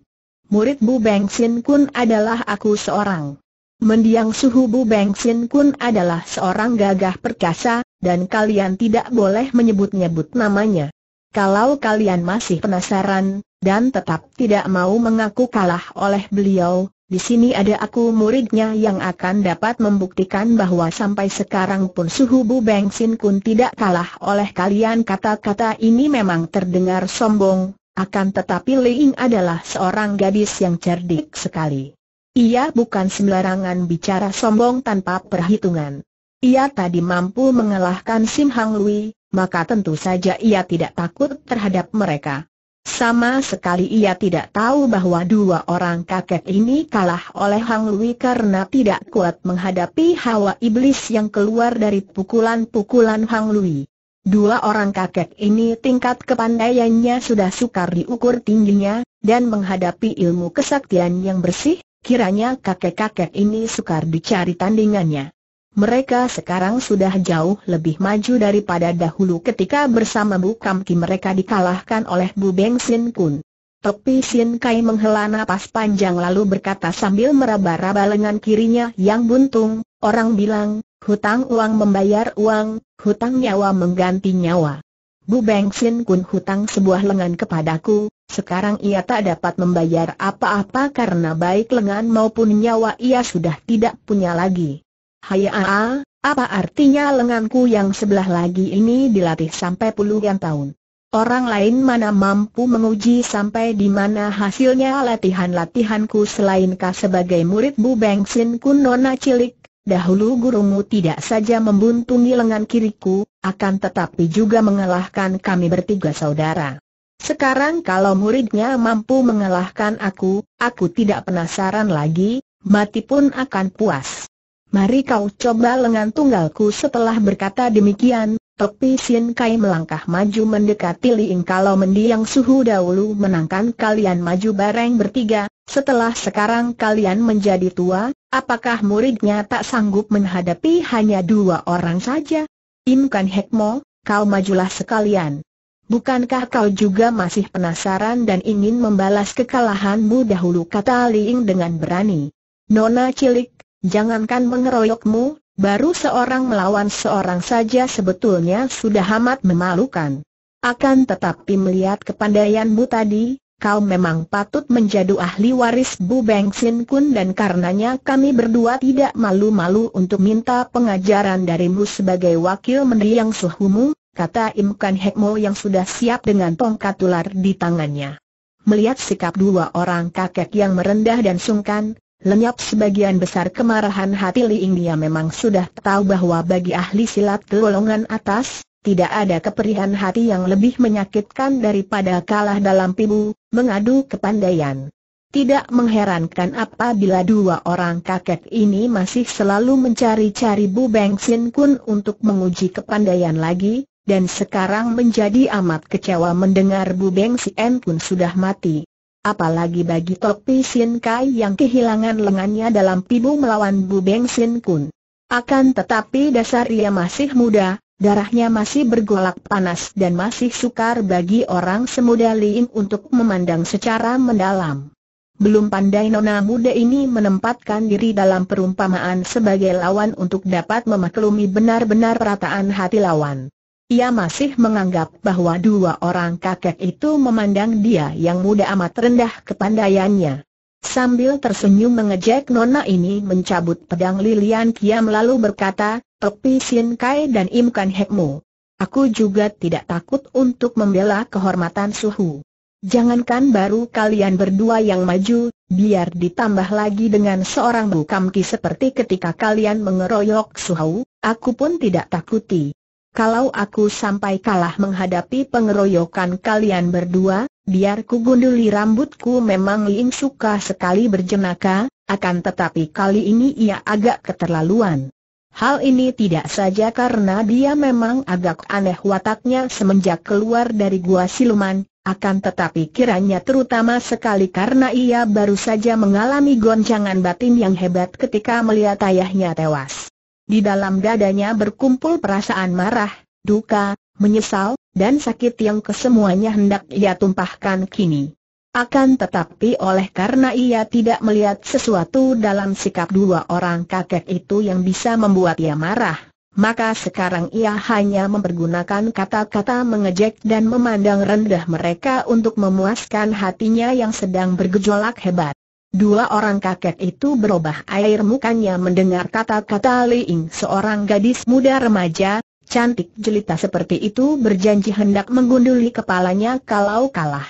Murid Bu Beng Sin Kun adalah aku seorang. Mendiang suhu Bu Beng Sin Kun adalah seorang gagah perkasa, dan kalian tidak boleh menyebut-nyebut namanya. Kalau kalian masih penasaran, dan tetap tidak mau mengaku kalah oleh beliau, di sini ada aku muridnya yang akan dapat membuktikan bahwa sampai sekarang pun suhu Bu Beng Sin Kun tidak kalah oleh kalian kata-kata ini memang terdengar sombong, akan tetapi Lei Ying adalah seorang gadis yang cerdik sekali. Ia bukan sembarangan bicara sombong tanpa perhitungan. Ia tadi mampu mengalahkan Sim Hang Lui, maka tentu saja ia tidak takut terhadap mereka. Sama sekali ia tidak tahu bahwa dua orang kakek ini kalah oleh Hang Lui karena tidak kuat menghadapi hawa iblis yang keluar dari pukulan-pukulan Hang Lui. Dua orang kakek ini tingkat kepandaiannya sudah sukar diukur tingginya, dan menghadapi ilmu kesaktian yang bersih, Kiranya kakek-kakek ini sukar dicari tandingannya. Mereka sekarang sudah jauh lebih maju daripada dahulu ketika bersama Bu Ki mereka dikalahkan oleh Bu Beng Sin Kun. Topi Sin Kai menghela nafas panjang lalu berkata sambil meraba-raba lengan kirinya yang buntung, orang bilang, hutang uang membayar uang, hutang nyawa mengganti nyawa. Bu Beng Sin Kun hutang sebuah lengan kepadaku, sekarang ia tak dapat membayar apa-apa karena baik lengan maupun nyawa ia sudah tidak punya lagi. Hayaa, ah, ah, apa artinya lenganku yang sebelah lagi ini dilatih sampai puluhan tahun? Orang lain mana mampu menguji sampai di mana hasilnya latihan-latihanku selainkah sebagai murid Bu Sin kun nona cilik, dahulu gurumu tidak saja membuntungi lengan kiriku, akan tetapi juga mengalahkan kami bertiga saudara. Sekarang kalau muridnya mampu mengalahkan aku, aku tidak penasaran lagi, mati pun akan puas. Mari kau coba lengan tunggalku setelah berkata demikian, Topi Sien Kai melangkah maju mendekati Liing kalau mendiang suhu dahulu menangkan kalian maju bareng bertiga, setelah sekarang kalian menjadi tua, apakah muridnya tak sanggup menghadapi hanya dua orang saja? Imkan Hekmo, kau majulah sekalian. Bukankah kau juga masih penasaran dan ingin membalas kekalahanmu dahulu kata Liing dengan berani. Nona cilik, jangankan mengeroyokmu, baru seorang melawan seorang saja sebetulnya sudah amat memalukan. Akan tetapi melihat kepandaianmu tadi, kau memang patut menjadi ahli waris Bu Beng Sin Kun dan karenanya kami berdua tidak malu-malu untuk minta pengajaran darimu sebagai wakil menteri yang suhumu, kata Imkan Hekmo yang sudah siap dengan tongkat ular di tangannya. Melihat sikap dua orang kakek yang merendah dan sungkan, lenyap sebagian besar kemarahan hati Li Yingnia memang sudah tahu bahwa bagi ahli silat golongan atas, tidak ada keperihan hati yang lebih menyakitkan daripada kalah dalam pibu, mengadu kepandaian. Tidak mengherankan apabila dua orang kakek ini masih selalu mencari-cari Bu Beng Sin Kun untuk menguji kepandaian lagi, dan sekarang menjadi amat kecewa mendengar Bu Beng Sien pun sudah mati. Apalagi bagi Tok Pi Sin Kai yang kehilangan lengannya dalam pibu melawan Bu Beng Sin Kun. Akan tetapi dasar ia masih muda, darahnya masih bergolak panas dan masih sukar bagi orang semuda liin untuk memandang secara mendalam. Belum pandai nona muda ini menempatkan diri dalam perumpamaan sebagai lawan untuk dapat memaklumi benar-benar perataan hati lawan. Ia masih menganggap bahwa dua orang kakek itu memandang dia yang muda amat rendah kepandaiannya. Sambil tersenyum mengejek nona ini mencabut pedang lilian kiam lalu berkata, Pepi Sin Kai dan Im Kan Hekmu. Aku juga tidak takut untuk membela kehormatan suhu. Jangankan baru kalian berdua yang maju, biar ditambah lagi dengan seorang bukamki seperti ketika kalian mengeroyok suhu, aku pun tidak takuti. Kalau aku sampai kalah menghadapi pengeroyokan kalian berdua, biar ku gunduli rambutku memang Ling suka sekali berjenaka, akan tetapi kali ini ia agak keterlaluan. Hal ini tidak saja karena dia memang agak aneh wataknya semenjak keluar dari gua siluman, akan tetapi kiranya terutama sekali karena ia baru saja mengalami goncangan batin yang hebat ketika melihat ayahnya tewas. Di dalam dadanya berkumpul perasaan marah, duka, menyesal, dan sakit yang kesemuanya hendak ia tumpahkan kini. Akan tetapi oleh karena ia tidak melihat sesuatu dalam sikap dua orang kakek itu yang bisa membuat ia marah, maka sekarang ia hanya mempergunakan kata-kata mengejek dan memandang rendah mereka untuk memuaskan hatinya yang sedang bergejolak hebat. Dua orang kakek itu berubah air mukanya mendengar kata-kata Liing seorang gadis muda remaja, cantik jelita seperti itu berjanji hendak menggunduli kepalanya kalau kalah.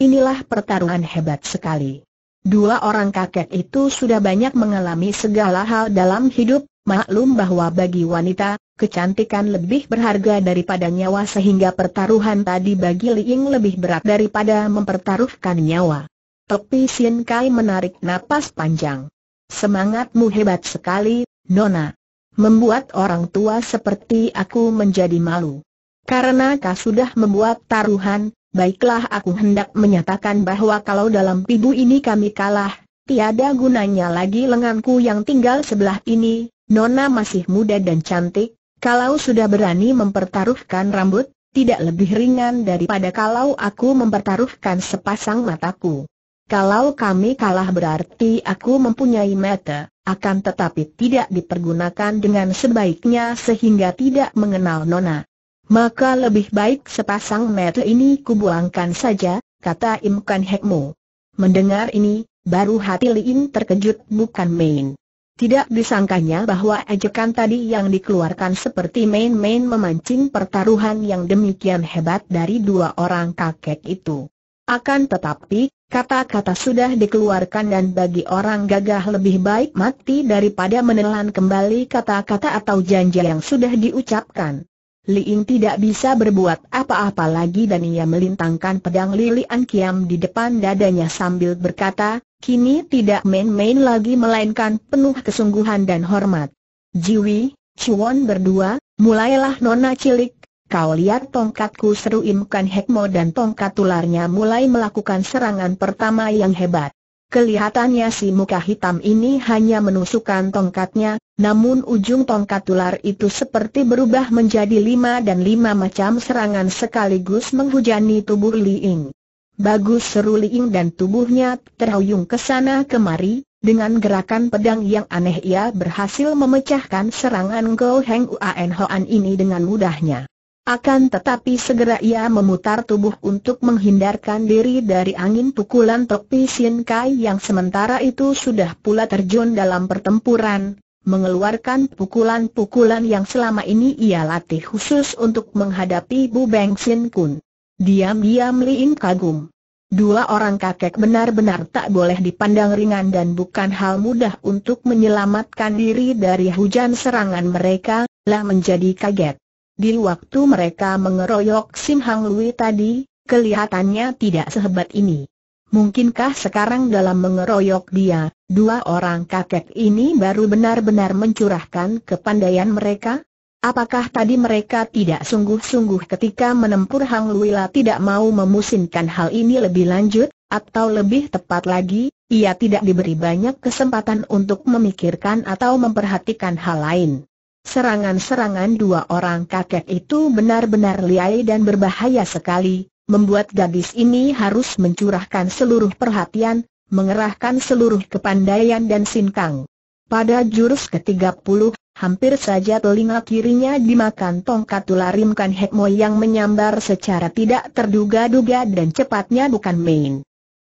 Inilah pertarungan hebat sekali. Dua orang kakek itu sudah banyak mengalami segala hal dalam hidup, maklum bahwa bagi wanita, kecantikan lebih berharga daripada nyawa sehingga pertaruhan tadi bagi Liing lebih berat daripada mempertaruhkan nyawa. Tepi Sien Kai menarik napas panjang. Semangatmu hebat sekali, Nona. Membuat orang tua seperti aku menjadi malu. Karena kau sudah membuat taruhan, baiklah aku hendak menyatakan bahwa kalau dalam pidu ini kami kalah, tiada gunanya lagi lenganku yang tinggal sebelah ini, Nona masih muda dan cantik, kalau sudah berani mempertaruhkan rambut, tidak lebih ringan daripada kalau aku mempertaruhkan sepasang mataku. Kalau kami kalah berarti aku mempunyai mata, akan tetapi tidak dipergunakan dengan sebaiknya sehingga tidak mengenal Nona. Maka lebih baik sepasang mata ini kubuangkan saja, kata Im Kan Hekmu. Mendengar ini, baru hati Liin terkejut bukan main. Tidak disangkanya bahwa ejekan tadi yang dikeluarkan seperti main-main memancing pertaruhan yang demikian hebat dari dua orang kakek itu. Akan tetapi, Kata-kata sudah dikeluarkan dan bagi orang gagah lebih baik mati daripada menelan kembali kata-kata atau janji yang sudah diucapkan. Li Ying tidak bisa berbuat apa-apa lagi dan ia melintangkan pedang Lili kiam di depan dadanya sambil berkata, kini tidak main-main lagi melainkan penuh kesungguhan dan hormat. Jiwi, Chuan berdua, mulailah nona cilik Kau lihat tongkatku seru Imkan Hekmo dan tongkat ularnya mulai melakukan serangan pertama yang hebat. Kelihatannya si muka hitam ini hanya menusukkan tongkatnya, namun ujung tongkat ular itu seperti berubah menjadi lima dan lima macam serangan sekaligus menghujani tubuh Liing. Bagus seru Liing dan tubuhnya terhuyung ke sana kemari, dengan gerakan pedang yang aneh ia berhasil memecahkan serangan Go Heng Uan Hoan ini dengan mudahnya. Akan tetapi segera ia memutar tubuh untuk menghindarkan diri dari angin pukulan Topi Sin Kai yang sementara itu sudah pula terjun dalam pertempuran, mengeluarkan pukulan-pukulan yang selama ini ia latih khusus untuk menghadapi Bu Beng Sin Kun. Diam-diam Liin kagum. Dua orang kakek benar-benar tak boleh dipandang ringan dan bukan hal mudah untuk menyelamatkan diri dari hujan serangan mereka, lah menjadi kaget. Di waktu mereka mengeroyok Sim Hang Lui tadi, kelihatannya tidak sehebat ini. Mungkinkah sekarang dalam mengeroyok dia, dua orang kakek ini baru benar-benar mencurahkan kepandaian mereka? Apakah tadi mereka tidak sungguh-sungguh ketika menempur Hang Lui, Luila tidak mau memusinkan hal ini lebih lanjut, atau lebih tepat lagi, ia tidak diberi banyak kesempatan untuk memikirkan atau memperhatikan hal lain. Serangan-serangan dua orang kakek itu benar-benar liai dan berbahaya sekali, membuat gadis ini harus mencurahkan seluruh perhatian, mengerahkan seluruh kepandaian dan sinkang. Pada jurus ke-30, hampir saja telinga kirinya dimakan tongkat tularimkan Hekmo yang menyambar secara tidak terduga-duga dan cepatnya bukan main.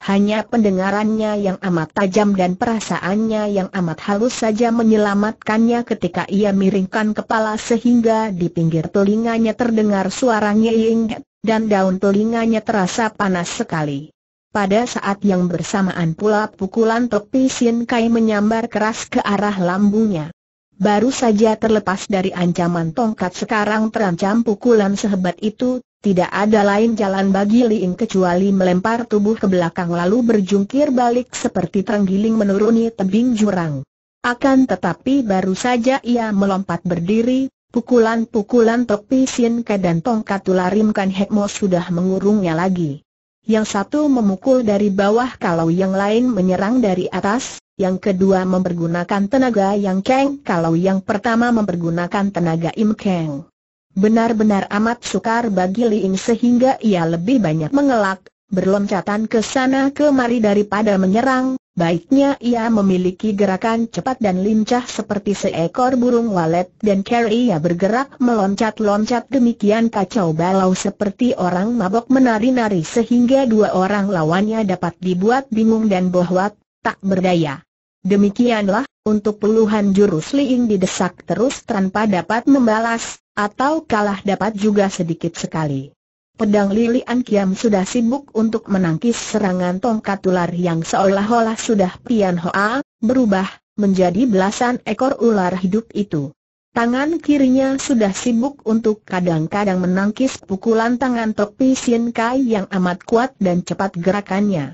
Hanya pendengarannya yang amat tajam dan perasaannya yang amat halus saja menyelamatkannya ketika ia miringkan kepala sehingga di pinggir telinganya terdengar suara nyeing, dan daun telinganya terasa panas sekali. Pada saat yang bersamaan pula pukulan topi Sin Kai menyambar keras ke arah lambungnya. Baru saja terlepas dari ancaman tongkat sekarang terancam pukulan sehebat itu, tidak ada lain jalan bagi Liing kecuali melempar tubuh ke belakang lalu berjungkir balik seperti tanggiling menuruni tebing jurang. Akan tetapi baru saja ia melompat berdiri, pukulan-pukulan topi Sin Ke dan tongkat kan Hekmo sudah mengurungnya lagi. Yang satu memukul dari bawah kalau yang lain menyerang dari atas, yang kedua mempergunakan tenaga yang keng kalau yang pertama mempergunakan tenaga im keng. Benar-benar amat sukar bagi Liing sehingga ia lebih banyak mengelak, berloncatan ke sana kemari daripada menyerang, baiknya ia memiliki gerakan cepat dan lincah seperti seekor burung walet dan carry ia bergerak meloncat-loncat demikian kacau balau seperti orang mabok menari-nari sehingga dua orang lawannya dapat dibuat bingung dan bohwat, tak berdaya. Demikianlah, untuk puluhan jurus Liing didesak terus tanpa dapat membalas, atau kalah dapat juga sedikit sekali. Pedang An Kiam sudah sibuk untuk menangkis serangan tongkat ular yang seolah-olah sudah pian hoa, berubah, menjadi belasan ekor ular hidup itu. Tangan kirinya sudah sibuk untuk kadang-kadang menangkis pukulan tangan topi Sien Kai yang amat kuat dan cepat gerakannya.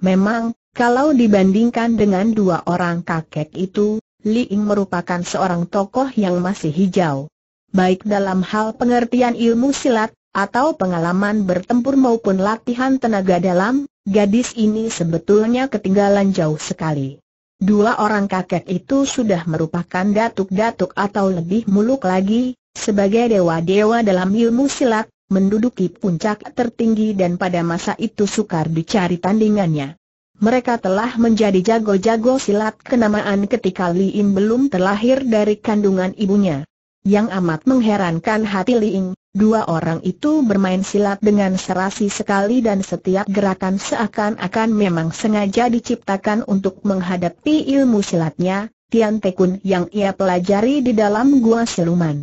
Memang, kalau dibandingkan dengan dua orang kakek itu, Li Ying merupakan seorang tokoh yang masih hijau. Baik dalam hal pengertian ilmu silat, atau pengalaman bertempur maupun latihan tenaga dalam, gadis ini sebetulnya ketinggalan jauh sekali. Dua orang kakek itu sudah merupakan datuk-datuk atau lebih muluk lagi, sebagai dewa-dewa dalam ilmu silat, menduduki puncak tertinggi dan pada masa itu sukar dicari tandingannya. Mereka telah menjadi jago-jago silat kenamaan ketika Li Im belum terlahir dari kandungan ibunya. Yang amat mengherankan hati Li Im, dua orang itu bermain silat dengan serasi sekali dan setiap gerakan seakan-akan memang sengaja diciptakan untuk menghadapi ilmu silatnya, Tian Tekun yang ia pelajari di dalam gua siluman.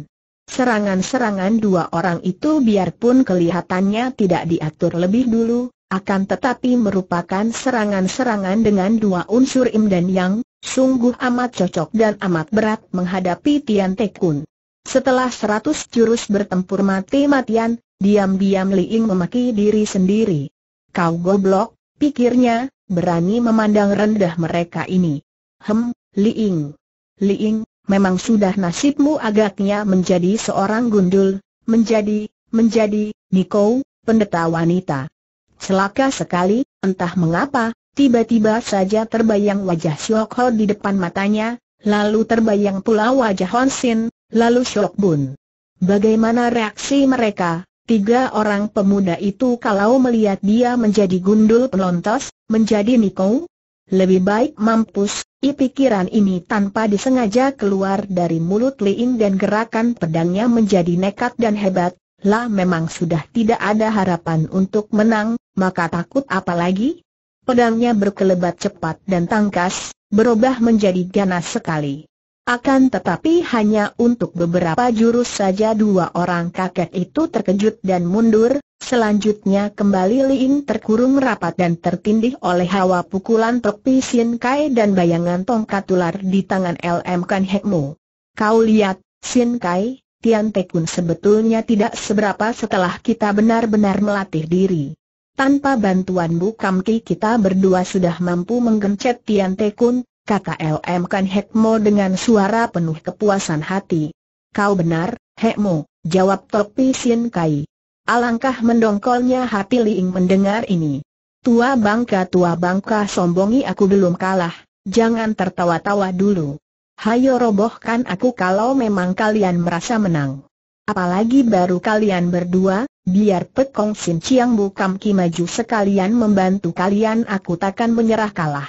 Serangan-serangan dua orang itu biarpun kelihatannya tidak diatur lebih dulu, akan tetapi merupakan serangan-serangan dengan dua unsur im dan yang, sungguh amat cocok dan amat berat menghadapi Tian tekun. Kun. Setelah seratus jurus bertempur mati-matian, diam-diam Li Ying memaki diri sendiri. Kau goblok, pikirnya, berani memandang rendah mereka ini. Hem, Li Ying. Li Ying, memang sudah nasibmu agaknya menjadi seorang gundul, menjadi, menjadi, Niko, pendeta wanita. Celaka sekali, entah mengapa, tiba-tiba saja terbayang wajah Siok Ho di depan matanya, lalu terbayang pula wajah Hon Sin, lalu Siok Bun. Bagaimana reaksi mereka? Tiga orang pemuda itu kalau melihat dia menjadi gundul pelontos, menjadi Miko, lebih baik mampus, i pikiran ini tanpa disengaja keluar dari mulut Liin dan gerakan pedangnya menjadi nekat dan hebat, lah memang sudah tidak ada harapan untuk menang, maka takut apa lagi? Pedangnya berkelebat cepat dan tangkas, berubah menjadi ganas sekali. Akan tetapi hanya untuk beberapa jurus saja dua orang kakek itu terkejut dan mundur, selanjutnya kembali Liing terkurung rapat dan tertindih oleh hawa pukulan topi Sin Kai dan bayangan tongkat ular di tangan LM Kan Hekmu. Kau lihat, Sin Kai, Tian Kun sebetulnya tidak seberapa setelah kita benar-benar melatih diri. Tanpa bantuan Kam Ki kita berdua sudah mampu menggencet Tian Kun, kata LM Kan Hekmo dengan suara penuh kepuasan hati. Kau benar, Hekmo, jawab Topi Sin Kai. Alangkah mendongkolnya hati Liing mendengar ini. Tua bangka tua bangka sombongi aku belum kalah, jangan tertawa-tawa dulu. Hayo robohkan aku kalau memang kalian merasa menang. Apalagi baru kalian berdua, biar Pekong Sin Chiang Bukam Ki maju sekalian membantu kalian aku takkan menyerah kalah.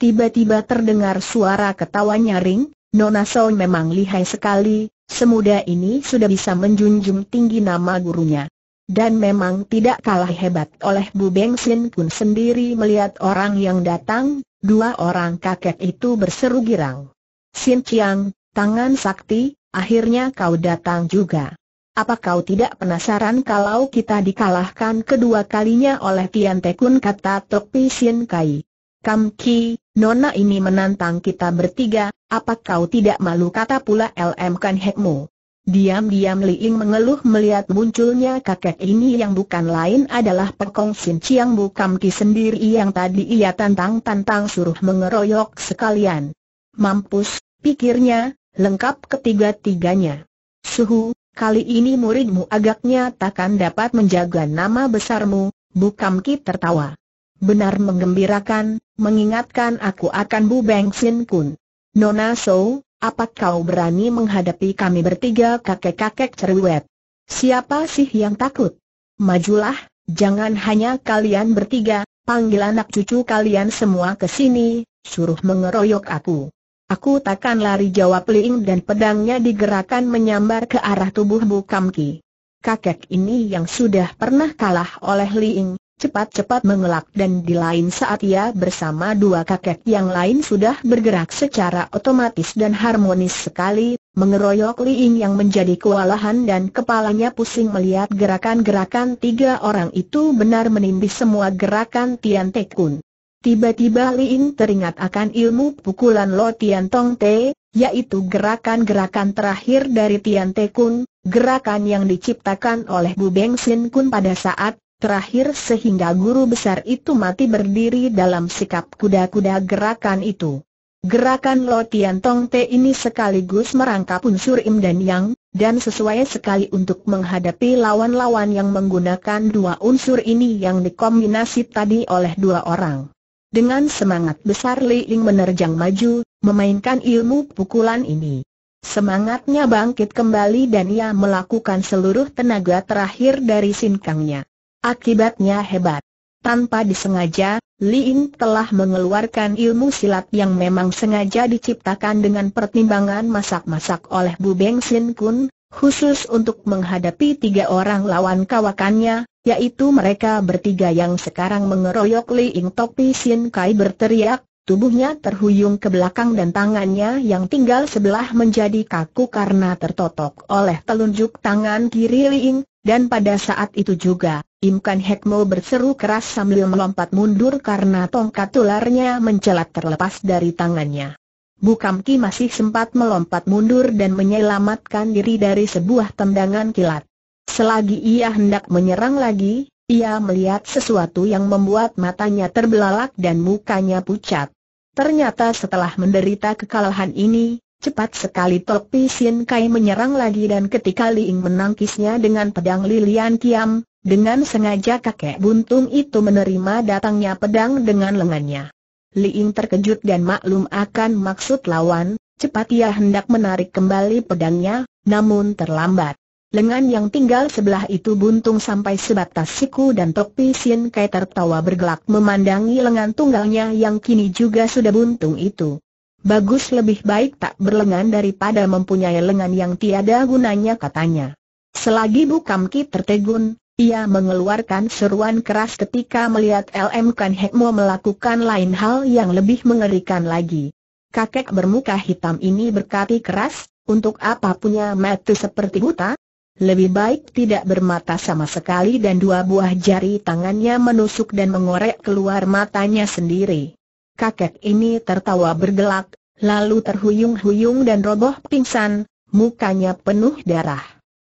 Tiba-tiba terdengar suara ketawa nyaring, Nona Song memang lihai sekali, semuda ini sudah bisa menjunjung tinggi nama gurunya. Dan memang tidak kalah hebat oleh Bu Beng Sin Kun sendiri melihat orang yang datang, dua orang kakek itu berseru girang. Sin Chiang, tangan sakti, akhirnya kau datang juga. Apa kau tidak penasaran kalau kita dikalahkan kedua kalinya oleh Tian Tekun kata Tok Pi Sin Kai? Kam Ki, Nona ini menantang kita bertiga, apa kau tidak malu kata pula LM Kan Hekmu. Diam-diam Li Ying mengeluh melihat munculnya kakek ini yang bukan lain adalah Pekong Sin Chiang Bu Kam Ki sendiri yang tadi ia tantang-tantang suruh mengeroyok sekalian. Mampus, pikirnya, lengkap ketiga-tiganya. Suhu, kali ini muridmu agaknya takkan dapat menjaga nama besarmu, Bukam Ki tertawa. Benar menggembirakan, mengingatkan aku akan Bu Beng Sin Kun. Nona So, apa kau berani menghadapi kami bertiga kakek-kakek cerewet? Siapa sih yang takut? Majulah, jangan hanya kalian bertiga, panggil anak cucu kalian semua ke sini, suruh mengeroyok aku. Aku takkan lari jawab Liing dan pedangnya digerakkan menyambar ke arah tubuh Kam Ki. Kakek ini yang sudah pernah kalah oleh Liing, cepat-cepat mengelak dan di lain saat ia bersama dua kakek yang lain sudah bergerak secara otomatis dan harmonis sekali, mengeroyok Liing yang menjadi kewalahan dan kepalanya pusing melihat gerakan-gerakan tiga orang itu benar menindih semua gerakan Tian Tekun. Tiba-tiba Liin teringat akan ilmu pukulan Lo Tian Tong Te, yaitu gerakan-gerakan terakhir dari Tian Te Kun, gerakan yang diciptakan oleh Bu Beng Sin Kun pada saat terakhir sehingga guru besar itu mati berdiri dalam sikap kuda-kuda gerakan itu. Gerakan Lo Tian Tong Te ini sekaligus merangkap unsur Im dan Yang, dan sesuai sekali untuk menghadapi lawan-lawan yang menggunakan dua unsur ini yang dikombinasi tadi oleh dua orang. Dengan semangat besar Li Ling menerjang maju, memainkan ilmu pukulan ini. Semangatnya bangkit kembali dan ia melakukan seluruh tenaga terakhir dari sinkangnya. Akibatnya hebat. Tanpa disengaja, Li Ying telah mengeluarkan ilmu silat yang memang sengaja diciptakan dengan pertimbangan masak-masak oleh Bu Beng Sin Kun, khusus untuk menghadapi tiga orang lawan kawakannya, yaitu mereka bertiga yang sekarang mengeroyok Li Ying, Topi Sin Kai berteriak, tubuhnya terhuyung ke belakang dan tangannya yang tinggal sebelah menjadi kaku karena tertotok oleh telunjuk tangan kiri Li Ying. dan pada saat itu juga, Im Kan Hek berseru keras sambil melompat mundur karena tongkat tularnya mencelat terlepas dari tangannya. Bukam Ki masih sempat melompat mundur dan menyelamatkan diri dari sebuah tendangan kilat. Selagi ia hendak menyerang lagi, ia melihat sesuatu yang membuat matanya terbelalak dan mukanya pucat. Ternyata setelah menderita kekalahan ini, cepat sekali Topi Sin Kai menyerang lagi dan ketika Liing menangkisnya dengan pedang lilian kiam, dengan sengaja kakek buntung itu menerima datangnya pedang dengan lengannya. Liing terkejut dan maklum akan maksud lawan, cepat ia hendak menarik kembali pedangnya, namun terlambat. Lengan yang tinggal sebelah itu buntung sampai sebatas siku dan topi Sien Kai tertawa bergelak memandangi lengan tunggalnya yang kini juga sudah buntung itu. Bagus lebih baik tak berlengan daripada mempunyai lengan yang tiada gunanya katanya. Selagi Bukam Ki tertegun, ia mengeluarkan seruan keras ketika melihat LM Kan Hekmo melakukan lain hal yang lebih mengerikan lagi. Kakek bermuka hitam ini berkati keras, untuk apa punya mata seperti buta? Lebih baik tidak bermata sama sekali dan dua buah jari tangannya menusuk dan mengorek keluar matanya sendiri. Kakek ini tertawa bergelak, lalu terhuyung-huyung dan roboh pingsan, mukanya penuh darah.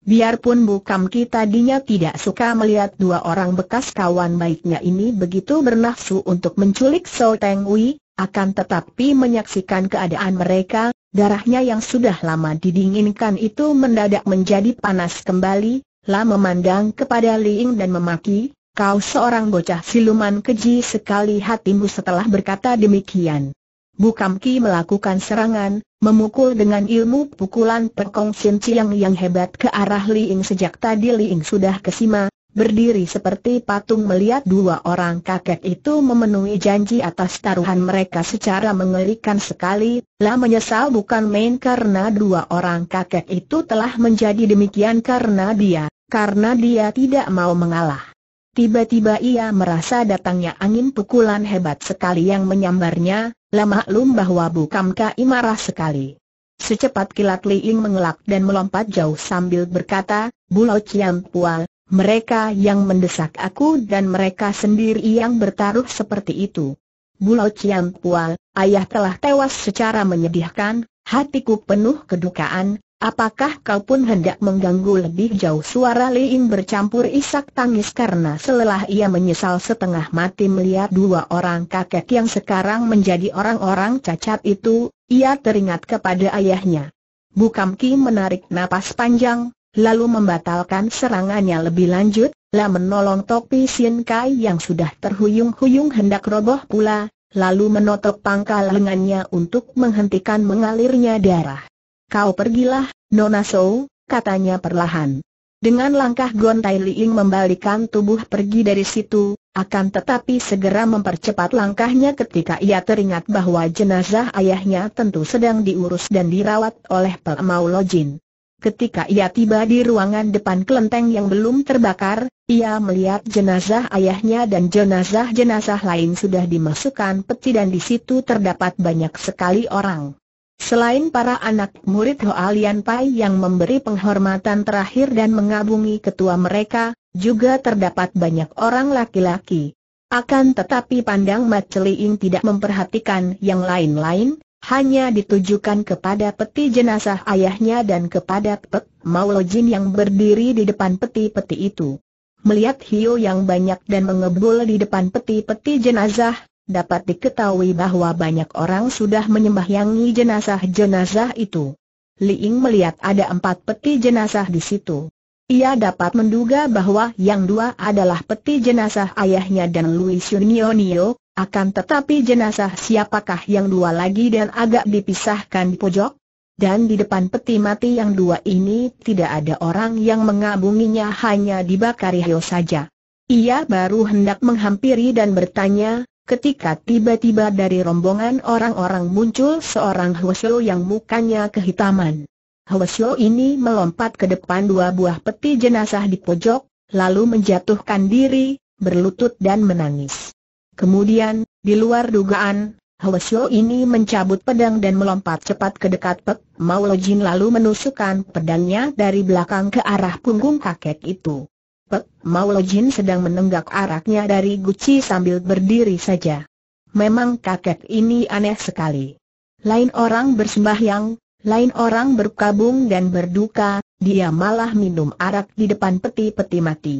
Biarpun Bukam kita tadinya tidak suka melihat dua orang bekas kawan baiknya ini begitu bernafsu untuk menculik So Teng Wei, akan tetapi menyaksikan keadaan mereka, darahnya yang sudah lama didinginkan itu mendadak menjadi panas kembali, lah memandang kepada Liing dan memaki, kau seorang bocah siluman keji sekali hatimu setelah berkata demikian. Bukam Ki melakukan serangan, memukul dengan ilmu pukulan Pekong Sin Chiang yang hebat ke arah Liing sejak tadi Liing sudah kesima, berdiri seperti patung melihat dua orang kakek itu memenuhi janji atas taruhan mereka secara mengerikan sekali, lah menyesal bukan main karena dua orang kakek itu telah menjadi demikian karena dia, karena dia tidak mau mengalah. Tiba-tiba ia merasa datangnya angin pukulan hebat sekali yang menyambarnya, lama maklum bahwa Bukam Kai marah sekali. Secepat kilat Li Ying mengelak dan melompat jauh sambil berkata, Bulau Ciam Pual, mereka yang mendesak aku dan mereka sendiri yang bertaruh seperti itu. Bulau Ciam Pual, ayah telah tewas secara menyedihkan, hatiku penuh kedukaan, Apakah kau pun hendak mengganggu lebih jauh suara Liin bercampur isak tangis karena selelah ia menyesal setengah mati melihat dua orang kakek yang sekarang menjadi orang-orang cacat itu, ia teringat kepada ayahnya. Bukam Ki menarik napas panjang, lalu membatalkan serangannya lebih lanjut, lah menolong Topi Sien Kai yang sudah terhuyung-huyung hendak roboh pula, lalu menotok pangkal lengannya untuk menghentikan mengalirnya darah. Kau pergilah, Nona Shou, katanya perlahan. Dengan langkah Gon Tai Ying membalikan tubuh pergi dari situ, akan tetapi segera mempercepat langkahnya ketika ia teringat bahwa jenazah ayahnya tentu sedang diurus dan dirawat oleh Pemau Lojin. Ketika ia tiba di ruangan depan kelenteng yang belum terbakar, ia melihat jenazah ayahnya dan jenazah-jenazah lain sudah dimasukkan peti dan di situ terdapat banyak sekali orang. Selain para anak murid Hoalian Pai yang memberi penghormatan terakhir dan mengabungi ketua mereka, juga terdapat banyak orang laki-laki. Akan tetapi pandang Mat tidak memperhatikan yang lain-lain, hanya ditujukan kepada peti jenazah ayahnya dan kepada Pek Maulojin yang berdiri di depan peti-peti itu. Melihat hiu yang banyak dan mengebul di depan peti-peti jenazah, dapat diketahui bahwa banyak orang sudah menyembahyangi jenazah-jenazah itu. Liing melihat ada empat peti jenazah di situ. Ia dapat menduga bahwa yang dua adalah peti jenazah ayahnya dan Louis Yunionio, akan tetapi jenazah siapakah yang dua lagi dan agak dipisahkan di pojok? Dan di depan peti mati yang dua ini tidak ada orang yang mengabunginya hanya dibakari hiu saja. Ia baru hendak menghampiri dan bertanya, Ketika tiba-tiba dari rombongan orang-orang muncul seorang Hwasyo yang mukanya kehitaman. Hwasyo ini melompat ke depan dua buah peti jenazah di pojok, lalu menjatuhkan diri, berlutut dan menangis. Kemudian, di luar dugaan, Hwasyo ini mencabut pedang dan melompat cepat ke dekat Pek Maulojin lalu menusukkan pedangnya dari belakang ke arah punggung kakek itu. Pek Maulo Jin sedang menenggak araknya dari guci sambil berdiri saja. Memang kakek ini aneh sekali. Lain orang bersembahyang, lain orang berkabung dan berduka, dia malah minum arak di depan peti-peti mati.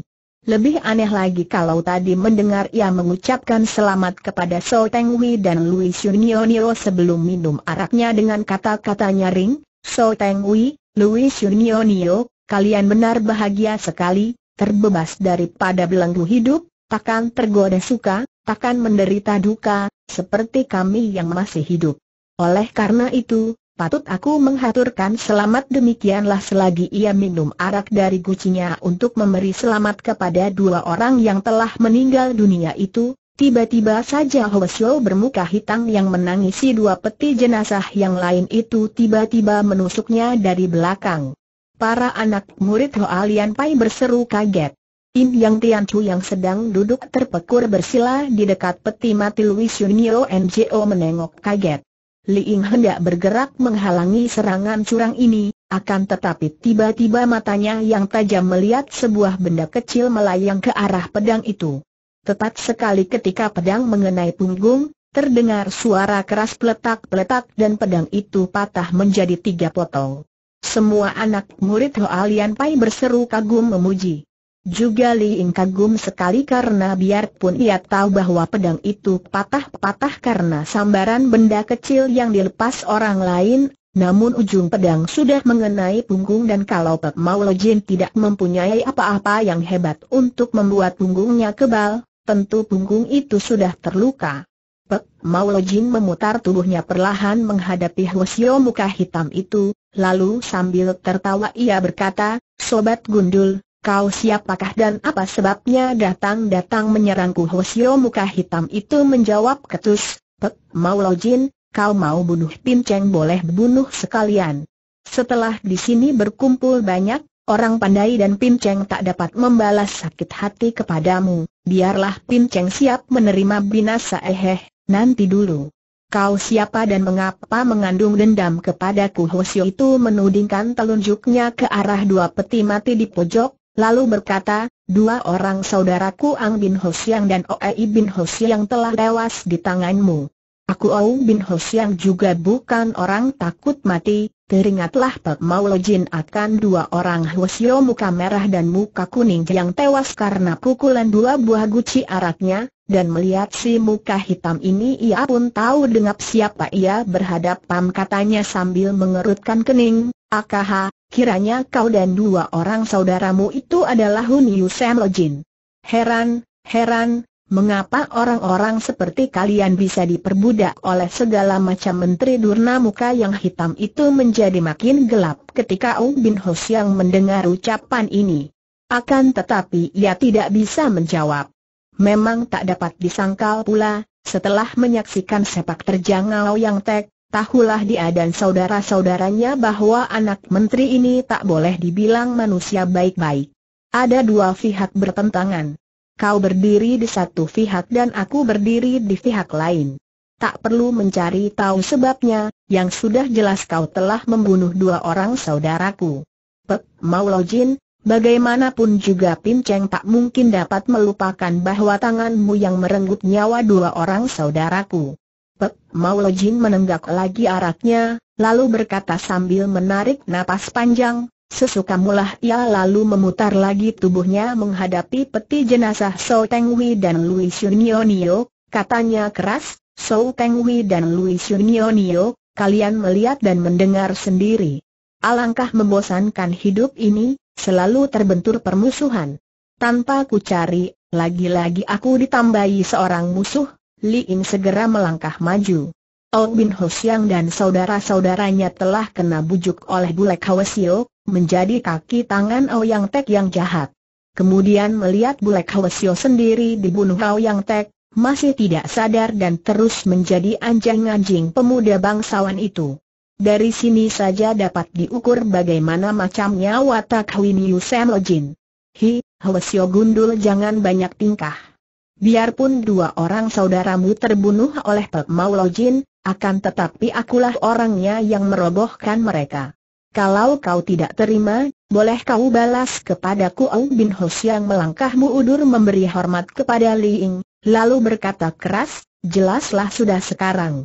Lebih aneh lagi kalau tadi mendengar ia mengucapkan selamat kepada So Teng Hui dan Louis Yunionio sebelum minum araknya dengan kata-kata nyaring, So Teng Hui, Louis Yunionio, kalian benar bahagia sekali, terbebas daripada belenggu hidup, takkan tergoda suka, takkan menderita duka, seperti kami yang masih hidup. Oleh karena itu, patut aku menghaturkan selamat demikianlah selagi ia minum arak dari gucinya untuk memberi selamat kepada dua orang yang telah meninggal dunia itu, Tiba-tiba saja Hwasyo bermuka hitam yang menangisi dua peti jenazah yang lain itu tiba-tiba menusuknya dari belakang. Para anak murid Hoa Lian Pai berseru kaget. In Yang Tian Chu yang sedang duduk terpekur bersila di dekat peti mati Louis Junio NGO menengok kaget. Li Ying hendak bergerak menghalangi serangan curang ini, akan tetapi tiba-tiba matanya yang tajam melihat sebuah benda kecil melayang ke arah pedang itu. Tepat sekali ketika pedang mengenai punggung, terdengar suara keras peletak-peletak dan pedang itu patah menjadi tiga potong. Semua anak murid Hoa Pai berseru kagum memuji. Juga Li kagum sekali karena biarpun ia tahu bahwa pedang itu patah-patah karena sambaran benda kecil yang dilepas orang lain, namun ujung pedang sudah mengenai punggung dan kalau Pek Mau Jin tidak mempunyai apa-apa yang hebat untuk membuat punggungnya kebal, tentu punggung itu sudah terluka. Pek Mau Jin memutar tubuhnya perlahan menghadapi Hwasyo muka hitam itu, Lalu sambil tertawa ia berkata, Sobat Gundul, kau siapakah dan apa sebabnya datang-datang menyerangku Hosio muka hitam itu menjawab ketus, Pek, mau lojin, kau mau bunuh pinceng Cheng boleh bunuh sekalian. Setelah di sini berkumpul banyak, orang pandai dan pinceng Cheng tak dapat membalas sakit hati kepadamu, biarlah pinceng Cheng siap menerima binasa eheh, nanti dulu kau siapa dan mengapa mengandung dendam kepadaku Hosio itu menudingkan telunjuknya ke arah dua peti mati di pojok, lalu berkata, dua orang saudaraku Ang Bin Hosiang dan Oei Bin Hosiang telah tewas di tanganmu. Aku Ou Bin Ho yang juga bukan orang takut mati, teringatlah Pak Maulo Jin akan dua orang Hwasyo muka merah dan muka kuning yang tewas karena pukulan dua buah guci araknya, dan melihat si muka hitam ini ia pun tahu dengan siapa ia berhadap pam katanya sambil mengerutkan kening, akaha, kiranya kau dan dua orang saudaramu itu adalah Hun Yu Lo Jin. Heran, heran, Mengapa orang-orang seperti kalian bisa diperbudak oleh segala macam menteri durna muka yang hitam itu menjadi makin gelap ketika Ung Bin Ho Siang mendengar ucapan ini. Akan tetapi ia tidak bisa menjawab. Memang tak dapat disangkal pula, setelah menyaksikan sepak terjang Ao Yang Tek, tahulah dia dan saudara-saudaranya bahwa anak menteri ini tak boleh dibilang manusia baik-baik. Ada dua pihak bertentangan. Kau berdiri di satu pihak dan aku berdiri di pihak lain. Tak perlu mencari tahu sebabnya, yang sudah jelas kau telah membunuh dua orang saudaraku. Pep, Mau Jin, Bagaimanapun juga Pin Cheng tak mungkin dapat melupakan bahwa tanganmu yang merenggut nyawa dua orang saudaraku. Pek Mau Jin menenggak lagi araknya, lalu berkata sambil menarik napas panjang, sesuka mulah ia lalu memutar lagi tubuhnya menghadapi peti jenazah So Teng dan Louis Yunionio, katanya keras, So Teng dan Louis Yunionio, kalian melihat dan mendengar sendiri. Alangkah membosankan hidup ini, selalu terbentur permusuhan. Tanpa ku cari, lagi-lagi aku ditambahi seorang musuh, Li Ying segera melangkah maju. Ao Bin Ho Siang dan saudara-saudaranya telah kena bujuk oleh Bulek Hawesio, menjadi kaki tangan Ouyang Tek yang jahat. Kemudian melihat Bulek Hwasyo sendiri dibunuh Ouyang Tek, masih tidak sadar dan terus menjadi anjing-anjing pemuda bangsawan itu. Dari sini saja dapat diukur bagaimana macamnya watak Huin Yu Sam Jin. Hi, Hwasyo gundul jangan banyak tingkah. Biarpun dua orang saudaramu terbunuh oleh Pek Mau Jin, akan tetapi akulah orangnya yang merobohkan mereka. Kalau kau tidak terima, boleh kau balas kepadaku Au Bin Ho yang melangkah muudur memberi hormat kepada Li Ying, lalu berkata keras, jelaslah sudah sekarang.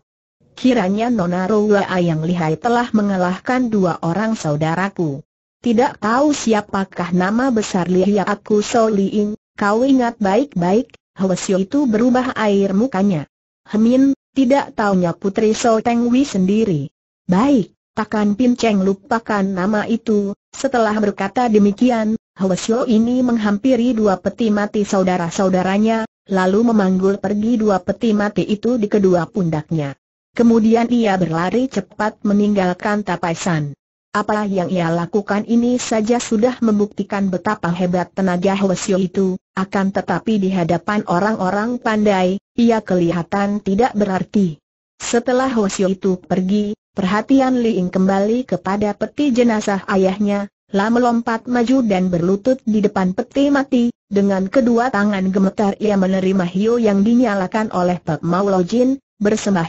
Kiranya Nona Rowaa yang lihai telah mengalahkan dua orang saudaraku. Tidak tahu siapakah nama besar lihai aku So Li Ying, kau ingat baik-baik, Hwasyo itu berubah air mukanya. Hemin, tidak taunya Putri So Teng Wi sendiri. Baik. Pin Pinceng lupakan nama itu, setelah berkata demikian, Hwasyo ini menghampiri dua peti mati saudara-saudaranya, lalu memanggul pergi dua peti mati itu di kedua pundaknya. Kemudian ia berlari cepat meninggalkan Tapaisan. Apa yang ia lakukan ini saja sudah membuktikan betapa hebat tenaga Hwasyo itu, akan tetapi di hadapan orang-orang pandai, ia kelihatan tidak berarti. Setelah Hwasyo itu pergi, Perhatian Liing kembali kepada peti jenazah ayahnya, lalu melompat maju dan berlutut di depan peti mati, dengan kedua tangan gemetar ia menerima Hio yang dinyalakan oleh Pak Maulojin,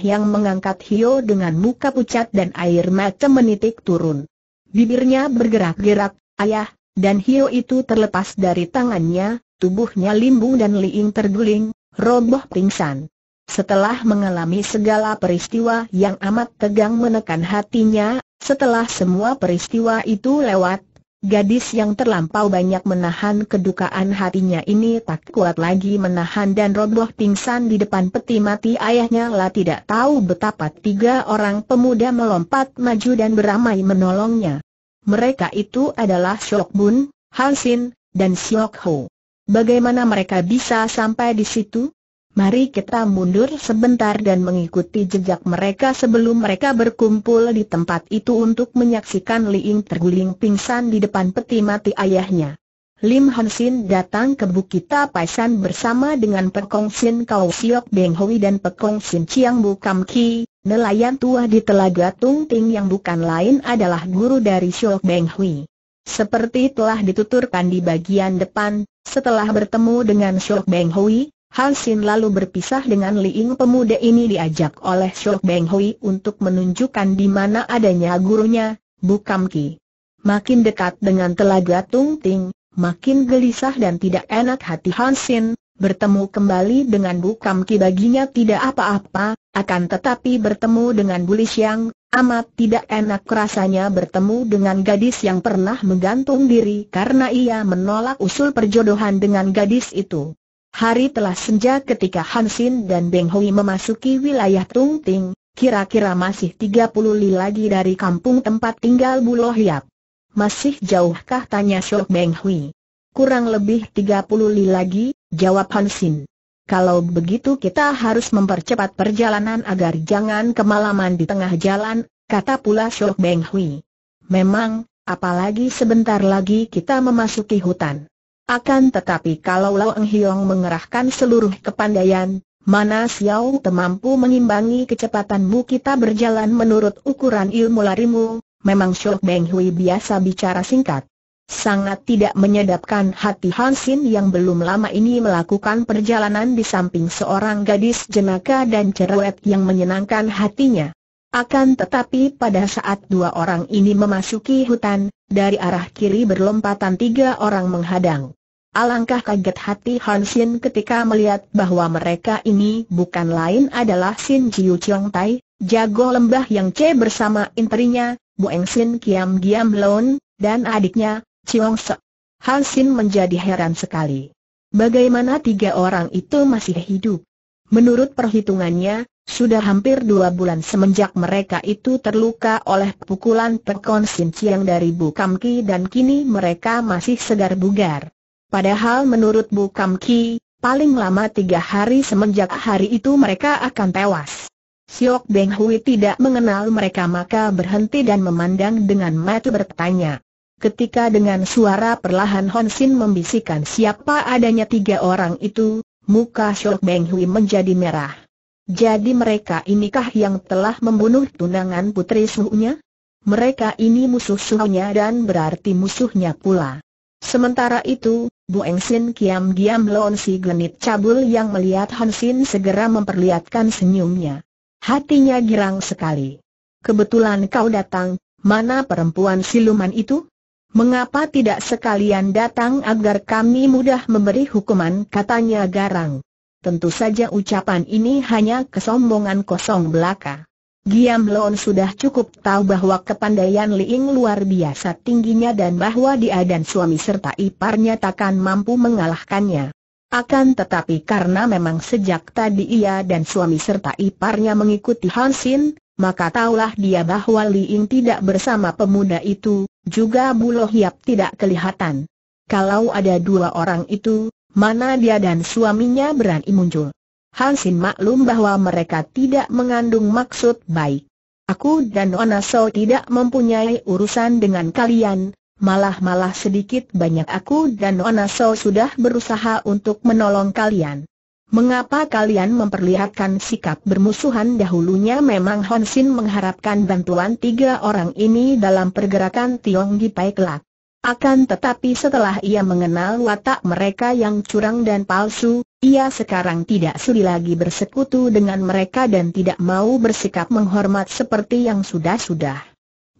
yang mengangkat Hio dengan muka pucat dan air mata menitik turun. Bibirnya bergerak-gerak, ayah, dan Hio itu terlepas dari tangannya, tubuhnya limbung dan liing terguling, roboh pingsan. Setelah mengalami segala peristiwa yang amat tegang menekan hatinya, setelah semua peristiwa itu lewat, gadis yang terlampau banyak menahan kedukaan hatinya ini tak kuat lagi menahan dan roboh pingsan di depan peti mati ayahnya lah tidak tahu betapa tiga orang pemuda melompat maju dan beramai menolongnya. Mereka itu adalah Syok Bun, Hansin, dan Siok Ho. Bagaimana mereka bisa sampai di situ? Mari kita mundur sebentar dan mengikuti jejak mereka sebelum mereka berkumpul di tempat itu untuk menyaksikan Liing terguling pingsan di depan peti mati ayahnya. Lim Han datang ke Bukit Tapaisan bersama dengan Pekong Sin Kau Siok Beng Hui dan Pekong Sin Chiang Bu Kam Ki, nelayan tua di Telaga Tung Ting yang bukan lain adalah guru dari Siok Beng Hui. Seperti telah dituturkan di bagian depan, setelah bertemu dengan Siok Beng Hui, Hansin lalu berpisah dengan Li pemuda ini diajak oleh Shou Beng Hui untuk menunjukkan di mana adanya gurunya, Bukam Ki. Makin dekat dengan telaga Tung Ting, makin gelisah dan tidak enak hati Hansin. bertemu kembali dengan Bukam Ki baginya tidak apa-apa, akan tetapi bertemu dengan Bulis Yang, amat tidak enak rasanya bertemu dengan gadis yang pernah menggantung diri karena ia menolak usul perjodohan dengan gadis itu. Hari telah senja ketika Hansin dan Beng Hui memasuki wilayah Tung Ting, kira-kira masih 30 li lagi dari kampung tempat tinggal Buloh Yap. Masih jauhkah tanya Syok Beng Hui? Kurang lebih 30 li lagi, jawab Hansin. Kalau begitu kita harus mempercepat perjalanan agar jangan kemalaman di tengah jalan, kata pula Syok Beng Hui. Memang, apalagi sebentar lagi kita memasuki hutan. Akan tetapi kalau Eng Hiong mengerahkan seluruh kepandaian, mana Xiao Te mampu mengimbangi kecepatanmu kita berjalan menurut ukuran ilmu larimu, memang Shok Beng Hui biasa bicara singkat. Sangat tidak menyedapkan hati Hansin yang belum lama ini melakukan perjalanan di samping seorang gadis jenaka dan cerewet yang menyenangkan hatinya. Akan tetapi pada saat dua orang ini memasuki hutan, dari arah kiri berlompatan tiga orang menghadang. Alangkah kaget hati Han ketika melihat bahwa mereka ini bukan lain adalah Xin Jiu Chiong Tai, jago lembah yang C bersama interinya, Bueng Xin Kiam Giam Lon, dan adiknya, Chiong Se. Han menjadi heran sekali. Bagaimana tiga orang itu masih hidup? Menurut perhitungannya, sudah hampir dua bulan semenjak mereka itu terluka oleh pukulan Pekon Sin dari Bu Kam Ki dan kini mereka masih segar bugar. Padahal menurut Bu Kam Ki, paling lama tiga hari semenjak hari itu mereka akan tewas. Siok Beng Hui tidak mengenal mereka maka berhenti dan memandang dengan mata bertanya. Ketika dengan suara perlahan Hon Sin membisikkan siapa adanya tiga orang itu, muka Siok Beng Hui menjadi merah. Jadi mereka inikah yang telah membunuh tunangan putri suhunya? Mereka ini musuh suhunya dan berarti musuhnya pula. Sementara itu, Bu Engsin kiam-diam Loon Si genit cabul yang melihat Hansin segera memperlihatkan senyumnya. Hatinya girang sekali. Kebetulan kau datang, mana perempuan siluman itu? Mengapa tidak sekalian datang agar kami mudah memberi hukuman katanya garang. Tentu saja ucapan ini hanya kesombongan kosong belaka. Giam Lon sudah cukup tahu bahwa kepandaian Liing luar biasa tingginya dan bahwa dia dan suami serta iparnya takkan mampu mengalahkannya. Akan tetapi karena memang sejak tadi ia dan suami serta iparnya mengikuti Hansin, maka taulah dia bahwa Liing tidak bersama pemuda itu, juga Buloh Yap tidak kelihatan. Kalau ada dua orang itu, mana dia dan suaminya berani muncul. Hansin maklum bahwa mereka tidak mengandung maksud baik. Aku dan Nona So tidak mempunyai urusan dengan kalian, malah-malah sedikit banyak aku dan Nona So sudah berusaha untuk menolong kalian. Mengapa kalian memperlihatkan sikap bermusuhan dahulunya memang Honsin mengharapkan bantuan tiga orang ini dalam pergerakan Tiong Gipai kelak. Akan tetapi setelah ia mengenal watak mereka yang curang dan palsu, ia sekarang tidak sudi lagi bersekutu dengan mereka dan tidak mau bersikap menghormat seperti yang sudah-sudah.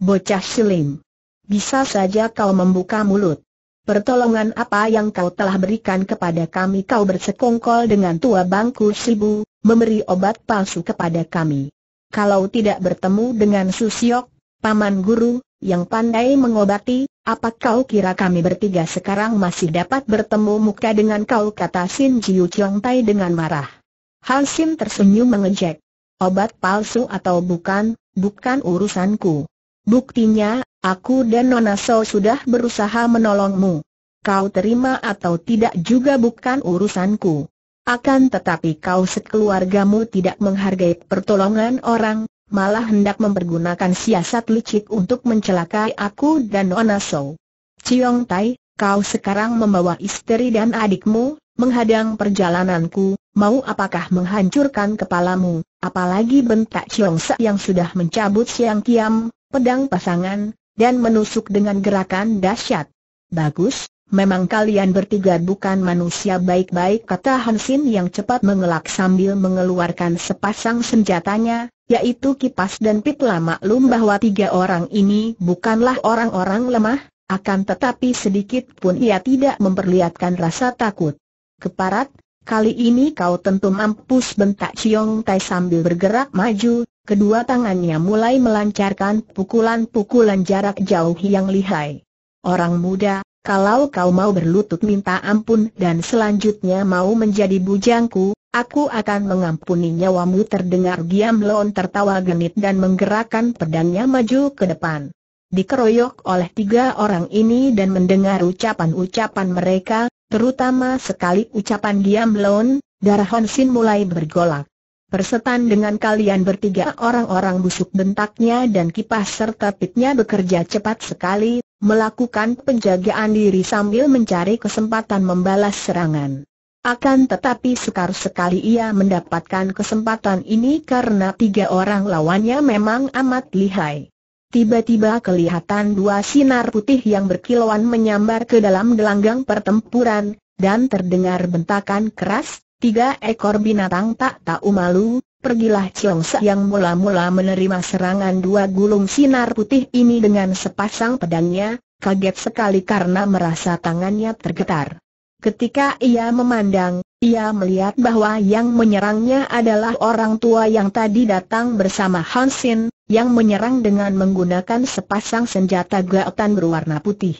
Bocah silim. Bisa saja kau membuka mulut. Pertolongan apa yang kau telah berikan kepada kami kau bersekongkol dengan tua bangku sibu, memberi obat palsu kepada kami. Kalau tidak bertemu dengan Susiok, Paman Guru, yang pandai mengobati, apa kau kira kami bertiga sekarang masih dapat bertemu muka dengan kau kata Sin Jiu Chong Tai dengan marah. Hal Sin tersenyum mengejek. Obat palsu atau bukan, bukan urusanku. Buktinya, aku dan Nona So sudah berusaha menolongmu. Kau terima atau tidak juga bukan urusanku. Akan tetapi kau sekeluargamu tidak menghargai pertolongan orang, malah hendak mempergunakan siasat licik untuk mencelakai aku dan Nona Ciong Tai, kau sekarang membawa istri dan adikmu, menghadang perjalananku, mau apakah menghancurkan kepalamu, apalagi bentak Ciong Sa yang sudah mencabut siang kiam, pedang pasangan, dan menusuk dengan gerakan dahsyat. Bagus, Memang kalian bertiga bukan manusia baik-baik kata Hansin yang cepat mengelak sambil mengeluarkan sepasang senjatanya, yaitu kipas dan lama. maklum bahwa tiga orang ini bukanlah orang-orang lemah, akan tetapi sedikit pun ia tidak memperlihatkan rasa takut. Keparat, kali ini kau tentu mampus bentak Chiong Tai sambil bergerak maju, kedua tangannya mulai melancarkan pukulan-pukulan jarak jauh yang lihai. Orang muda, kalau kau mau berlutut minta ampun dan selanjutnya mau menjadi bujangku, aku akan mengampuni nyawamu terdengar Giam Lon tertawa genit dan menggerakkan pedangnya maju ke depan. Dikeroyok oleh tiga orang ini dan mendengar ucapan-ucapan mereka, terutama sekali ucapan Giam Lon, darah Honsin mulai bergolak. Persetan dengan kalian bertiga orang-orang busuk bentaknya dan kipas serta pitnya bekerja cepat sekali, melakukan penjagaan diri sambil mencari kesempatan membalas serangan. Akan tetapi sekar sekali ia mendapatkan kesempatan ini karena tiga orang lawannya memang amat lihai. Tiba-tiba kelihatan dua sinar putih yang berkilauan menyambar ke dalam gelanggang pertempuran, dan terdengar bentakan keras, tiga ekor binatang tak tahu malu, pergilah Chiong Sa yang mula-mula menerima serangan dua gulung sinar putih ini dengan sepasang pedangnya, kaget sekali karena merasa tangannya tergetar. Ketika ia memandang, ia melihat bahwa yang menyerangnya adalah orang tua yang tadi datang bersama Hansin, yang menyerang dengan menggunakan sepasang senjata gaotan berwarna putih.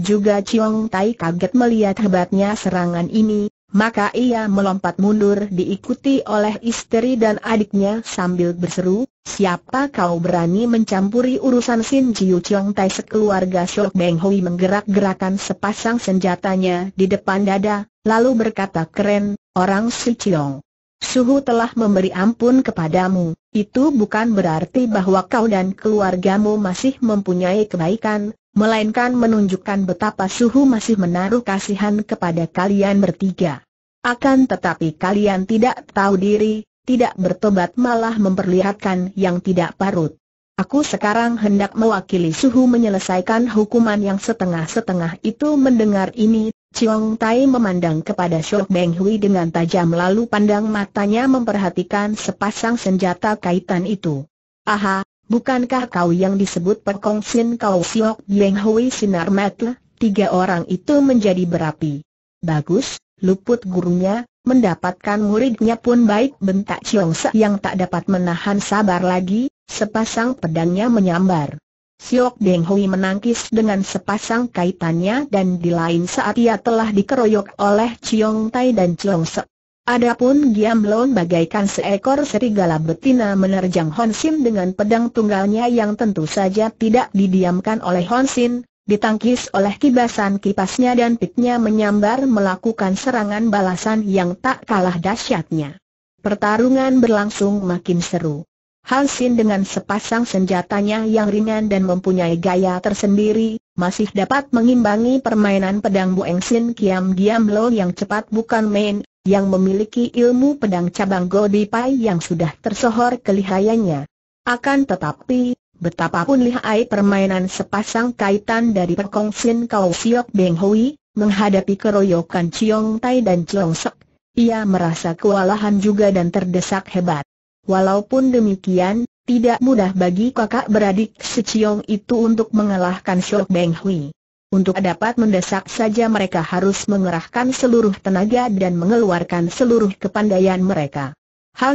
Juga Chiong Tai kaget melihat hebatnya serangan ini, maka ia melompat mundur diikuti oleh istri dan adiknya sambil berseru, siapa kau berani mencampuri urusan Sin Jiu Chong Tai sekeluarga Shok Beng Hui menggerak-gerakan sepasang senjatanya di depan dada, lalu berkata keren, orang Si Chiong. Suhu telah memberi ampun kepadamu, itu bukan berarti bahwa kau dan keluargamu masih mempunyai kebaikan, melainkan menunjukkan betapa suhu masih menaruh kasihan kepada kalian bertiga. Akan tetapi kalian tidak tahu diri, tidak bertobat malah memperlihatkan yang tidak parut. Aku sekarang hendak mewakili Suhu menyelesaikan hukuman yang setengah-setengah itu mendengar ini, Chiong Tai memandang kepada Shou Beng Hui dengan tajam lalu pandang matanya memperhatikan sepasang senjata kaitan itu. Aha, Bukankah kau yang disebut Pekong Sin Kau Siok Yeng Hui Sinar Matle? Tiga orang itu menjadi berapi. Bagus, luput gurunya, mendapatkan muridnya pun baik bentak Chiong Se yang tak dapat menahan sabar lagi, sepasang pedangnya menyambar. Siok Deng Hui menangkis dengan sepasang kaitannya dan di lain saat ia telah dikeroyok oleh Chiong Tai dan Chiong Se. Adapun Giam Loon bagaikan seekor serigala betina menerjang Hon Sin dengan pedang tunggalnya yang tentu saja tidak didiamkan oleh Hon Sin, ditangkis oleh kibasan kipasnya dan piknya menyambar melakukan serangan balasan yang tak kalah dahsyatnya. Pertarungan berlangsung makin seru. Hon Sin dengan sepasang senjatanya yang ringan dan mempunyai gaya tersendiri, masih dapat mengimbangi permainan pedang Bu Eng Sin Kiam Giam Loon yang cepat bukan main, yang memiliki ilmu pedang cabang Pai yang sudah tersohor kelihayannya. Akan tetapi, betapapun lihai permainan sepasang kaitan dari perkongsian Kau Siok Beng Hui, menghadapi keroyokan Chiong Tai dan Chiong Sek, ia merasa kewalahan juga dan terdesak hebat. Walaupun demikian, tidak mudah bagi kakak beradik si Chiong itu untuk mengalahkan Siok Beng Hui. Untuk dapat mendesak saja mereka harus mengerahkan seluruh tenaga dan mengeluarkan seluruh kepandaian mereka.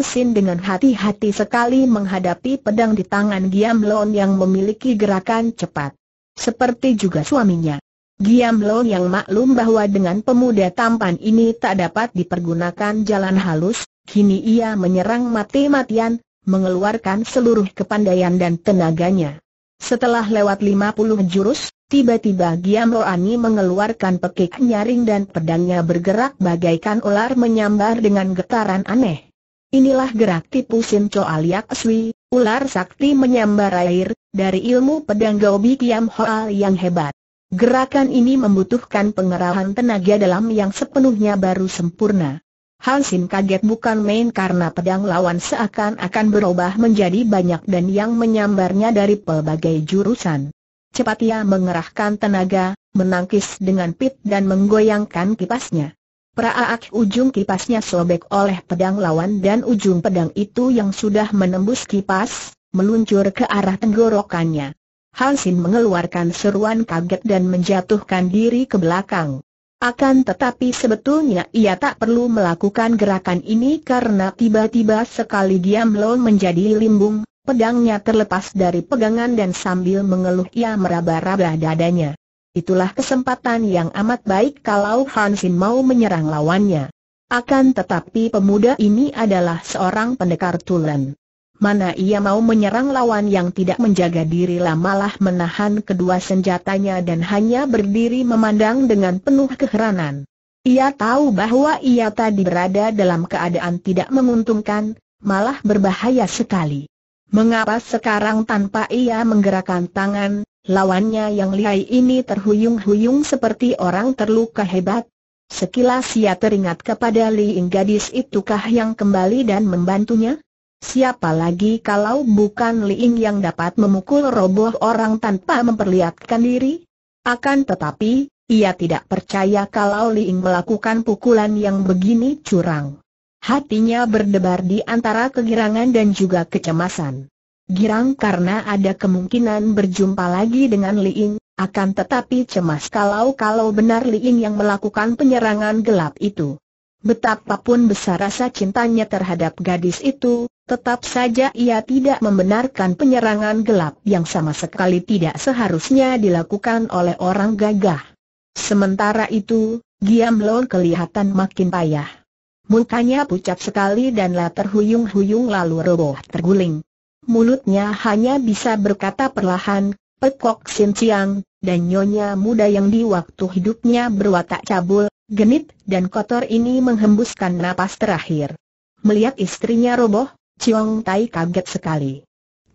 Sin dengan hati-hati sekali menghadapi pedang di tangan Giam Lon yang memiliki gerakan cepat. Seperti juga suaminya. Giam Lon yang maklum bahwa dengan pemuda tampan ini tak dapat dipergunakan jalan halus, kini ia menyerang mati-matian, mengeluarkan seluruh kepandaian dan tenaganya. Setelah lewat 50 jurus, Tiba-tiba Giam Roani mengeluarkan pekik nyaring dan pedangnya bergerak bagaikan ular menyambar dengan getaran aneh. Inilah gerak tipu Cho Aliak Sui, ular sakti menyambar air, dari ilmu pedang Gobi Giam Hoa yang hebat. Gerakan ini membutuhkan pengerahan tenaga dalam yang sepenuhnya baru sempurna. Hansin kaget bukan main karena pedang lawan seakan-akan berubah menjadi banyak dan yang menyambarnya dari pelbagai jurusan. Cepat ia mengerahkan tenaga, menangkis dengan pit dan menggoyangkan kipasnya. Praaak ujung kipasnya sobek oleh pedang lawan dan ujung pedang itu yang sudah menembus kipas, meluncur ke arah tenggorokannya. Hansin mengeluarkan seruan kaget dan menjatuhkan diri ke belakang. Akan tetapi sebetulnya ia tak perlu melakukan gerakan ini karena tiba-tiba sekali diam lo menjadi limbung, Pedangnya terlepas dari pegangan dan sambil mengeluh ia meraba-raba dadanya. Itulah kesempatan yang amat baik kalau Hansin mau menyerang lawannya. Akan tetapi pemuda ini adalah seorang pendekar tulen. Mana ia mau menyerang lawan yang tidak menjaga diri lah malah menahan kedua senjatanya dan hanya berdiri memandang dengan penuh keheranan. Ia tahu bahwa ia tadi berada dalam keadaan tidak menguntungkan, malah berbahaya sekali. Mengapa sekarang tanpa ia menggerakkan tangan, lawannya yang lihai ini terhuyung-huyung seperti orang terluka hebat? Sekilas ia teringat kepada Li Liing gadis itukah yang kembali dan membantunya? Siapa lagi kalau bukan Li Liing yang dapat memukul roboh orang tanpa memperlihatkan diri? Akan tetapi, ia tidak percaya kalau Li Liing melakukan pukulan yang begini curang. Hatinya berdebar di antara kegirangan dan juga kecemasan. Girang karena ada kemungkinan berjumpa lagi dengan Liing, akan tetapi cemas kalau-kalau benar Liing yang melakukan penyerangan gelap itu. Betapapun besar rasa cintanya terhadap gadis itu, tetap saja ia tidak membenarkan penyerangan gelap yang sama sekali tidak seharusnya dilakukan oleh orang gagah. Sementara itu, Giam Lon kelihatan makin payah. Mukanya pucat sekali dan lah terhuyung-huyung lalu roboh terguling. Mulutnya hanya bisa berkata perlahan, pekok sinciang, dan nyonya muda yang di waktu hidupnya berwatak cabul, genit, dan kotor ini menghembuskan napas terakhir. Melihat istrinya roboh, Chiong Tai kaget sekali.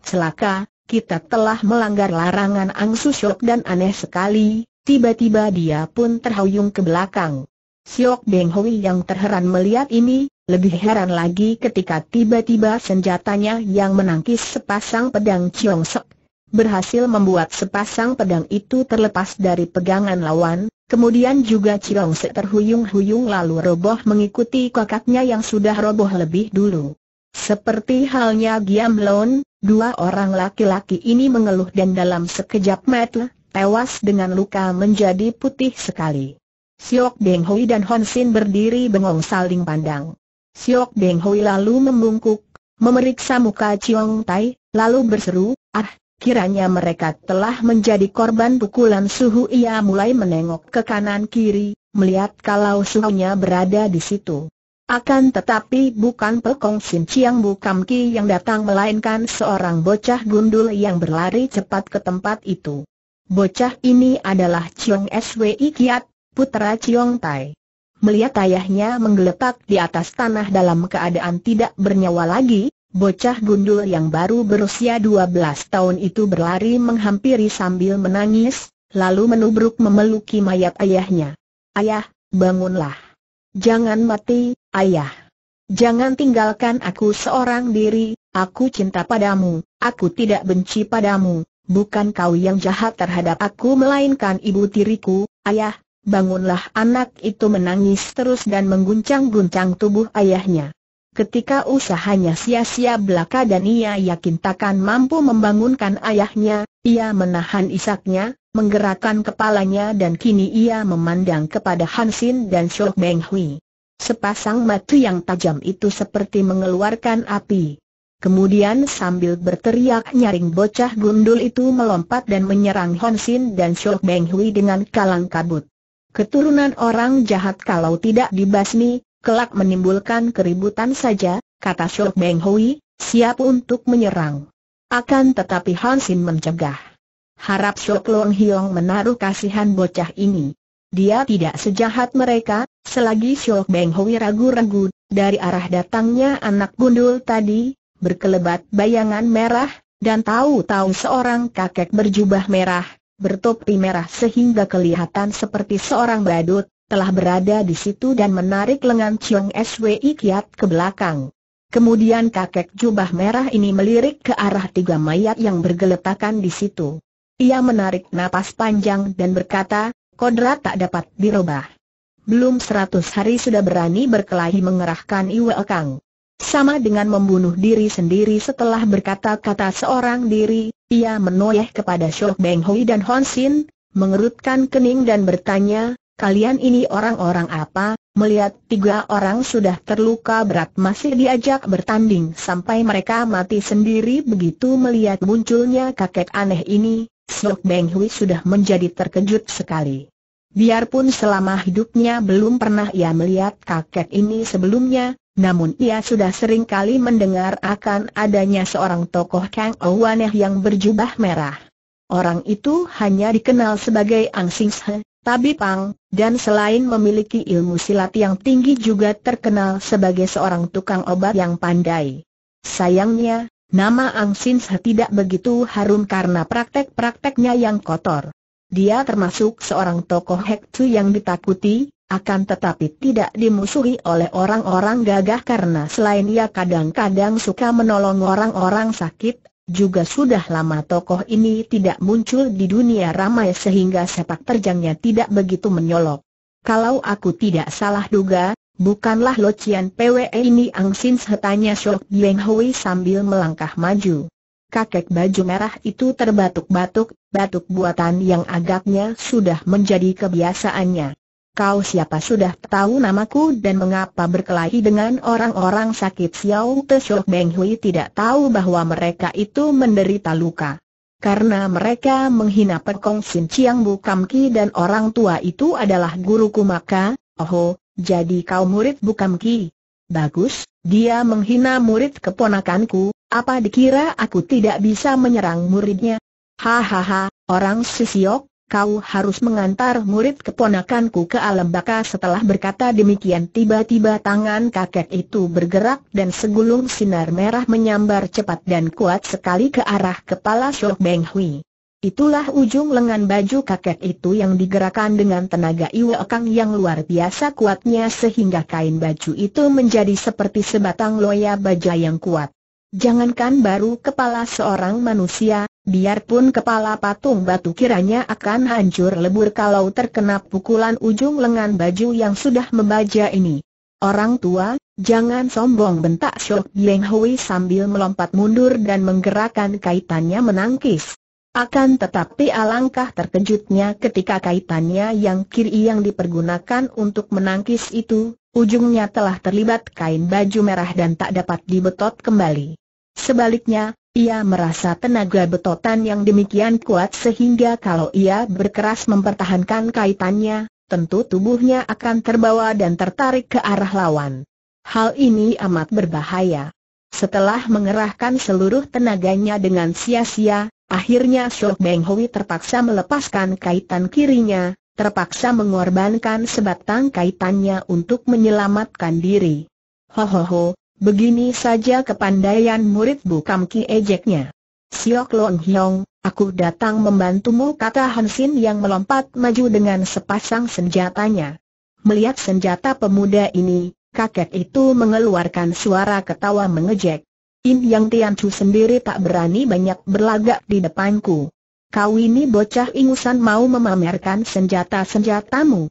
Celaka, kita telah melanggar larangan Ang Susyok dan aneh sekali, tiba-tiba dia pun terhuyung ke belakang. Siok Beng Hui yang terheran melihat ini, lebih heran lagi ketika tiba-tiba senjatanya yang menangkis sepasang pedang Chiong Sek, berhasil membuat sepasang pedang itu terlepas dari pegangan lawan, kemudian juga Chiong Sek terhuyung-huyung lalu roboh mengikuti kakaknya yang sudah roboh lebih dulu. Seperti halnya Giam Lon, dua orang laki-laki ini mengeluh dan dalam sekejap mata, tewas dengan luka menjadi putih sekali. Siok Beng Hui dan Hon Sin berdiri bengong saling pandang. Siok Beng Hui lalu membungkuk, memeriksa muka Chiong Tai, lalu berseru, ah, kiranya mereka telah menjadi korban pukulan suhu ia mulai menengok ke kanan kiri, melihat kalau suhunya berada di situ. Akan tetapi bukan Pekong Sin Chiang Bukam Ki yang datang melainkan seorang bocah gundul yang berlari cepat ke tempat itu. Bocah ini adalah Chiong Swi Kiat, putra Chiong Tai. Melihat ayahnya menggeletak di atas tanah dalam keadaan tidak bernyawa lagi, bocah gundul yang baru berusia 12 tahun itu berlari menghampiri sambil menangis, lalu menubruk memeluki mayat ayahnya. Ayah, bangunlah. Jangan mati, ayah. Jangan tinggalkan aku seorang diri, aku cinta padamu, aku tidak benci padamu, bukan kau yang jahat terhadap aku melainkan ibu tiriku, ayah, Bangunlah anak itu menangis terus dan mengguncang-guncang tubuh ayahnya. Ketika usahanya sia-sia belaka dan ia yakin takkan mampu membangunkan ayahnya, ia menahan isaknya, menggerakkan kepalanya dan kini ia memandang kepada Hansin dan Shou Beng Hui. Sepasang mata yang tajam itu seperti mengeluarkan api. Kemudian sambil berteriak nyaring bocah gundul itu melompat dan menyerang Hansin dan Shou Beng Hui dengan kalang kabut. Keturunan orang jahat kalau tidak dibasmi, kelak menimbulkan keributan saja, kata Shok Beng Hui, siap untuk menyerang. Akan tetapi Han Sin mencegah. Harap Shok Long Hiong menaruh kasihan bocah ini. Dia tidak sejahat mereka, selagi Shok Beng Hui ragu-ragu, dari arah datangnya anak gundul tadi, berkelebat bayangan merah, dan tahu-tahu seorang kakek berjubah merah, bertopi merah sehingga kelihatan seperti seorang badut, telah berada di situ dan menarik lengan Chiong Swi Kiat ke belakang. Kemudian kakek jubah merah ini melirik ke arah tiga mayat yang bergeletakan di situ. Ia menarik napas panjang dan berkata, kodrat tak dapat dirubah. Belum seratus hari sudah berani berkelahi mengerahkan Iwe Kang. Sama dengan membunuh diri sendiri setelah berkata-kata seorang diri, ia menoleh kepada Shou Beng Hui dan Hon Sin, mengerutkan kening dan bertanya, kalian ini orang-orang apa? Melihat tiga orang sudah terluka berat masih diajak bertanding sampai mereka mati sendiri begitu melihat munculnya kakek aneh ini, Shou Beng Hui sudah menjadi terkejut sekali. Biarpun selama hidupnya belum pernah ia melihat kakek ini sebelumnya, namun ia sudah sering kali mendengar akan adanya seorang tokoh Kang Owaneh yang berjubah merah. Orang itu hanya dikenal sebagai Ang Sing Tabi Tabipang, dan selain memiliki ilmu silat yang tinggi juga terkenal sebagai seorang tukang obat yang pandai. Sayangnya, nama Ang Sing Se tidak begitu harum karena praktek-prakteknya yang kotor. Dia termasuk seorang tokoh Hektu yang ditakuti, akan tetapi tidak dimusuhi oleh orang-orang gagah karena selain ia kadang-kadang suka menolong orang-orang sakit, juga sudah lama tokoh ini tidak muncul di dunia ramai sehingga sepak terjangnya tidak begitu menyolok. Kalau aku tidak salah duga, bukanlah Lo Cian PWE ini Ang Sin Setanya Shok Yeng Hui sambil melangkah maju. Kakek baju merah itu terbatuk-batuk, batuk buatan yang agaknya sudah menjadi kebiasaannya kau siapa sudah tahu namaku dan mengapa berkelahi dengan orang-orang sakit Xiao Te Shok Beng Hui tidak tahu bahwa mereka itu menderita luka. Karena mereka menghina Pekong Sin Chiang Bu Kam Ki dan orang tua itu adalah guruku maka, oh, jadi kau murid Bu Kam Ki. Bagus, dia menghina murid keponakanku, apa dikira aku tidak bisa menyerang muridnya? Hahaha, orang sisiok, kau harus mengantar murid keponakanku ke alam baka setelah berkata demikian tiba-tiba tangan kakek itu bergerak dan segulung sinar merah menyambar cepat dan kuat sekali ke arah kepala Shok Beng Hui. Itulah ujung lengan baju kakek itu yang digerakkan dengan tenaga iwakang yang luar biasa kuatnya sehingga kain baju itu menjadi seperti sebatang loya baja yang kuat. Jangankan baru kepala seorang manusia, Biarpun kepala patung batu kiranya akan hancur lebur kalau terkena pukulan ujung lengan baju yang sudah membaja ini. Orang tua, jangan sombong bentak Shok Yeng Hui sambil melompat mundur dan menggerakkan kaitannya menangkis. Akan tetapi alangkah terkejutnya ketika kaitannya yang kiri yang dipergunakan untuk menangkis itu, ujungnya telah terlibat kain baju merah dan tak dapat dibetot kembali. Sebaliknya, ia merasa tenaga betotan yang demikian kuat sehingga kalau ia berkeras mempertahankan kaitannya, tentu tubuhnya akan terbawa dan tertarik ke arah lawan. Hal ini amat berbahaya. Setelah mengerahkan seluruh tenaganya dengan sia-sia, akhirnya Shou Beng Hui terpaksa melepaskan kaitan kirinya, terpaksa mengorbankan sebatang kaitannya untuk menyelamatkan diri. Hohoho, ho, ho, Begini saja kepandaian murid Bukam Ki ejeknya. Siok Long Hiong, aku datang membantumu kata Hansin yang melompat maju dengan sepasang senjatanya. Melihat senjata pemuda ini, kakek itu mengeluarkan suara ketawa mengejek. In Yang Chu sendiri tak berani banyak berlagak di depanku. Kau ini bocah ingusan mau memamerkan senjata-senjatamu.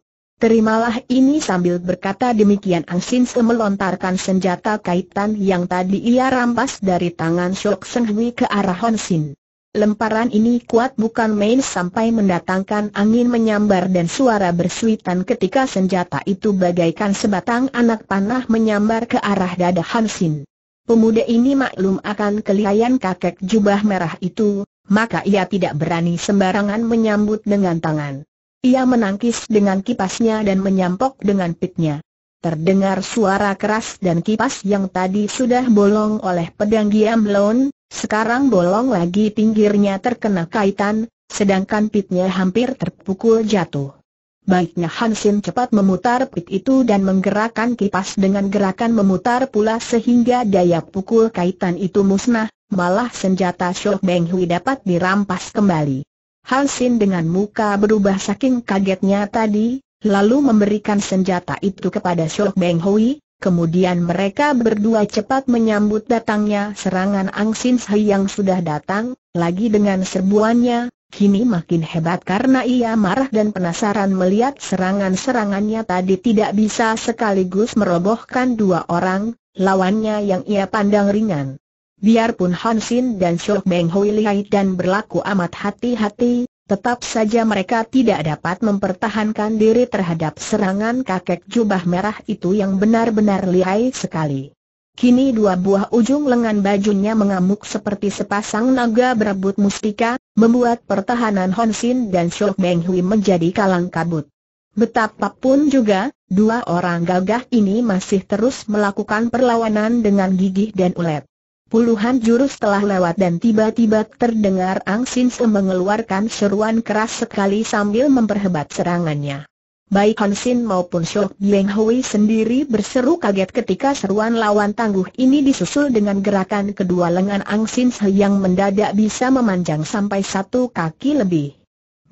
Terimalah ini sambil berkata demikian Ang Sin Se melontarkan senjata kaitan yang tadi ia rampas dari tangan Shok Seng Hui ke arah Hon Sin. Lemparan ini kuat bukan main sampai mendatangkan angin menyambar dan suara bersuitan ketika senjata itu bagaikan sebatang anak panah menyambar ke arah dada Han Sin. Pemuda ini maklum akan kelihayan kakek jubah merah itu, maka ia tidak berani sembarangan menyambut dengan tangan. Ia menangkis dengan kipasnya dan menyampok dengan pitnya. Terdengar suara keras dan kipas yang tadi sudah bolong oleh pedang Giam Lon, sekarang bolong lagi pinggirnya terkena kaitan, sedangkan pitnya hampir terpukul jatuh. Baiknya Hansin cepat memutar pit itu dan menggerakkan kipas dengan gerakan memutar pula sehingga daya pukul kaitan itu musnah, malah senjata Shok Beng Hui dapat dirampas kembali. Hansin dengan muka berubah saking kagetnya tadi, lalu memberikan senjata itu kepada Shok Beng Hui, kemudian mereka berdua cepat menyambut datangnya serangan Angsin Hai yang sudah datang, lagi dengan serbuannya, kini makin hebat karena ia marah dan penasaran melihat serangan-serangannya tadi tidak bisa sekaligus merobohkan dua orang, lawannya yang ia pandang ringan. Biarpun Hansin dan Shok Beng Hui lihai dan berlaku amat hati-hati, tetap saja mereka tidak dapat mempertahankan diri terhadap serangan kakek jubah merah itu yang benar-benar lihai sekali. Kini dua buah ujung lengan bajunya mengamuk seperti sepasang naga berebut mustika, membuat pertahanan Xin dan Shok Beng Hui menjadi kalang kabut. Betapapun juga, dua orang gagah ini masih terus melakukan perlawanan dengan gigih dan ulet. Puluhan jurus telah lewat dan tiba-tiba terdengar Ang Sin Se mengeluarkan seruan keras sekali sambil memperhebat serangannya. Baik Han Sin maupun Shok Bieng Hui sendiri berseru kaget ketika seruan lawan tangguh ini disusul dengan gerakan kedua lengan Ang Sin Se yang mendadak bisa memanjang sampai satu kaki lebih.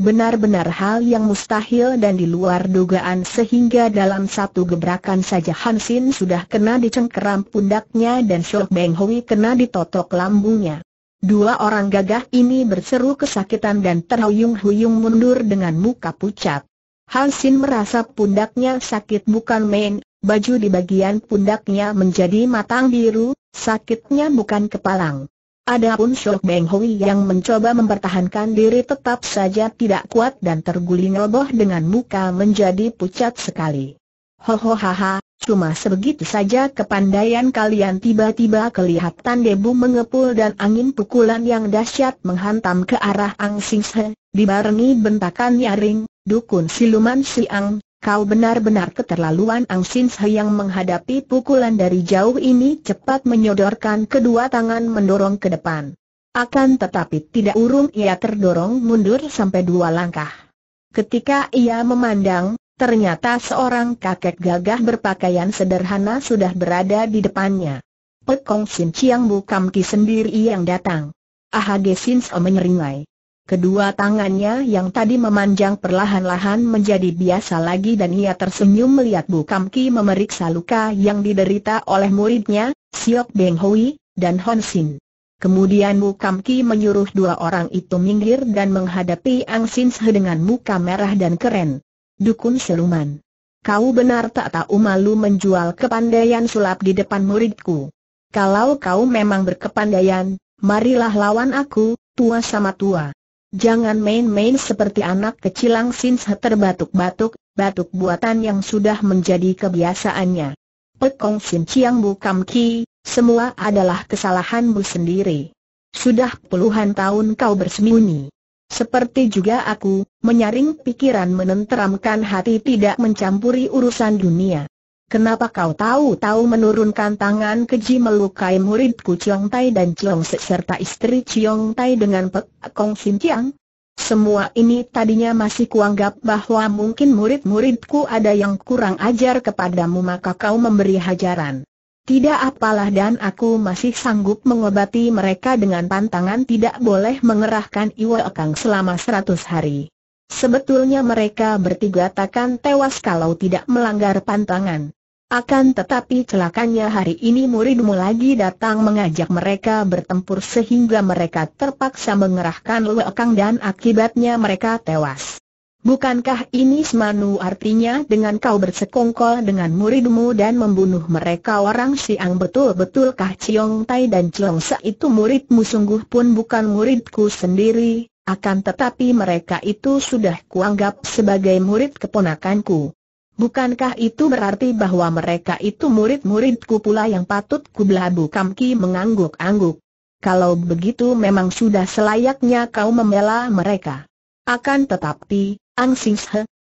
Benar-benar hal yang mustahil dan di luar dugaan sehingga dalam satu gebrakan saja Hansin sudah kena dicengkeram pundaknya dan Shok Beng Hui kena ditotok lambungnya. Dua orang gagah ini berseru kesakitan dan terhuyung-huyung mundur dengan muka pucat. Hansin merasa pundaknya sakit bukan main, baju di bagian pundaknya menjadi matang biru, sakitnya bukan kepalang. Adapun Shok Beng Hui yang mencoba mempertahankan diri tetap saja tidak kuat dan terguling roboh dengan muka menjadi pucat sekali. Hohohaha, cuma sebegitu saja kepandaian kalian tiba-tiba kelihatan debu mengepul dan angin pukulan yang dahsyat menghantam ke arah Ang Sing Se, dibarengi bentakan nyaring, dukun siluman Siang, Kau benar-benar keterlaluan Ang Sin yang menghadapi pukulan dari jauh ini cepat menyodorkan kedua tangan mendorong ke depan. Akan tetapi tidak urung ia terdorong mundur sampai dua langkah. Ketika ia memandang, ternyata seorang kakek gagah berpakaian sederhana sudah berada di depannya. Pekong Sin Chiang Bukam Ki sendiri yang datang. Ahage Sin menyeringai. Kedua tangannya yang tadi memanjang perlahan-lahan menjadi biasa lagi dan ia tersenyum melihat Bu Kam Ki memeriksa luka yang diderita oleh muridnya, Siok Beng Hui, dan Hon Sin. Kemudian Bu Kam Ki menyuruh dua orang itu minggir dan menghadapi Ang Sin Se dengan muka merah dan keren. Dukun Seluman. Kau benar tak tahu malu menjual kepandaian sulap di depan muridku. Kalau kau memang berkepandaian, marilah lawan aku, tua sama tua. Jangan main-main seperti anak kecil langsin terbatuk-batuk, batuk buatan yang sudah menjadi kebiasaannya. Pekong Sin Chiang Bukam Ki, semua adalah kesalahanmu sendiri. Sudah puluhan tahun kau bersembunyi. Seperti juga aku, menyaring pikiran menenteramkan hati tidak mencampuri urusan dunia. Kenapa kau tahu-tahu menurunkan tangan keji melukai muridku Chiong Tai dan Chiong Se serta istri Chiong Tai dengan Pek Kong Sin Chiang? Semua ini tadinya masih kuanggap bahwa mungkin murid-muridku ada yang kurang ajar kepadamu maka kau memberi hajaran. Tidak apalah dan aku masih sanggup mengobati mereka dengan pantangan tidak boleh mengerahkan Iwa Kang selama seratus hari. Sebetulnya mereka bertiga takkan tewas kalau tidak melanggar pantangan. Akan tetapi celakanya hari ini muridmu lagi datang mengajak mereka bertempur sehingga mereka terpaksa mengerahkan lekang dan akibatnya mereka tewas. Bukankah ini semanu artinya dengan kau bersekongkol dengan muridmu dan membunuh mereka orang siang betul-betul kah Ciong Tai dan Ciong Sa itu muridmu sungguh pun bukan muridku sendiri, akan tetapi mereka itu sudah kuanggap sebagai murid keponakanku. Bukankah itu berarti bahwa mereka itu murid-muridku pula yang patut kublabu Kamki mengangguk-angguk? Kalau begitu memang sudah selayaknya kau membela mereka. Akan tetapi, Ang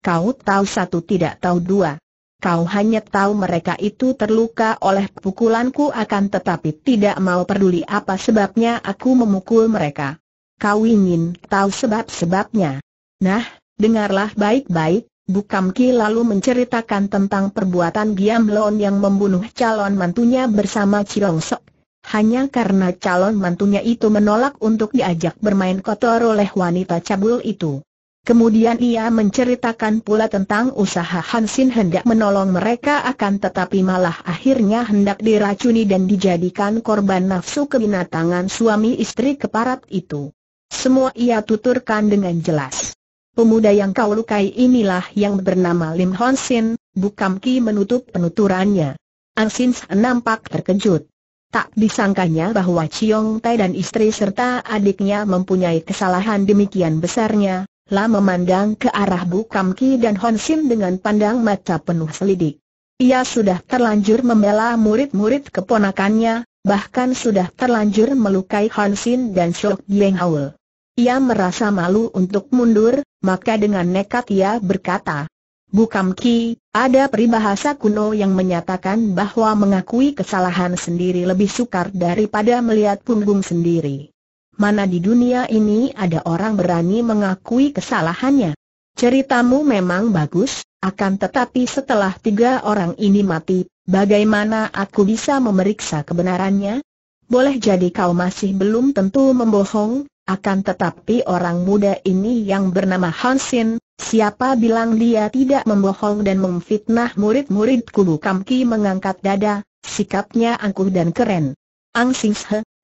kau tahu satu tidak tahu dua. Kau hanya tahu mereka itu terluka oleh pukulanku akan tetapi tidak mau peduli apa sebabnya aku memukul mereka. Kau ingin tahu sebab-sebabnya. Nah, dengarlah baik-baik, Bukam Ki lalu menceritakan tentang perbuatan Giam Lon yang membunuh calon mantunya bersama Cilong Sok. Hanya karena calon mantunya itu menolak untuk diajak bermain kotor oleh wanita cabul itu. Kemudian ia menceritakan pula tentang usaha Hansin hendak menolong mereka akan tetapi malah akhirnya hendak diracuni dan dijadikan korban nafsu kebinatangan suami istri keparat itu. Semua ia tuturkan dengan jelas. Pemuda yang kau lukai inilah yang bernama Lim Hon Sin, Bukam Ki menutup penuturannya. Ang Sin nampak terkejut. Tak disangkanya bahwa Chiong Tai dan istri serta adiknya mempunyai kesalahan demikian besarnya, lah memandang ke arah Bukam Ki dan Hon Sin dengan pandang mata penuh selidik. Ia sudah terlanjur membela murid-murid keponakannya, bahkan sudah terlanjur melukai Hon Sin dan Shok Yeng Haul. Ia merasa malu untuk mundur, maka dengan nekat ia berkata, Bukam Ki, ada peribahasa kuno yang menyatakan bahwa mengakui kesalahan sendiri lebih sukar daripada melihat punggung sendiri. Mana di dunia ini ada orang berani mengakui kesalahannya? Ceritamu memang bagus, akan tetapi setelah tiga orang ini mati, bagaimana aku bisa memeriksa kebenarannya? Boleh jadi kau masih belum tentu membohong, akan tetapi orang muda ini yang bernama Hansin, siapa bilang dia tidak membohong dan memfitnah murid-murid kubu Kamki mengangkat dada, sikapnya angkuh dan keren. Ang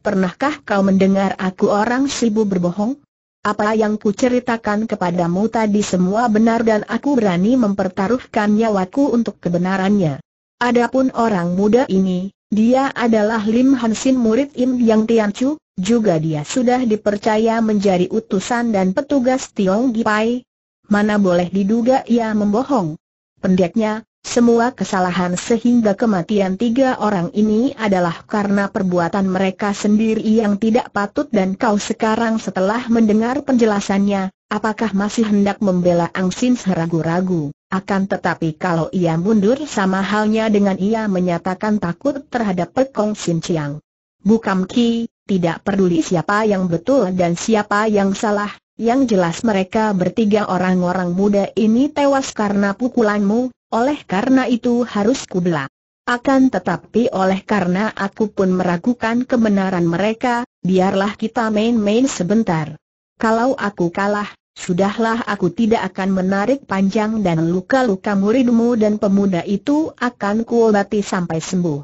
pernahkah kau mendengar aku orang sibuk berbohong? Apa yang ku ceritakan kepadamu tadi semua benar dan aku berani mempertaruhkan nyawaku untuk kebenarannya. Adapun orang muda ini, dia adalah Lim Hansin murid Im Yang Tian Chu, juga dia sudah dipercaya menjadi utusan dan petugas Tiong Gipai. Mana boleh diduga ia membohong. Pendeknya, semua kesalahan sehingga kematian tiga orang ini adalah karena perbuatan mereka sendiri yang tidak patut dan kau sekarang setelah mendengar penjelasannya, Apakah masih hendak membela Ang Sin ragu-ragu? Akan tetapi kalau ia mundur sama halnya dengan ia menyatakan takut terhadap Pekong Sin Chiang. Bukam Ki, tidak peduli siapa yang betul dan siapa yang salah, yang jelas mereka bertiga orang-orang muda ini tewas karena pukulanmu, oleh karena itu harus kubela. Akan tetapi oleh karena aku pun meragukan kebenaran mereka, biarlah kita main-main sebentar. Kalau aku kalah, Sudahlah aku tidak akan menarik panjang dan luka-luka muridmu dan pemuda itu akan kuobati sampai sembuh.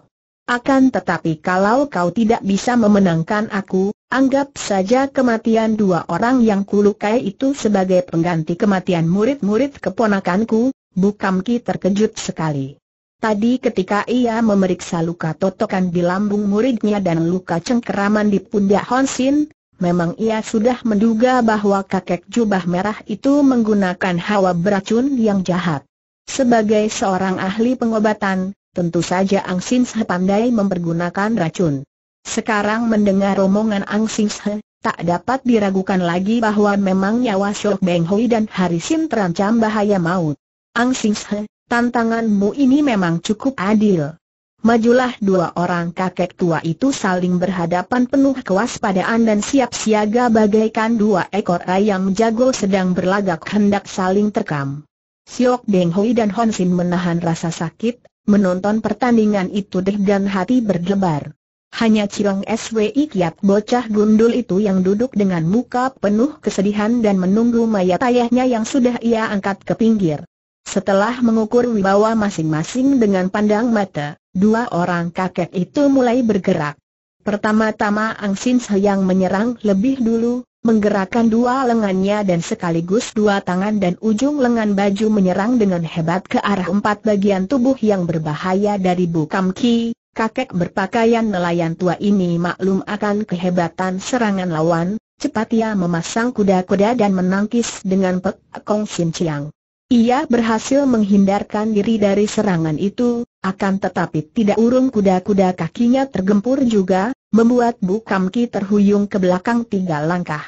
Akan tetapi kalau kau tidak bisa memenangkan aku, anggap saja kematian dua orang yang kulukai itu sebagai pengganti kematian murid-murid keponakanku, Bukamki terkejut sekali. Tadi ketika ia memeriksa luka totokan di lambung muridnya dan luka cengkeraman di pundak Honsin, Memang ia sudah menduga bahwa kakek jubah merah itu menggunakan hawa beracun yang jahat. Sebagai seorang ahli pengobatan, tentu saja Ang Sin Se pandai mempergunakan racun. Sekarang mendengar romongan Ang Sin Se, tak dapat diragukan lagi bahwa memang nyawa Shok Beng Hui dan Harisim terancam bahaya maut. Ang Sin Se, tantanganmu ini memang cukup adil. Majulah dua orang kakek tua itu saling berhadapan penuh kewaspadaan dan siap siaga bagaikan dua ekor ayam jago sedang berlagak hendak saling terkam. Siok Deng Hui dan Hon Sin menahan rasa sakit, menonton pertandingan itu deh hati berdebar. Hanya Ciong Swi Kiat bocah gundul itu yang duduk dengan muka penuh kesedihan dan menunggu mayat ayahnya yang sudah ia angkat ke pinggir. Setelah mengukur wibawa masing-masing dengan pandang mata, Dua orang kakek itu mulai bergerak. Pertama-tama Ang Sin Se yang menyerang lebih dulu, menggerakkan dua lengannya dan sekaligus dua tangan dan ujung lengan baju menyerang dengan hebat ke arah empat bagian tubuh yang berbahaya dari Bukam Ki. Kakek berpakaian nelayan tua ini maklum akan kehebatan serangan lawan, cepat ia memasang kuda-kuda dan menangkis dengan Pek Kong Sin Chiang. Ia berhasil menghindarkan diri dari serangan itu, akan tetapi tidak urung kuda-kuda kakinya tergempur juga, membuat Bu Kamki terhuyung ke belakang tiga langkah.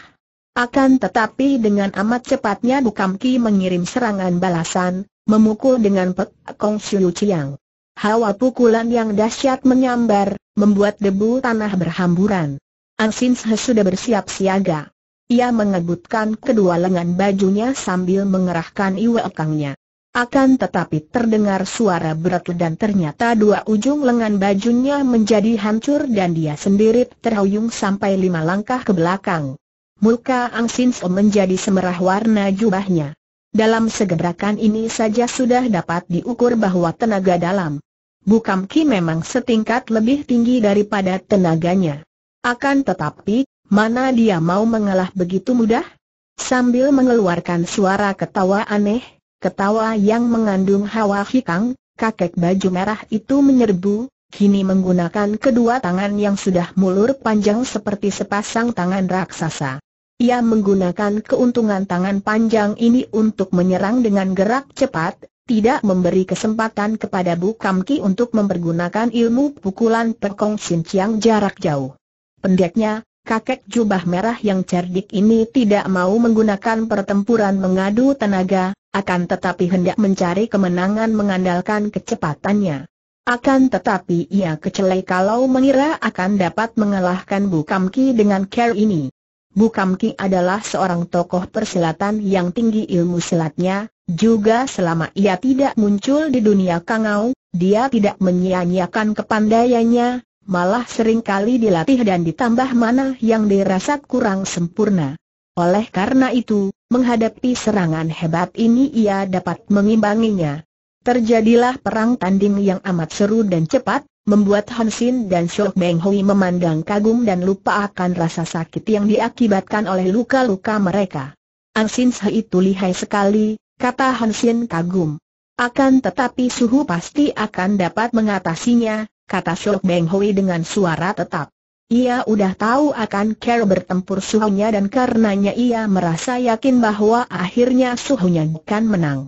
Akan tetapi dengan amat cepatnya Bu Kamki mengirim serangan balasan, memukul dengan pek Kong Siu Chiang. Hawa pukulan yang dahsyat menyambar, membuat debu tanah berhamburan. Ansin Se sudah bersiap siaga. Ia mengebutkan kedua lengan bajunya sambil mengerahkan ekangnya. Akan tetapi terdengar suara berat dan ternyata dua ujung lengan bajunya menjadi hancur dan dia sendiri terhuyung sampai lima langkah ke belakang. Muka Ang Sin menjadi semerah warna jubahnya. Dalam segerakan ini saja sudah dapat diukur bahwa tenaga dalam. Bukam Ki memang setingkat lebih tinggi daripada tenaganya. Akan tetapi, mana dia mau mengalah begitu mudah? Sambil mengeluarkan suara ketawa aneh, Ketawa yang mengandung hawa hikang, kakek baju merah itu menyerbu, kini menggunakan kedua tangan yang sudah mulur panjang seperti sepasang tangan raksasa. Ia menggunakan keuntungan tangan panjang ini untuk menyerang dengan gerak cepat, tidak memberi kesempatan kepada Bu Kamki untuk mempergunakan ilmu pukulan pekong sinciang jarak jauh. Pendeknya, kakek jubah merah yang cerdik ini tidak mau menggunakan pertempuran mengadu tenaga, akan tetapi hendak mencari kemenangan mengandalkan kecepatannya. Akan tetapi ia kecelai kalau mengira akan dapat mengalahkan Bukamki dengan care ini. Bukamki adalah seorang tokoh persilatan yang tinggi ilmu silatnya, juga selama ia tidak muncul di dunia kangau, dia tidak menyia-nyiakan kepandaiannya, malah seringkali dilatih dan ditambah mana yang dirasa kurang sempurna. Oleh karena itu, Menghadapi serangan hebat ini ia dapat mengimbanginya. Terjadilah perang tanding yang amat seru dan cepat, membuat Hansin dan Shou Meng Hui memandang kagum dan lupa akan rasa sakit yang diakibatkan oleh luka-luka mereka. Hansin itu lihai sekali, kata Hansin kagum. Akan tetapi suhu pasti akan dapat mengatasinya, kata Shou Meng Hui dengan suara tetap. Ia udah tahu akan Carol bertempur suhunya dan karenanya ia merasa yakin bahwa akhirnya suhunya bukan menang.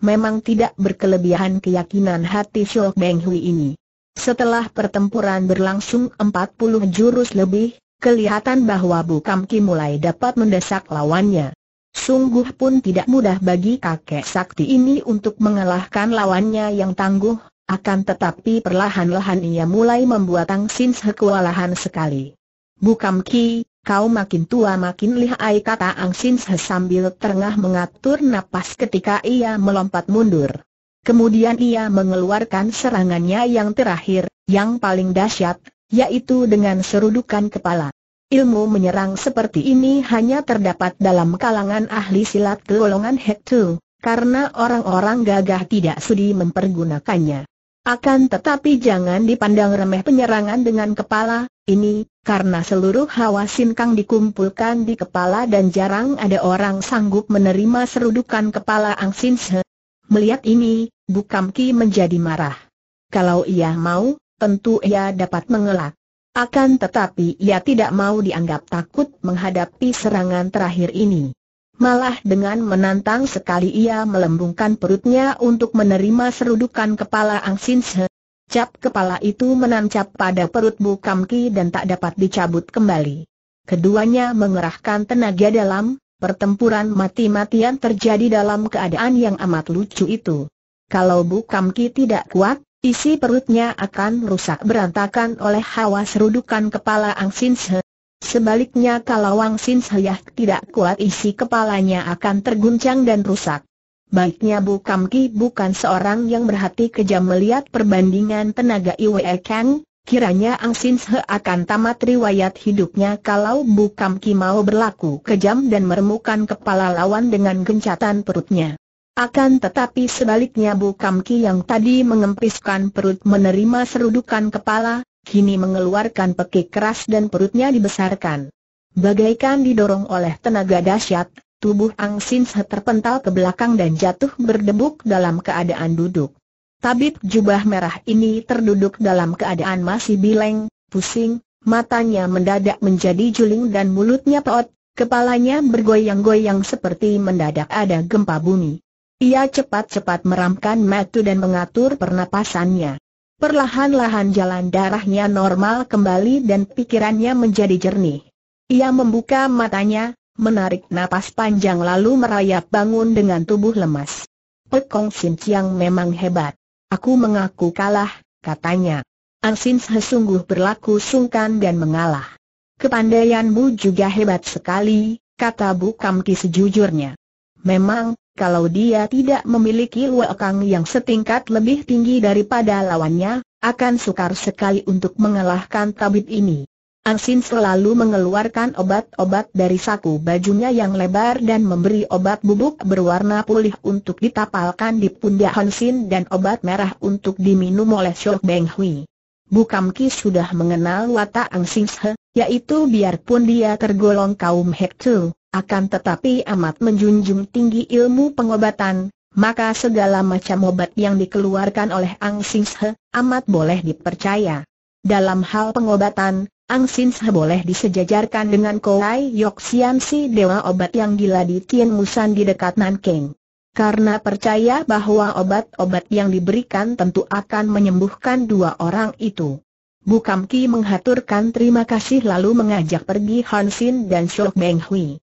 Memang tidak berkelebihan keyakinan hati Shok Beng Hui ini. Setelah pertempuran berlangsung 40 jurus lebih, kelihatan bahwa Kam Ki mulai dapat mendesak lawannya. Sungguh pun tidak mudah bagi kakek sakti ini untuk mengalahkan lawannya yang tangguh, akan tetapi perlahan-lahan ia mulai membuat Tang Sin kewalahan sekali. Bukam Ki, kau makin tua makin lihai kata Ang Sin sambil terengah mengatur napas ketika ia melompat mundur. Kemudian ia mengeluarkan serangannya yang terakhir, yang paling dahsyat, yaitu dengan serudukan kepala. Ilmu menyerang seperti ini hanya terdapat dalam kalangan ahli silat golongan Hektu, karena orang-orang gagah tidak sudi mempergunakannya. Akan tetapi jangan dipandang remeh penyerangan dengan kepala, ini, karena seluruh hawa sinkang dikumpulkan di kepala dan jarang ada orang sanggup menerima serudukan kepala Angsin Se. Melihat ini, Bukam Ki menjadi marah. Kalau ia mau, tentu ia dapat mengelak. Akan tetapi ia tidak mau dianggap takut menghadapi serangan terakhir ini. Malah dengan menantang sekali ia melembungkan perutnya untuk menerima serudukan kepala Ang Sin Cap kepala itu menancap pada perut Bu Kam Ki dan tak dapat dicabut kembali. Keduanya mengerahkan tenaga dalam, pertempuran mati-matian terjadi dalam keadaan yang amat lucu itu. Kalau Bu Kam Ki tidak kuat, isi perutnya akan rusak berantakan oleh hawa serudukan kepala Ang Sin Se. Sebaliknya kalau Wang Sin Seyah tidak kuat isi kepalanya akan terguncang dan rusak. Baiknya Bu Kam Ki bukan seorang yang berhati kejam melihat perbandingan tenaga Iwe Kang, Kiranya Ang Sin He akan tamat riwayat hidupnya kalau Bu Kam Ki mau berlaku kejam dan meremukan kepala lawan dengan gencatan perutnya. Akan tetapi sebaliknya Bu Kam Ki yang tadi mengempiskan perut menerima serudukan kepala, kini mengeluarkan pekik keras dan perutnya dibesarkan. Bagaikan didorong oleh tenaga dahsyat, tubuh Ang Sin terpental ke belakang dan jatuh berdebuk dalam keadaan duduk. Tabib jubah merah ini terduduk dalam keadaan masih bileng, pusing, matanya mendadak menjadi juling dan mulutnya peot, kepalanya bergoyang-goyang seperti mendadak ada gempa bumi. Ia cepat-cepat meramkan mata dan mengatur pernapasannya. Perlahan-lahan jalan darahnya normal kembali dan pikirannya menjadi jernih. Ia membuka matanya, menarik napas panjang lalu merayap bangun dengan tubuh lemas. Pekong Sin Chiang memang hebat. Aku mengaku kalah, katanya. Ansin sungguh berlaku sungkan dan mengalah. Kepandaianmu juga hebat sekali, kata Bu Kam Ki sejujurnya. Memang, kalau dia tidak memiliki Luekang yang setingkat lebih tinggi daripada lawannya, akan sukar sekali untuk mengalahkan tabib ini. Ansin selalu mengeluarkan obat-obat dari saku bajunya yang lebar dan memberi obat bubuk berwarna pulih untuk ditapalkan di pundak Hansin dan obat merah untuk diminum oleh Shok Beng Hui. Bukam Ki sudah mengenal watak Ang Sing yaitu biarpun dia tergolong kaum Hektu, akan tetapi amat menjunjung tinggi ilmu pengobatan, maka segala macam obat yang dikeluarkan oleh Ang Sin amat boleh dipercaya. Dalam hal pengobatan, Ang Sin Se boleh disejajarkan dengan Koai Yok Sian Dewa obat yang gila di Tien Musan di dekat Nanking. Karena percaya bahwa obat-obat yang diberikan tentu akan menyembuhkan dua orang itu. Bukamki Ki menghaturkan terima kasih lalu mengajak pergi Hansin dan Shou Menghui. Hui.